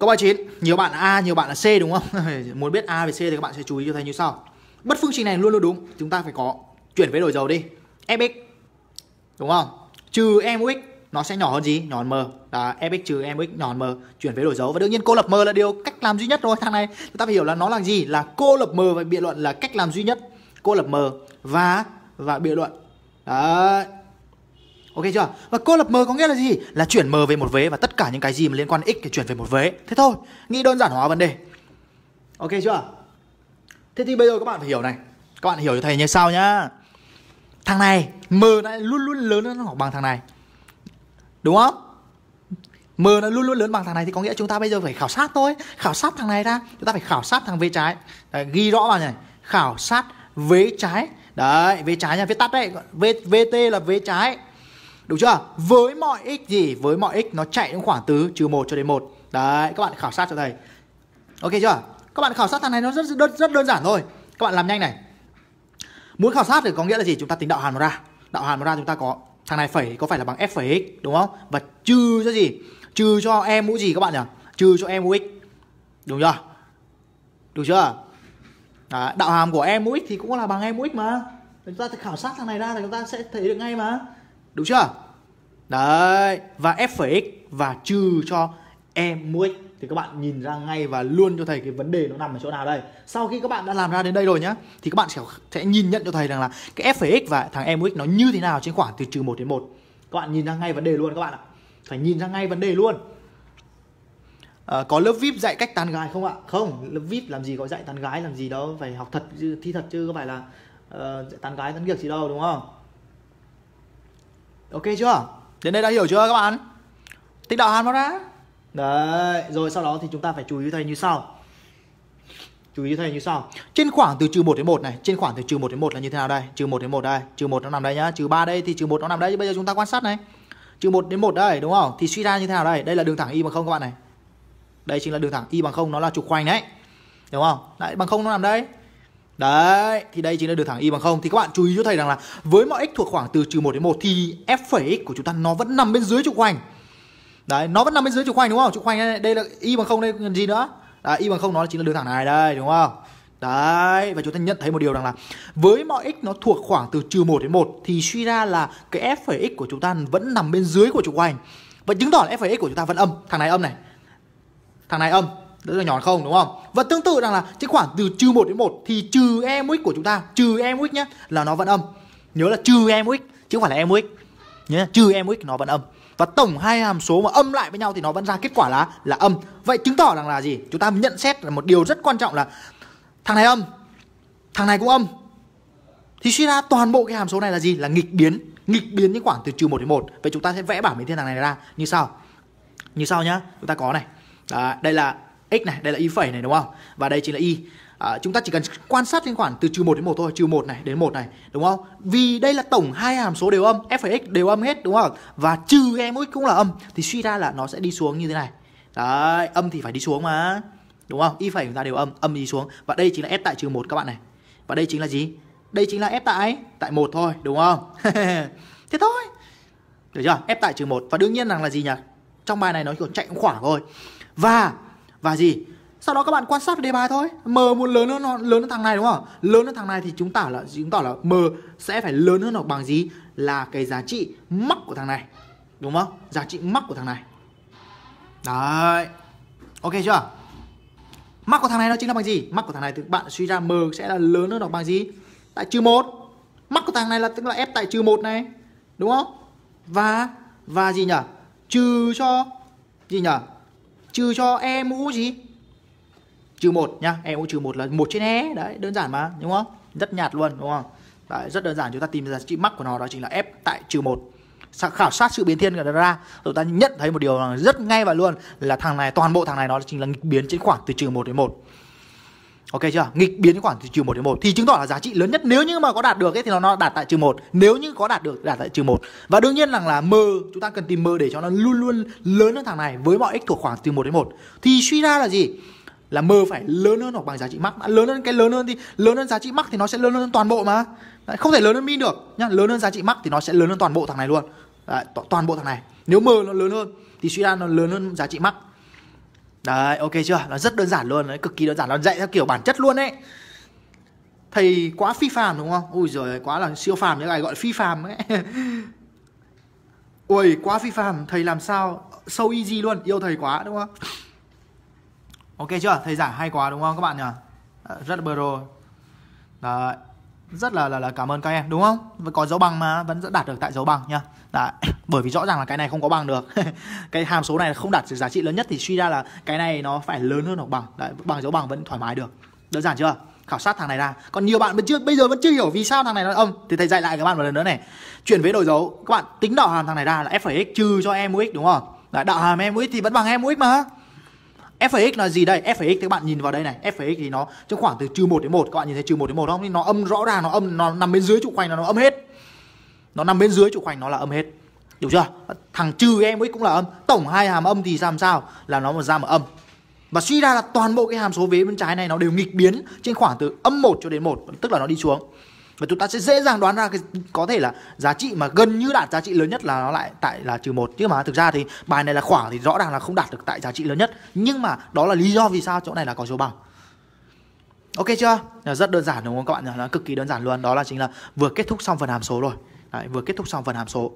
A: Câu 39 Nhiều bạn là A, nhiều bạn là C đúng không? Muốn biết A về C thì các bạn sẽ chú ý cho thầy như sau Bất phương trình này luôn luôn đúng Chúng ta phải có Chuyển với đổi dầu đi Fx Đúng không? Trừ MX nó sẽ nhỏ hơn gì nhỏ hơn m là fx trừ mx nhỏ hơn m chuyển về đổi dấu và đương nhiên cô lập m là điều cách làm duy nhất thôi thằng này chúng ta phải hiểu là nó là gì là cô lập m và biện luận là cách làm duy nhất cô lập m và và biện luận đấy Ok chưa? Và cô lập m có nghĩa là gì? Là chuyển m về một vế và tất cả những cái gì mà liên quan x thì chuyển về một vế. Thế thôi. Nghĩ đơn giản hóa vấn đề. Ok chưa? Thế thì bây giờ các bạn phải hiểu này. Các bạn hiểu cho thầy như sau nhá. Thằng này m này luôn luôn lớn hơn hoặc bằng thằng này đúng không M nó luôn luôn lớn bằng thằng này thì có nghĩa chúng ta bây giờ phải khảo sát thôi Khảo sát thằng này ra Chúng ta phải khảo sát thằng vế trái đấy, Ghi rõ vào này Khảo sát vế trái Đấy vế trái nha viết tắt đấy v, VT là vế trái Đúng chưa Với mọi x gì Với mọi x nó chạy trong khoảng từ trừ một cho đến một, Đấy các bạn khảo sát cho thầy Ok chưa Các bạn khảo sát thằng này nó rất rất, rất đơn giản thôi Các bạn làm nhanh này Muốn khảo sát thì có nghĩa là gì chúng ta tính đạo hàm nó ra Đạo hàm nó ra chúng ta có thằng này phẩy có phải là bằng f phẩy x đúng không và trừ cho gì trừ cho em mũ gì các bạn nhỉ trừ cho em mũ x đúng chưa đúng chưa Đó, đạo hàm của em mũ x thì cũng là bằng em mũ x mà chúng ta khảo sát thằng này ra thì chúng ta sẽ thấy được ngay mà đúng chưa đấy và f phẩy x và trừ cho em mũ x thì các bạn nhìn ra ngay và luôn cho thầy cái vấn đề nó nằm ở chỗ nào đây sau khi các bạn đã làm ra đến đây rồi nhá thì các bạn sẽ sẽ nhìn nhận cho thầy rằng là cái f x và thằng mx nó như thế nào trên khoảng từ trừ một đến một các bạn nhìn ra ngay vấn đề luôn các bạn ạ phải nhìn ra ngay vấn đề luôn à, có lớp vip dạy cách tán gái không ạ không lớp vip làm gì có dạy tán gái làm gì đâu phải học thật thi thật chứ có phải là uh, tán gái tán việc gì đâu đúng không ok chưa đến đây đã hiểu chưa các bạn tích đạo hàn nó ra Đấy, rồi sau đó thì chúng ta phải chú ý thầy như sau Chú ý thầy như sau Trên khoảng từ trừ 1 đến 1 này Trên khoảng từ trừ 1 đến 1 là như thế nào đây Trừ 1 đến 1 đây Trừ 1 nó nằm đây nhá Trừ 3 đây thì trừ 1 nó nằm đây Bây giờ chúng ta quan sát này Trừ 1 đến 1 đây đúng không Thì suy ra như thế nào đây Đây là đường thẳng y bằng không các bạn này Đây chính là đường thẳng y bằng không Nó là trục khoanh đấy Đúng không Đấy bằng không nó nằm đây Đấy, thì đây chính là đường thẳng y bằng không Thì các bạn chú ý cho thầy rằng là với mọi x thuộc khoảng từ trừ 1 đến 1 thì f' phẩy x của chúng ta nó vẫn nằm bên dưới trục hoành đấy nó vẫn nằm bên dưới trục khoanh đúng không trục khoanh đây, là y bằng không đây còn gì nữa đấy, y bằng không nó chính là đường thẳng này đây đúng không Đấy, và chúng ta nhận thấy một điều rằng là với mọi x nó thuộc khoảng từ trừ một đến một thì suy ra là cái f' x của chúng ta vẫn nằm bên dưới của trục hoành. Và chứng tỏ là f' x của chúng ta vẫn âm, thằng này âm này. Thằng này âm, rất là nhỏ hơn không đúng không? Và tương tự rằng là cái khoảng từ trừ một đến một thì trừ em mũ của chúng ta, trừ em mũ x là nó vẫn âm. Nhớ là trừ em mũ chứ không phải là em mũ nhé trừ em mũ nó vẫn âm và tổng hai hàm số mà âm lại với nhau thì nó vẫn ra kết quả là là âm vậy chứng tỏ rằng là gì chúng ta nhận xét là một điều rất quan trọng là thằng này âm thằng này cũng âm thì suy ra toàn bộ cái hàm số này là gì là nghịch biến nghịch biến những khoảng từ trừ 1 đến 1 vậy chúng ta sẽ vẽ bảng biến thiên thằng này ra như sau như sau nhá chúng ta có này à, đây là x này đây là y phẩy này đúng không và đây chính là y à, chúng ta chỉ cần quan sát trên khoản từ trừ 1 đến 1 thôi, trừ 1 này đến 1 này, đúng không? Vì đây là tổng hai hàm số đều âm, f x đều âm hết đúng không? Và trừ em mỗi x cũng là âm thì suy ra là nó sẽ đi xuống như thế này. Đấy, âm thì phải đi xuống mà. Đúng không? Y phải chúng ta đều âm, âm đi xuống. Và đây chính là f tại trừ 1 các bạn này. Và đây chính là gì? Đây chính là f tại tại 1 thôi, đúng không? thế thôi. Được chưa? F tại trừ 1 và đương nhiên rằng là gì nhỉ? Trong bài này nó còn chạy khoảng thôi. Và và gì? sau đó các bạn quan sát đề bài thôi m muốn lớn hơn nó lớn hơn thằng này đúng không lớn hơn thằng này thì chúng ta là chúng ta là m sẽ phải lớn hơn hoặc bằng gì là cái giá trị mắc của thằng này đúng không giá trị mắc của thằng này đấy ok chưa mắc của thằng này nó chính là bằng gì mắc của thằng này thì bạn suy ra m sẽ là lớn hơn hoặc bằng gì tại trừ một mắc của thằng này là tức là f tại trừ một này đúng không và và gì nhỉ trừ cho gì nhỉ trừ cho e mũ gì trừ một nhá em cũng trừ một là một trên e đấy đơn giản mà đúng không rất nhạt luôn đúng không đấy rất đơn giản chúng ta tìm ra trị mắc của nó đó chính là f tại trừ một khảo sát sự biến thiên của nó ra chúng ta nhận thấy một điều rất ngay và luôn là thằng này toàn bộ thằng này nó chính là nghịch biến trên khoảng từ trừ một đến một Ok chưa? Nghịch biến khoảng từ trừ một đến một thì chứng tỏ là giá trị lớn nhất nếu như mà có đạt được ấy thì nó, nó đạt tại trừ một Nếu như có đạt được đạt tại trừ một Và đương nhiên rằng là, là m chúng ta cần tìm m để cho nó luôn luôn lớn hơn thằng này với mọi x thuộc khoảng từ một đến một Thì suy ra là gì? là mơ phải lớn hơn hoặc bằng giá trị mắc lớn hơn cái lớn hơn thì lớn hơn giá trị mắc thì nó sẽ lớn hơn toàn bộ mà Đấy, không thể lớn hơn min được nhá lớn hơn giá trị mắc thì nó sẽ lớn hơn toàn bộ thằng này luôn Đấy, to toàn bộ thằng này nếu mơ nó lớn hơn thì suy ra nó lớn hơn giá trị mắc Đấy, ok chưa? Nó rất đơn giản luôn, đấy, cực kỳ đơn giản, nó dạy theo kiểu bản chất luôn ấy Thầy quá phi phàm đúng không? ui giời quá là siêu phàm những ai gọi là phi phàm ấy. ui quá phi phàm, thầy làm sao so easy luôn, yêu thầy quá đúng không? ok chưa thầy giảng hay quá đúng không các bạn nhỉ ờ, rất là bờ rồi Đấy. rất là, là là cảm ơn các em đúng không vẫn có dấu bằng mà vẫn đạt được tại dấu bằng nhá Đấy. bởi vì rõ ràng là cái này không có bằng được cái hàm số này không đạt được giá trị lớn nhất thì suy ra là cái này nó phải lớn hơn hoặc bằng Đấy. bằng dấu bằng vẫn thoải mái được đơn giản chưa khảo sát thằng này ra còn nhiều bạn vẫn chưa bây giờ vẫn chưa hiểu vì sao thằng này nó âm thì thầy dạy lại các bạn một lần nữa này chuyển vế đổi dấu các bạn tính đạo hàm thằng này ra là f x trừ cho em x đúng không Đấy, đạo hàm em x thì vẫn bằng em x mà FX là gì đây? FX các bạn nhìn vào đây này, FX thì nó trong khoảng từ trừ 1 đến 1, các bạn nhìn thấy trừ 1 đến 1 không? Thì nó âm rõ ràng nó âm nó nằm bên dưới trụ khoanh là nó âm hết. Nó nằm bên dưới trụ khoanh nó là âm hết. hiểu chưa? Thằng trừ em ấy cũng là âm, tổng hai hàm âm thì làm sao? Là nó mà ra một âm. Và suy ra là toàn bộ cái hàm số vế bên trái này nó đều nghịch biến trên khoảng từ âm 1 cho đến 1, tức là nó đi xuống và chúng ta sẽ dễ dàng đoán ra cái có thể là giá trị mà gần như đạt giá trị lớn nhất là nó lại tại là trừ một chứ mà thực ra thì bài này là khoảng thì rõ ràng là không đạt được tại giá trị lớn nhất nhưng mà đó là lý do vì sao chỗ này là có số bằng ok chưa rất đơn giản đúng không các bạn nó cực kỳ đơn giản luôn đó là chính là vừa kết thúc xong phần hàm số rồi Đấy, vừa kết thúc xong phần hàm số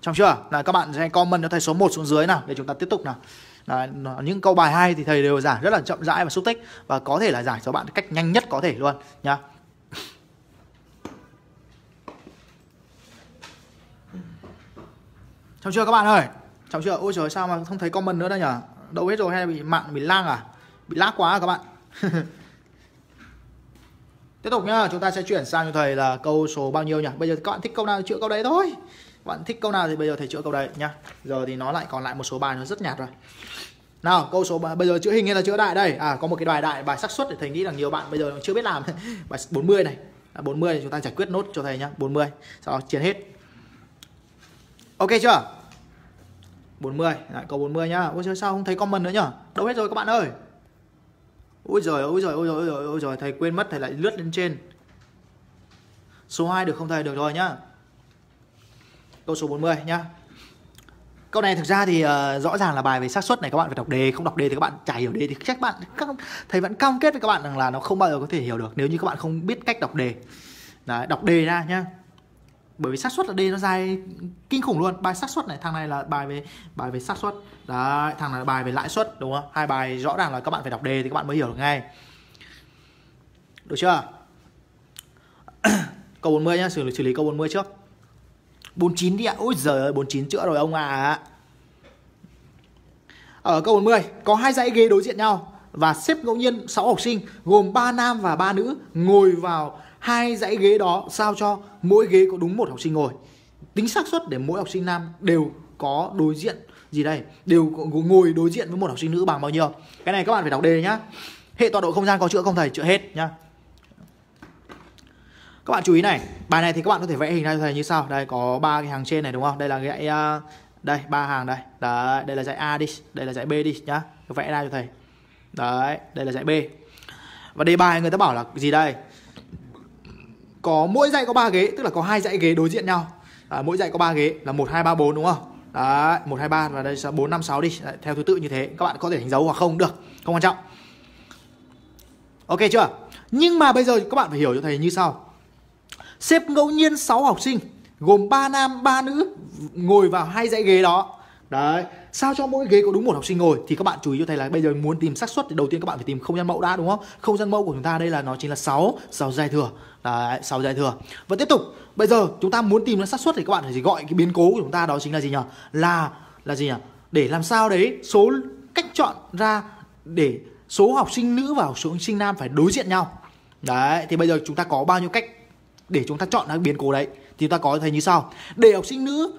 A: trong chưa? Là các bạn sẽ comment cho thầy số 1 xuống dưới nào để chúng ta tiếp tục nào. Đấy, những câu bài hay thì thầy đều giải rất là chậm rãi và xúc tích và có thể là giải cho bạn cách nhanh nhất có thể luôn nhá. Chào chưa các bạn ơi Chào chưa Ôi trời sao mà không thấy comment nữa đây nhở Đâu hết rồi hay bị mạng bị lag à Bị lag quá à các bạn Tiếp tục nhá Chúng ta sẽ chuyển sang cho thầy là câu số bao nhiêu nhỉ Bây giờ các bạn thích câu nào thì chữa câu đấy thôi Bạn thích câu nào thì bây giờ thầy chữa câu đấy nhá Giờ thì nó lại còn lại một số bài nó rất nhạt rồi nào câu số bây giờ chữa hình hay là chữa đại đây à có một cái bài đại bài xác suất để thầy nghĩ rằng nhiều bạn bây giờ chưa biết làm bài 40 này à, 40 này chúng ta giải quyết nốt cho thầy nhá 40 sau đó chiến hết Ok chưa? 40, lại cầu 40 nhá. Ôi trời sao không thấy comment nữa nhở? Đâu hết rồi các bạn ơi. Ôi giời, ôi giời, ôi giời, ôi giời, ôi giời, thầy quên mất thầy lại lướt lên trên. Số 2 được không thầy? Được rồi nhá. Câu số 40 nhá. Câu này thực ra thì uh, rõ ràng là bài về xác suất này các bạn phải đọc đề, không đọc đề thì các bạn chả hiểu đề thì chắc bạn các thầy vẫn cam kết với các bạn rằng là nó không bao giờ có thể hiểu được nếu như các bạn không biết cách đọc đề. Đấy, đọc đề ra nhá bởi vì xác suất là D nó dài kinh khủng luôn bài xác suất này thằng này là bài về bài về xác suất đấy thằng này là bài về lãi suất đúng không hai bài rõ ràng là các bạn phải đọc D thì các bạn mới hiểu được ngay được chưa câu 40 nhá xử lý, xử lý câu 40 trước 49 đi ạ ôi giời ơi 49 chữa rồi ông à ở ờ, câu 40 có hai dãy ghế đối diện nhau và xếp ngẫu nhiên 6 học sinh gồm 3 nam và 3 nữ ngồi vào hai dãy ghế đó sao cho mỗi ghế có đúng một học sinh ngồi tính xác suất để mỗi học sinh nam đều có đối diện gì đây đều ngồi đối diện với một học sinh nữ bằng bao nhiêu cái này các bạn phải đọc đề nhá hệ tọa độ không gian có chữa không thầy chữa hết nhá các bạn chú ý này bài này thì các bạn có thể vẽ hình ra cho thầy như sau đây có ba cái hàng trên này đúng không đây là dãy à, đây ba hàng đây đấy đây là dãy a đi đây là dãy b đi nhá vẽ ra cho thầy đấy đây là dãy b và đề bài người ta bảo là gì đây có mỗi dãy có ba ghế tức là có hai dãy ghế đối diện nhau à, mỗi dãy có ba ghế là một hai ba bốn đúng không đấy một hai ba và đây là bốn năm sáu đi đấy, theo thứ tự như thế các bạn có thể đánh dấu hoặc không được không quan trọng ok chưa nhưng mà bây giờ các bạn phải hiểu cho thầy như sau xếp ngẫu nhiên 6 học sinh gồm 3 nam 3 nữ ngồi vào hai dãy ghế đó đấy sao cho mỗi ghế có đúng một học sinh ngồi thì các bạn chú ý cho thầy là bây giờ muốn tìm xác suất thì đầu tiên các bạn phải tìm không gian mẫu đã đúng không không gian mẫu của chúng ta đây là nó chính là 6 6 giải thừa Đấy, 6 giải thừa. Và tiếp tục, bây giờ chúng ta muốn tìm ra xác suất thì các bạn phải gọi cái biến cố của chúng ta đó chính là gì nhỉ? Là là gì nhỉ? Để làm sao đấy số cách chọn ra để số học sinh nữ và số học sinh nam phải đối diện nhau. Đấy, thì bây giờ chúng ta có bao nhiêu cách để chúng ta chọn ra biến cố đấy? Thì chúng ta có thấy như sau. Để học sinh nữ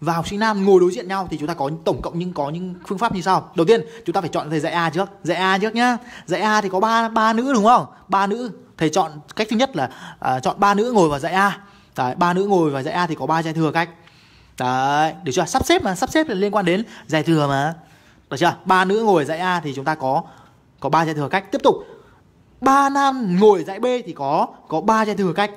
A: và học sinh nam ngồi đối diện nhau thì chúng ta có tổng cộng những có những phương pháp như sau. Đầu tiên, chúng ta phải chọn thầy dạy A trước, dạy A trước nhá. Dạy A thì có ba ba nữ đúng không? Ba nữ thầy chọn cách thứ nhất là à, chọn ba nữ ngồi vào dạy A đấy, ba nữ ngồi vào dạy A thì có ba giải thừa cách đấy được chưa sắp xếp mà sắp xếp là liên quan đến giải thừa mà được chưa ba nữ ngồi dạy A thì chúng ta có có ba giải thừa cách tiếp tục ba nam ngồi dạy B thì có có ba giải thừa cách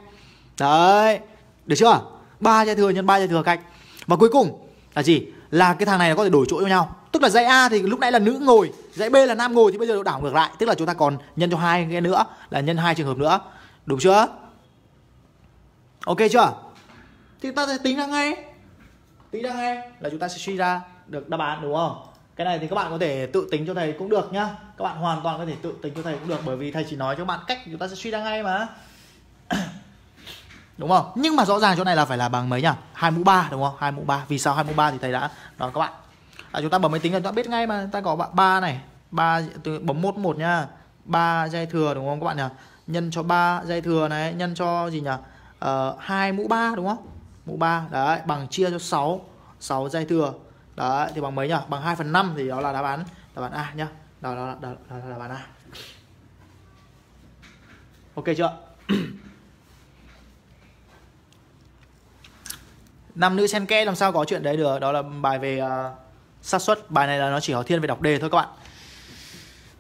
A: đấy được chưa ba giải thừa nhân ba giải thừa cách và cuối cùng là gì là cái thằng này nó có thể đổi chỗ với nhau tức là dãy A thì lúc nãy là nữ ngồi dãy B là nam ngồi thì bây giờ đảo ngược lại tức là chúng ta còn nhân cho hai cái nữa là nhân hai trường hợp nữa đúng chưa ok chưa thì ta sẽ tính ra ngay tính ra ngay là chúng ta sẽ suy ra được đáp án đúng không cái này thì các bạn có thể tự tính cho thầy cũng được nhá các bạn hoàn toàn có thể tự tính cho thầy cũng được bởi vì thầy chỉ nói cho các bạn cách chúng ta sẽ suy ra ngay mà đúng không nhưng mà rõ ràng chỗ này là phải là bằng mấy nhỉ hai mũ ba đúng không hai mũ ba vì sao hai mũ ba thì thầy đã nói các bạn à, chúng ta bấm máy tính là chúng ta biết ngay mà ta có bạn ba này ba từ bấm một một nha ba dây thừa đúng không các bạn nhỉ nhân cho ba dây thừa này nhân cho gì nhỉ ờ, hai ờ, mũ ba đúng không mũ ba đấy bằng chia cho 6 6 dây thừa đấy thì bằng mấy nhỉ bằng 2 phần 5 thì đó là đáp án đáp án A nhá đó đó, đó, đó là đáp án A ok chưa nam nữ sen kẽ làm sao có chuyện đấy được đó là bài về uh, xác suất bài này là nó chỉ hỏi thiên về đọc đề thôi các bạn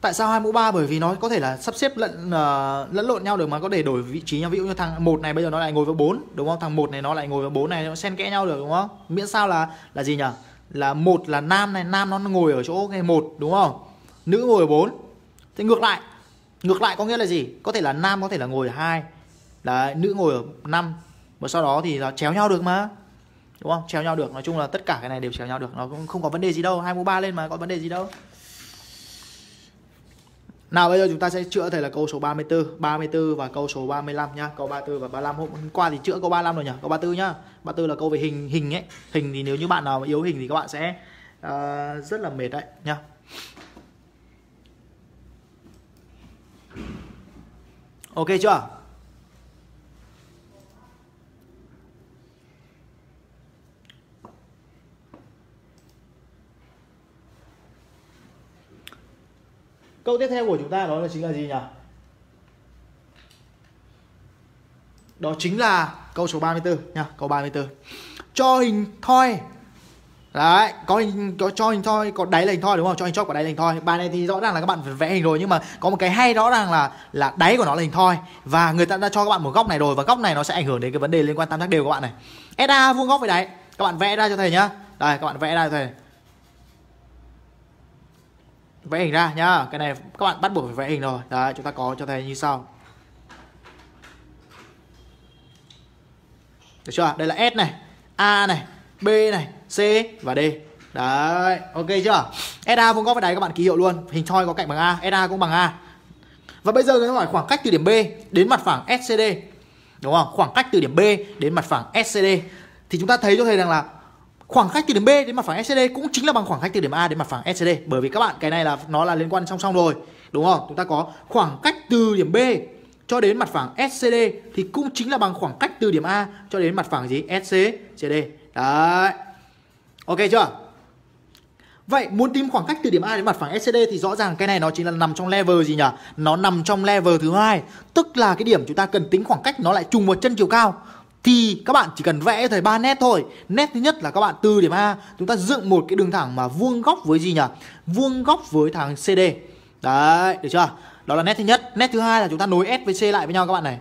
A: tại sao hai mũ ba bởi vì nó có thể là sắp xếp lẫn uh, lẫn lộn nhau được mà có để đổi vị trí nhau ví dụ như thằng một này bây giờ nó lại ngồi với bốn đúng không thằng một này nó lại ngồi với bốn này nó xen kẽ nhau được đúng không miễn sao là là gì nhỉ là một là nam này nam nó ngồi ở chỗ ngay một đúng không nữ ngồi ở bốn thế ngược lại ngược lại có nghĩa là gì có thể là nam có thể là ngồi ở hai là nữ ngồi ở năm và sau đó thì nó chéo nhau được mà đúng không trèo nhau được nói chung là tất cả cái này đều chéo nhau được nó cũng không có vấn đề gì đâu hai mũ ba lên mà có vấn đề gì đâu nào bây giờ chúng ta sẽ chữa thầy là câu số 34 34 và câu số 35 nhá câu 34 và 35 hôm qua thì chữa câu 35 rồi nhỉ câu 34 nhá 34 là câu về hình hình ấy hình thì nếu như bạn nào yếu hình thì các bạn sẽ uh, rất là mệt đấy nhá ok chưa câu tiếp theo của chúng ta đó là chính là gì nhỉ đó chính là câu số 34 nha câu 34 cho hình thoi đấy có hình có cho hình thoi có đáy là hình thoi đúng không cho hình chóp có đáy là hình thoi bài này thì rõ ràng là các bạn phải vẽ hình rồi nhưng mà có một cái hay rõ ràng là là đáy của nó là hình thoi và người ta đã cho các bạn một góc này rồi và góc này nó sẽ ảnh hưởng đến cái vấn đề liên quan tam giác đều các bạn này sa vuông góc với đáy các bạn vẽ ra cho thầy nhá đây các bạn vẽ ra cho thầy vẽ hình ra nhá cái này các bạn bắt buộc phải vẽ hình rồi đấy chúng ta có cho thấy như sau được chưa đây là s này a này b này c và d đấy ok chưa sa vuông góc với đáy các bạn ký hiệu luôn hình thoi có cạnh bằng a sa cũng bằng a và bây giờ người ta hỏi khoảng cách từ điểm b đến mặt phẳng scd đúng không khoảng cách từ điểm b đến mặt phẳng scd thì chúng ta thấy cho thấy rằng là khoảng cách từ điểm B đến mặt phẳng SCD cũng chính là bằng khoảng cách từ điểm A đến mặt phẳng SCD bởi vì các bạn cái này là nó là liên quan song song rồi đúng không chúng ta có khoảng cách từ điểm B cho đến mặt phẳng SCD thì cũng chính là bằng khoảng cách từ điểm A cho đến mặt phẳng gì SCD đấy ok chưa Vậy muốn tìm khoảng cách từ điểm A đến mặt phẳng SCD thì rõ ràng cái này nó chính là nằm trong level gì nhỉ? Nó nằm trong level thứ hai, tức là cái điểm chúng ta cần tính khoảng cách nó lại trùng một chân chiều cao thì các bạn chỉ cần vẽ thời ba nét thôi nét thứ nhất là các bạn từ điểm a chúng ta dựng một cái đường thẳng mà vuông góc với gì nhỉ vuông góc với thằng cd đấy được chưa đó là nét thứ nhất nét thứ hai là chúng ta nối s với c lại với nhau các bạn này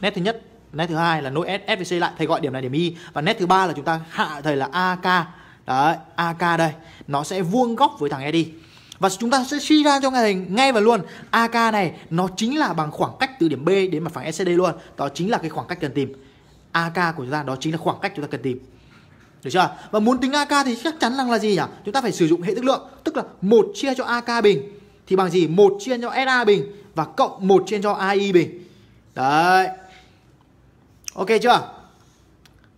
A: nét thứ nhất nét thứ hai là nối s s với c lại thầy gọi điểm này điểm y và nét thứ ba là chúng ta hạ thầy là ak đấy ak đây nó sẽ vuông góc với thằng ed và chúng ta sẽ suy ra cho ngay hình ngay và luôn AK này nó chính là bằng khoảng cách từ điểm B đến mặt phẳng SCD luôn đó chính là cái khoảng cách cần tìm AK của chúng ta đó chính là khoảng cách chúng ta cần tìm. Được chưa? Và muốn tính AK thì chắc chắn rằng là gì nhỉ? Chúng ta phải sử dụng hệ thức lượng, tức là một chia cho AK bình thì bằng gì? Một chia cho SA bình và cộng một chia cho AI bình. Đấy. Ok chưa?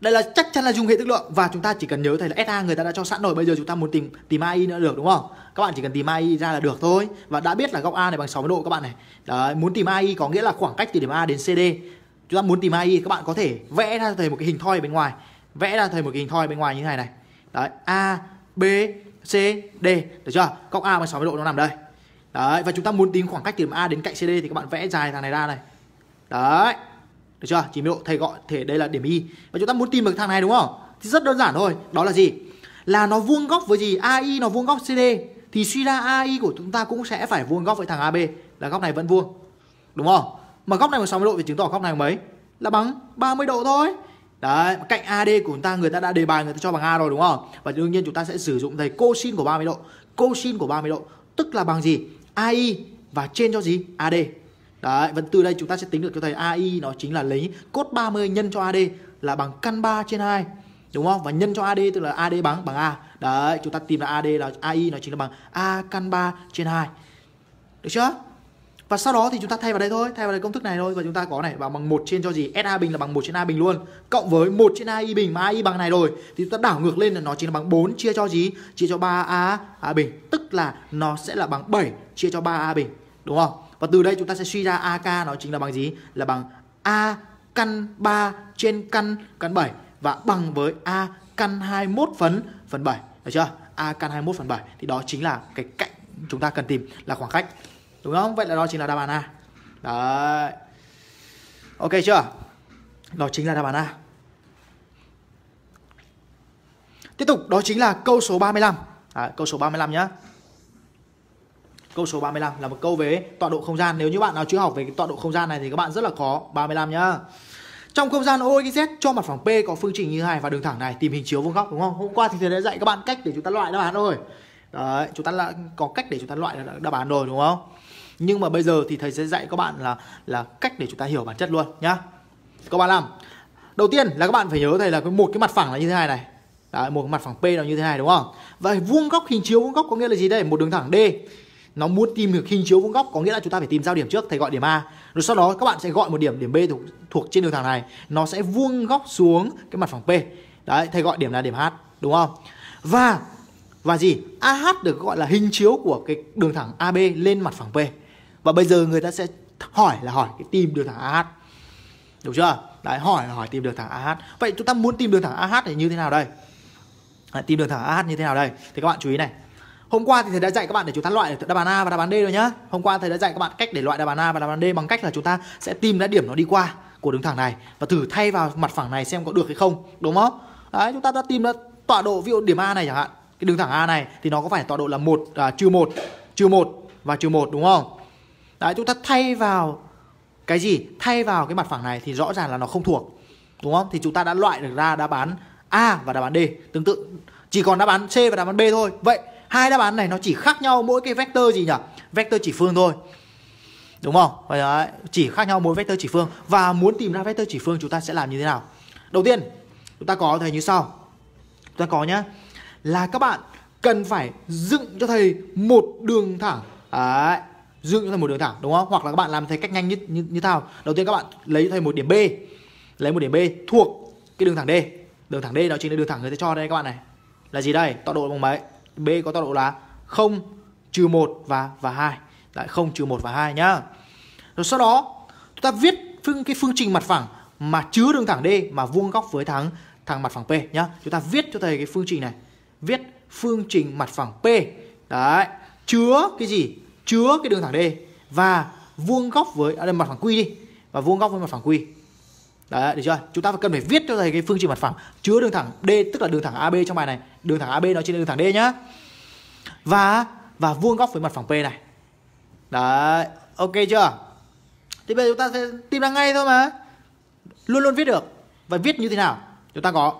A: Đây là chắc chắn là dùng hệ thức lượng và chúng ta chỉ cần nhớ thầy là SA người ta đã cho sẵn rồi, bây giờ chúng ta muốn tìm tìm AI nữa được đúng không? Các bạn chỉ cần tìm AI ra là được thôi và đã biết là góc A này bằng 60 độ các bạn này. Đấy, muốn tìm AI có nghĩa là khoảng cách từ điểm A đến CD chúng ta muốn tìm AI các bạn có thể vẽ ra thầy một cái hình thoi bên ngoài vẽ ra thầy một cái hình thoi bên ngoài như thế này này đấy A B C D được chưa góc A bằng 60 độ nó nằm đây đấy và chúng ta muốn tính khoảng cách từ A đến cạnh CD thì các bạn vẽ dài thằng này ra này đấy được chưa chỉ độ thầy gọi thể đây là điểm Y và chúng ta muốn tìm được thằng này đúng không thì rất đơn giản thôi đó là gì là nó vuông góc với gì AI nó vuông góc CD thì suy ra AI của chúng ta cũng sẽ phải vuông góc với thằng AB là góc này vẫn vuông đúng không mà góc này bằng 60 độ thì chứng tỏ góc này bằng mấy? Là bằng 30 độ thôi. Đấy, cạnh AD của chúng ta người ta đã đề bài người ta cho bằng A rồi đúng không? Và đương nhiên chúng ta sẽ sử dụng thầy cosin của 30 độ. Cosin của 30 độ tức là bằng gì? AI và trên cho gì? AD. Đấy, vẫn từ đây chúng ta sẽ tính được cho thầy AI nó chính là lấy cos 30 nhân cho AD là bằng căn 3 trên 2 đúng không? Và nhân cho AD tức là AD bằng bằng A. Đấy, chúng ta tìm là AD là AI nó chính là bằng A căn 3 trên 2. Được chưa? và sau đó thì chúng ta thay vào đây thôi thay vào đây công thức này thôi và chúng ta có này và bằng một trên cho gì sa bình là bằng một trên a bình luôn cộng với một trên a y bình mà a y bằng này rồi thì chúng ta đảo ngược lên là nó chính là bằng 4 chia cho gì chia cho 3 a a bình tức là nó sẽ là bằng 7 chia cho 3 a bình đúng không và từ đây chúng ta sẽ suy ra ak nó chính là bằng gì là bằng a căn 3 trên căn căn 7 và bằng với a căn 21 phần phần 7 được chưa a căn 21 phần 7 thì đó chính là cái cạnh chúng ta cần tìm là khoảng cách đúng không vậy là đó chính là đáp án a đấy ok chưa đó chính là đáp án a tiếp tục đó chính là câu số 35 à, câu số 35 nhá Câu số 35 là một câu về tọa độ không gian. Nếu như bạn nào chưa học về cái tọa độ không gian này thì các bạn rất là khó. 35 nhá. Trong không gian OXZ cho mặt phẳng P có phương trình như này và đường thẳng này tìm hình chiếu vuông góc đúng không? Hôm qua thì thầy đã dạy các bạn cách để chúng ta loại đáp án rồi. Đấy, chúng ta đã có cách để chúng ta loại đáp án rồi đúng không? nhưng mà bây giờ thì thầy sẽ dạy các bạn là là cách để chúng ta hiểu bản chất luôn nhá các bạn làm đầu tiên là các bạn phải nhớ thầy là một cái mặt phẳng là như thế này này Đấy, một cái mặt phẳng P là như thế này đúng không? Vậy vuông góc hình chiếu vuông góc có nghĩa là gì đây? Một đường thẳng D. Nó muốn tìm được hình chiếu vuông góc có nghĩa là chúng ta phải tìm giao điểm trước, thầy gọi điểm A. Rồi sau đó các bạn sẽ gọi một điểm điểm B thuộc, thuộc trên đường thẳng này, nó sẽ vuông góc xuống cái mặt phẳng P. Đấy, thầy gọi điểm là điểm H, đúng không? Và và gì? AH được gọi là hình chiếu của cái đường thẳng AB lên mặt phẳng P và bây giờ người ta sẽ hỏi là hỏi cái tìm được thằng AH đúng chưa đấy hỏi là hỏi tìm được thằng AH vậy chúng ta muốn tìm được thằng AH thì như thế nào đây à, tìm được thằng AH như thế nào đây thì các bạn chú ý này Hôm qua thì thầy đã dạy các bạn để chúng ta loại đáp án A và đáp án D rồi nhá. Hôm qua thầy đã dạy các bạn cách để loại đáp án A và đáp án D bằng cách là chúng ta sẽ tìm ra điểm nó đi qua của đường thẳng này và thử thay vào mặt phẳng này xem có được hay không, đúng không? Đấy, chúng ta đã tìm ra tọa độ ví dụ điểm A này chẳng hạn. Cái đường thẳng A này thì nó có phải tọa độ là một à, trừ một trừ một và trừ một đúng không? Đấy, chúng ta thay vào cái gì? Thay vào cái mặt phẳng này thì rõ ràng là nó không thuộc. Đúng không? Thì chúng ta đã loại được ra đáp án A và đáp án D. Tương tự chỉ còn đáp án C và đáp án B thôi. Vậy hai đáp án này nó chỉ khác nhau mỗi cái vector gì nhỉ? Vector chỉ phương thôi. Đúng không? Vậy đấy, chỉ khác nhau mỗi vector chỉ phương và muốn tìm ra vector chỉ phương chúng ta sẽ làm như thế nào? Đầu tiên, chúng ta có thầy như sau. Chúng ta có nhá là các bạn cần phải dựng cho thầy một đường thẳng. Đấy, dụ như thầy một đường thẳng đúng không hoặc là các bạn làm thầy cách nhanh như, như thế nào? đầu tiên các bạn lấy thầy một điểm b lấy một điểm b thuộc cái đường thẳng d đường thẳng d đó chính là đường thẳng người ta cho đây các bạn này là gì đây tọa độ bằng mấy b có tọa độ là 0 trừ 1 và và 2 Đấy, 0 trừ 1 và 2 nhá rồi sau đó chúng ta viết phương cái phương trình mặt phẳng mà chứa đường thẳng d mà vuông góc với thẳng thẳng mặt phẳng p nhá chúng ta viết cho thầy cái phương trình này viết phương trình mặt phẳng p đấy chứa cái gì chứa cái đường thẳng D và vuông góc với à, mặt phẳng quy đi và vuông góc với mặt phẳng quy Đấy, được chưa? Chúng ta cần phải viết cho thầy cái phương trình mặt phẳng chứa đường thẳng D tức là đường thẳng AB trong bài này. Đường thẳng AB nó trên đường thẳng D nhá. Và và vuông góc với mặt phẳng P này. Đấy, ok chưa? Thì bây giờ chúng ta sẽ tìm ra ngay thôi mà. Luôn luôn viết được. Và viết như thế nào? Chúng ta có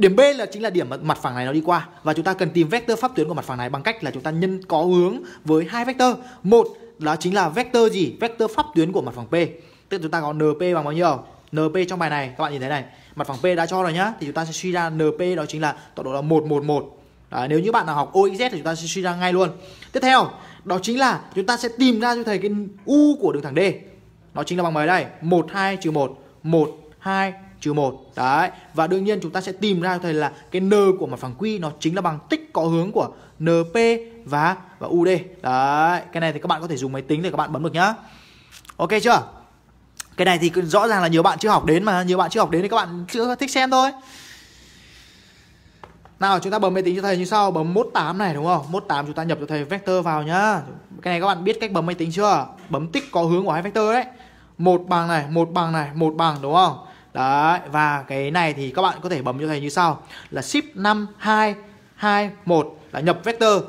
A: Điểm B là chính là điểm mà mặt phẳng này nó đi qua và chúng ta cần tìm vector pháp tuyến của mặt phẳng này bằng cách là chúng ta nhân có hướng với hai vector. Một đó chính là vector gì? Vector pháp tuyến của mặt phẳng P. Tức là chúng ta có NP bằng bao nhiêu? NP trong bài này các bạn nhìn thấy này, mặt phẳng P đã cho rồi nhá thì chúng ta sẽ suy ra NP đó chính là tọa độ là 111. Đấy, nếu như bạn nào học OXZ thì chúng ta sẽ suy ra ngay luôn. Tiếp theo, đó chính là chúng ta sẽ tìm ra cho thầy cái u của đường thẳng D. Nó chính là bằng mấy đây? 1 2 1 1 2 trừ 1 đấy và đương nhiên chúng ta sẽ tìm ra thầy là cái n của mặt phẳng quy nó chính là bằng tích có hướng của np và và ud đấy cái này thì các bạn có thể dùng máy tính để các bạn bấm được nhá ok chưa cái này thì rõ ràng là nhiều bạn chưa học đến mà nhiều bạn chưa học đến thì các bạn chưa thích xem thôi nào chúng ta bấm máy tính cho thầy như sau bấm mốt 8 này đúng không mốt 8 chúng ta nhập cho thầy vector vào nhá cái này các bạn biết cách bấm máy tính chưa bấm tích có hướng của hai vector đấy một bằng này một bằng này một bằng đúng không Đấy, và cái này thì các bạn có thể bấm cho thầy như sau là ship 5 2 2 1 là nhập vector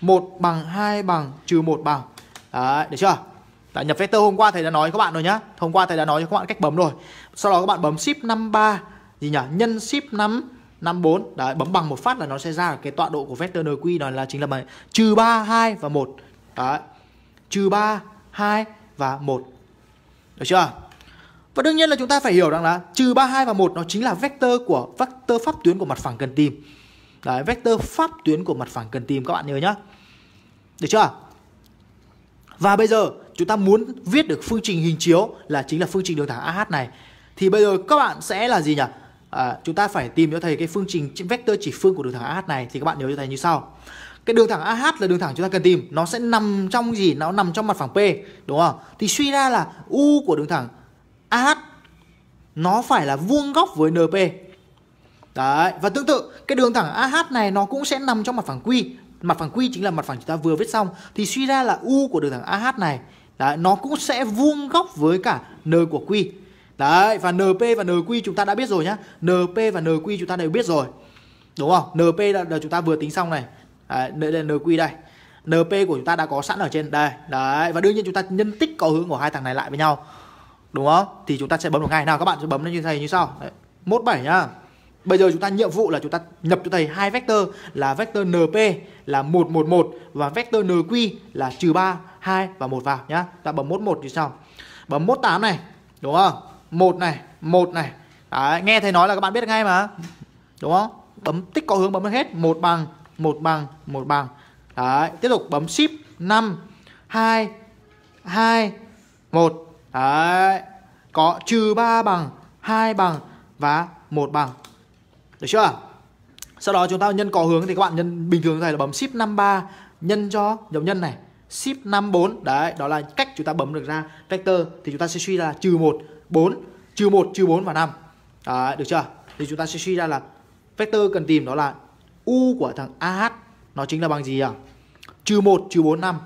A: 1 bằng 2 bằng trừ 1 bằng. Đấy, được chưa? Đã nhập vector hôm qua thầy đã nói các bạn rồi nhá. Hôm qua thầy đã nói cho các bạn cách bấm rồi. Sau đó các bạn bấm ship 53 gì nhỉ? Nhân ship 5 54. Đấy, bấm bằng một phát là nó sẽ ra cái tọa độ của vector NQ đó là chính là bằng trừ 3 2 và 1. Đấy. Trừ 3 2 và 1. Được chưa? Và đương nhiên là chúng ta phải hiểu rằng là trừ 3, 2 và 1 nó chính là vector của vector pháp tuyến của mặt phẳng cần tìm. Đấy, vector pháp tuyến của mặt phẳng cần tìm các bạn nhớ nhá. Được chưa? Và bây giờ chúng ta muốn viết được phương trình hình chiếu là chính là phương trình đường thẳng AH này. Thì bây giờ các bạn sẽ là gì nhỉ? À, chúng ta phải tìm cho thầy cái phương trình vector chỉ phương của đường thẳng AH này thì các bạn nhớ cho thầy như sau. Cái đường thẳng AH là đường thẳng chúng ta cần tìm, nó sẽ nằm trong gì? Nó nằm trong mặt phẳng P, đúng không? Thì suy ra là u của đường thẳng AH nó phải là vuông góc với NP. Đấy, và tương tự cái đường thẳng AH này nó cũng sẽ nằm trong mặt phẳng Q. Mặt phẳng Q chính là mặt phẳng chúng ta vừa viết xong thì suy ra là U của đường thẳng AH này đấy, nó cũng sẽ vuông góc với cả N của Q. Đấy, và NP và NQ chúng ta đã biết rồi nhá. NP và NQ chúng ta đều biết rồi. Đúng không? NP là, là chúng ta vừa tính xong này. Đấy, đây là NQ đây. NP của chúng ta đã có sẵn ở trên đây. Đấy, và đương nhiên chúng ta nhân tích có hướng của hai thằng này lại với nhau đúng không thì chúng ta sẽ bấm được ngay nào các bạn sẽ bấm lên như thầy như sau Đấy. mốt bảy nhá Bây giờ chúng ta nhiệm vụ là chúng ta nhập cho thầy hai vector là vector NP là 111 và vector NQ là trừ 3, 2 và 1 vào nhá. Ta bấm mốt 1 như sau. Bấm mốt 8 này, đúng không? 1 này, 1 này. Đấy, nghe thầy nói là các bạn biết ngay mà. Đúng không? Bấm tích có hướng bấm hết, 1 bằng, 1 bằng, 1 bằng. Đấy, tiếp tục bấm shift 5 2 2 1 Đấy. Có trừ 3 bằng, 2 bằng và 1 bằng. Được chưa? Sau đó chúng ta nhân có hướng thì các bạn nhân bình thường này là bấm shift 53 nhân cho dấu nhân này, shift 54. Đấy, đó là cách chúng ta bấm được ra vector thì chúng ta sẽ suy ra là trừ 1, 4, trừ 1, trừ 4 và 5. Đấy, được chưa? Thì chúng ta sẽ suy ra là vector cần tìm đó là u của thằng AH nó chính là bằng gì à? Trừ 1, trừ 4, 5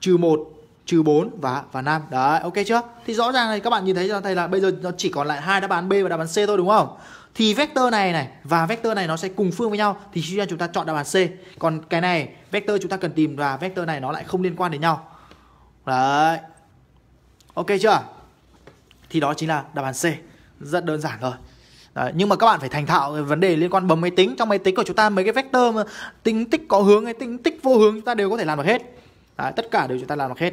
A: Trừ 1, trừ 4 và và 5. Đấy, ok chưa? Thì rõ ràng này các bạn nhìn thấy cho thầy là bây giờ nó chỉ còn lại hai đáp án B và đáp án C thôi đúng không? Thì vector này này và vector này nó sẽ cùng phương với nhau thì chúng ta chúng ta chọn đáp án C. Còn cái này vector chúng ta cần tìm và vector này nó lại không liên quan đến nhau. Đấy. Ok chưa? Thì đó chính là đáp án C. Rất đơn giản thôi Đấy, nhưng mà các bạn phải thành thạo về vấn đề liên quan bấm máy tính trong máy tính của chúng ta mấy cái vector mà tính tích có hướng hay tính tích vô hướng chúng ta đều có thể làm được hết Đấy, tất cả đều chúng ta làm được hết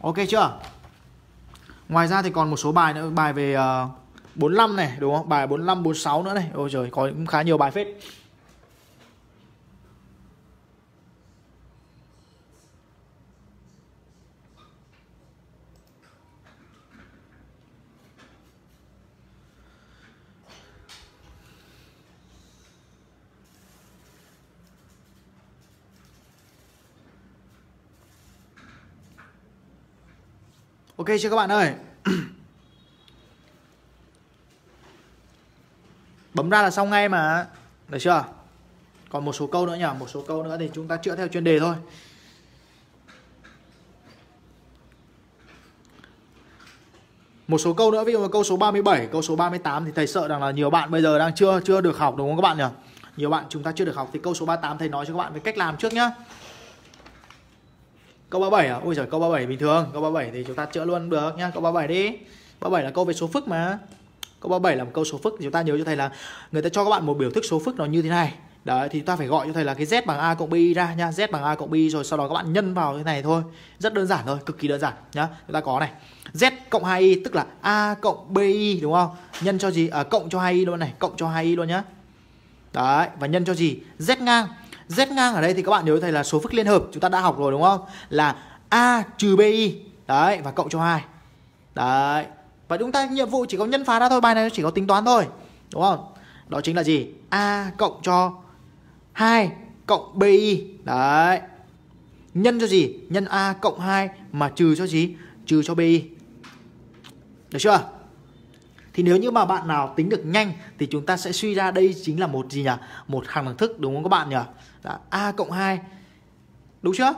A: ok chưa ngoài ra thì còn một số bài nữa bài về uh, ờ, 45 này đúng không bài 45 46 nữa này ôi trời có cũng khá nhiều bài phết Ok chưa các bạn ơi Bấm ra là xong ngay mà Được chưa Còn một số câu nữa nhỉ Một số câu nữa thì chúng ta chữa theo chuyên đề thôi Một số câu nữa ví dụ là câu số 37, câu số 38 thì thầy sợ rằng là nhiều bạn bây giờ đang chưa chưa được học đúng không các bạn nhỉ? Nhiều bạn chúng ta chưa được học thì câu số 38 thầy nói cho các bạn về cách làm trước nhá. Câu 37 à? Ôi giời, câu 37 bình thường Câu 37 thì chúng ta chữa luôn được nhá Câu 37 đi 37 là câu về số phức mà Câu 37 là một câu số phức Chúng ta nhớ cho thầy là Người ta cho các bạn một biểu thức số phức nó như thế này Đấy, thì ta phải gọi cho thầy là cái Z bằng A cộng bi ra nha Z bằng A cộng bi rồi sau đó các bạn nhân vào thế này thôi Rất đơn giản thôi, cực kỳ đơn giản nhá Chúng ta có này Z cộng 2Y tức là A cộng BI đúng không? Nhân cho gì? À, cộng cho 2Y luôn này Cộng cho 2Y luôn nhá Đấy, và nhân cho gì? Z ngang Z ngang ở đây thì các bạn nhớ thấy là số phức liên hợp chúng ta đã học rồi đúng không? Là A trừ BI. Đấy và cộng cho 2. Đấy. Và chúng ta nhiệm vụ chỉ có nhân phá ra thôi, bài này chỉ có tính toán thôi. Đúng không? Đó chính là gì? A cộng cho 2 cộng BI. Đấy. Nhân cho gì? Nhân A cộng 2 mà trừ cho gì? Trừ cho BI. Được chưa? Thì nếu như mà bạn nào tính được nhanh thì chúng ta sẽ suy ra đây chính là một gì nhỉ? Một hàng đẳng thức đúng không các bạn nhỉ? Đó, A cộng 2. Đúng chưa?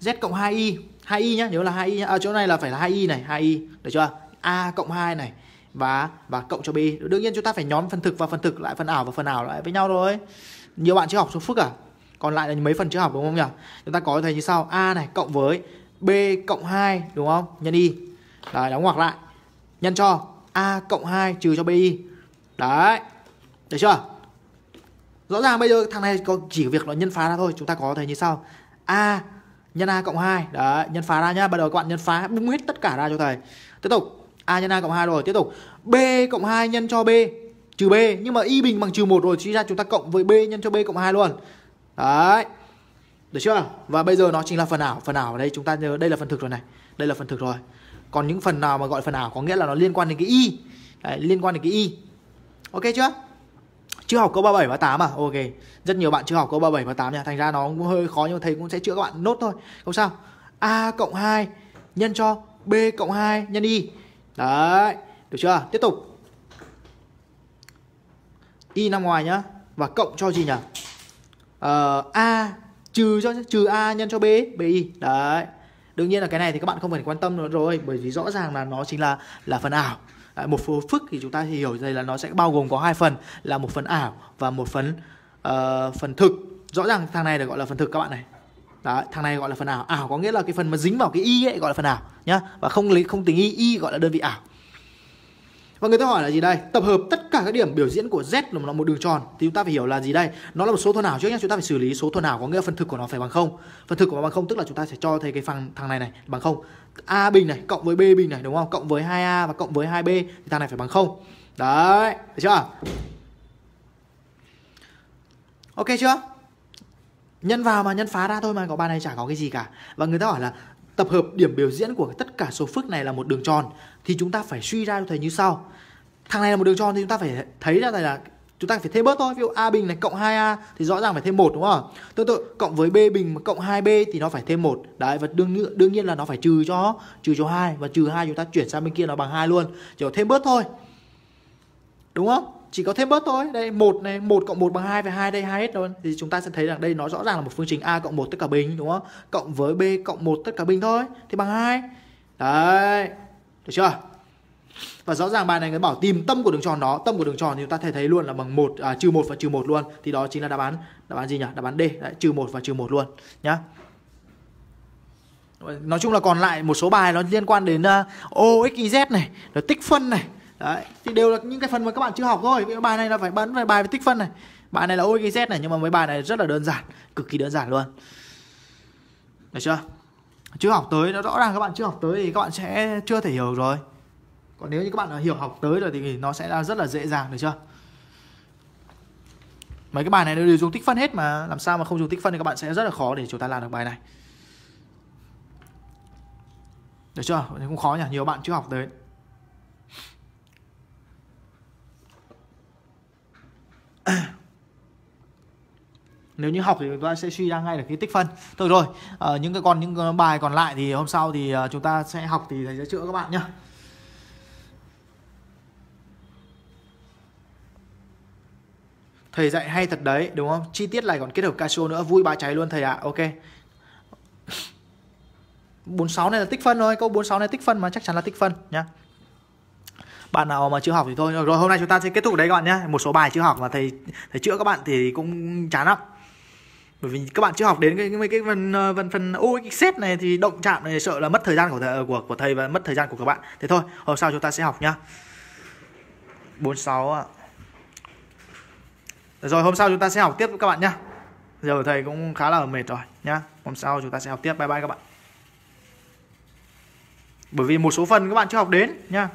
A: Z cộng 2Y. 2Y nhá, nhớ là 2Y nhá. À, chỗ này là phải là 2Y này, 2Y. Được chưa? A cộng 2 này và và cộng cho B. Đương nhiên chúng ta phải nhóm phần thực và phần thực lại phần ảo và phần ảo lại với nhau rồi. Nhiều bạn chưa học số phức à? Còn lại là mấy phần chưa học đúng không nhỉ? Chúng ta có thầy như sau, A này cộng với B cộng 2 đúng không? Nhân y. Đấy, đóng ngoặc lại. Nhân cho A cộng 2 trừ cho BI. Đấy. Được chưa? Rõ ràng bây giờ thằng này có chỉ việc nó nhân phá ra thôi Chúng ta có thể như sau A nhân A cộng 2 Đấy nhân phá ra nhá Bắt đầu các bạn nhân phá bung hết tất cả ra cho thầy Tiếp tục A nhân A cộng 2 rồi Tiếp tục B cộng 2 nhân cho B Trừ B Nhưng mà Y bình bằng trừ một rồi Chỉ ra chúng ta cộng với B nhân cho B cộng 2 luôn Đấy Được chưa Và bây giờ nó chính là phần ảo Phần ảo ở đây chúng ta nhớ Đây là phần thực rồi này Đây là phần thực rồi Còn những phần nào mà gọi phần ảo Có nghĩa là nó liên quan đến cái Y Đấy, Liên quan đến cái Y Ok chưa chưa học câu 37 và 8 à ok rất nhiều bạn chưa học câu 37 và 8 nha thành ra nó cũng hơi khó nhưng mà thầy cũng sẽ chữa các bạn nốt thôi không sao a cộng 2 nhân cho b cộng 2 nhân y đấy được chưa tiếp tục y nằm ngoài nhá và cộng cho gì nhỉ ờ, a trừ cho trừ a nhân cho b b y đấy đương nhiên là cái này thì các bạn không phải quan tâm nữa rồi bởi vì rõ ràng là nó chính là là phần ảo à, một số phức thì chúng ta hiểu đây là nó sẽ bao gồm có hai phần là một phần ảo và một phần uh, phần thực rõ ràng thằng này được gọi là phần thực các bạn này đó, thằng này gọi là phần ảo ảo có nghĩa là cái phần mà dính vào cái y ấy gọi là phần ảo nhá và không lấy không tính y y gọi là đơn vị ảo và người ta hỏi là gì đây? Tập hợp tất cả các điểm biểu diễn của Z là một đường tròn thì chúng ta phải hiểu là gì đây? Nó là một số thôn nào trước nhá chúng ta phải xử lý số thôn nào có nghĩa là phần thực của nó phải bằng không. Phần thực của nó bằng không tức là chúng ta sẽ cho thấy cái phần thằng này này bằng không. A bình này cộng với B bình này đúng không? Cộng với 2A và cộng với 2B thì thằng này phải bằng không. Đấy, được chưa? Ok chưa? Nhân vào mà nhân phá ra thôi mà có bài này chả có cái gì cả. Và người ta hỏi là tập hợp điểm biểu diễn của tất cả số phức này là một đường tròn thì chúng ta phải suy ra cho thầy như sau thằng này là một đường tròn thì chúng ta phải thấy ra thầy là chúng ta phải thêm bớt thôi ví dụ a bình này cộng 2a thì rõ ràng phải thêm một đúng không tương tự cộng với b bình mà cộng 2b thì nó phải thêm một đấy và đương đương nhiên là nó phải trừ cho trừ cho hai và trừ hai chúng ta chuyển sang bên kia nó bằng hai luôn chỉ có thêm bớt thôi đúng không chỉ có thêm bớt thôi đây một này một cộng một bằng hai và hai đây hai hết rồi thì chúng ta sẽ thấy rằng đây nó rõ ràng là một phương trình a cộng một tất cả bình đúng không cộng với b cộng một tất cả bình thôi thì bằng hai đấy được chưa và rõ ràng bài này người bảo tìm tâm của đường tròn đó tâm của đường tròn thì chúng ta thể thấy luôn là bằng một à, trừ một và trừ một luôn thì đó chính là đáp án đáp án gì nhỉ đáp án d đấy trừ một và trừ một luôn nhá nói chung là còn lại một số bài nó liên quan đến uh, à, oxyz này rồi tích phân này đấy thì đều là những cái phần mà các bạn chưa học thôi cái bài này là phải bắn phải bài về tích phân này bài này là OXZ này nhưng mà mấy bài này rất là đơn giản cực kỳ đơn giản luôn được chưa chưa học tới nó rõ ràng các bạn chưa học tới thì các bạn sẽ chưa thể hiểu rồi còn nếu như các bạn hiểu học tới rồi thì nó sẽ là rất là dễ dàng được chưa mấy cái bài này đều dùng tích phân hết mà làm sao mà không dùng tích phân thì các bạn sẽ rất là khó để chúng ta làm được bài này được chưa cũng khó nhỉ nhiều bạn chưa học tới nếu như học thì chúng ta sẽ suy ra ngay được cái tích phân thôi rồi ở ờ, những cái còn những bài còn lại thì hôm sau thì ờ, chúng ta sẽ học thì thầy sẽ chữa các bạn nhé thầy dạy hay thật đấy đúng không chi tiết này còn kết hợp casio nữa vui bá cháy luôn thầy ạ à. ok 46 này là tích phân thôi câu 46 này tích phân mà chắc chắn là tích phân nhá bạn nào mà chưa học thì thôi rồi hôm nay chúng ta sẽ kết thúc đấy các bạn nhé một số bài chưa học mà thầy thầy chữa các bạn thì cũng chán lắm bởi vì các bạn chưa học đến cái mấy cái phần ờ, phần phần OXZ này thì động chạm này sợ là mất thời gian của thầy, ờ, của của thầy và mất thời gian của các bạn thế thôi hôm sau chúng ta sẽ học nhá 46 ạ rồi hôm sau chúng ta sẽ học tiếp các bạn nhá giờ thầy cũng khá là mệt rồi nhá hôm sau chúng ta sẽ học tiếp bye bye các bạn bởi vì một số phần các bạn chưa học đến nhá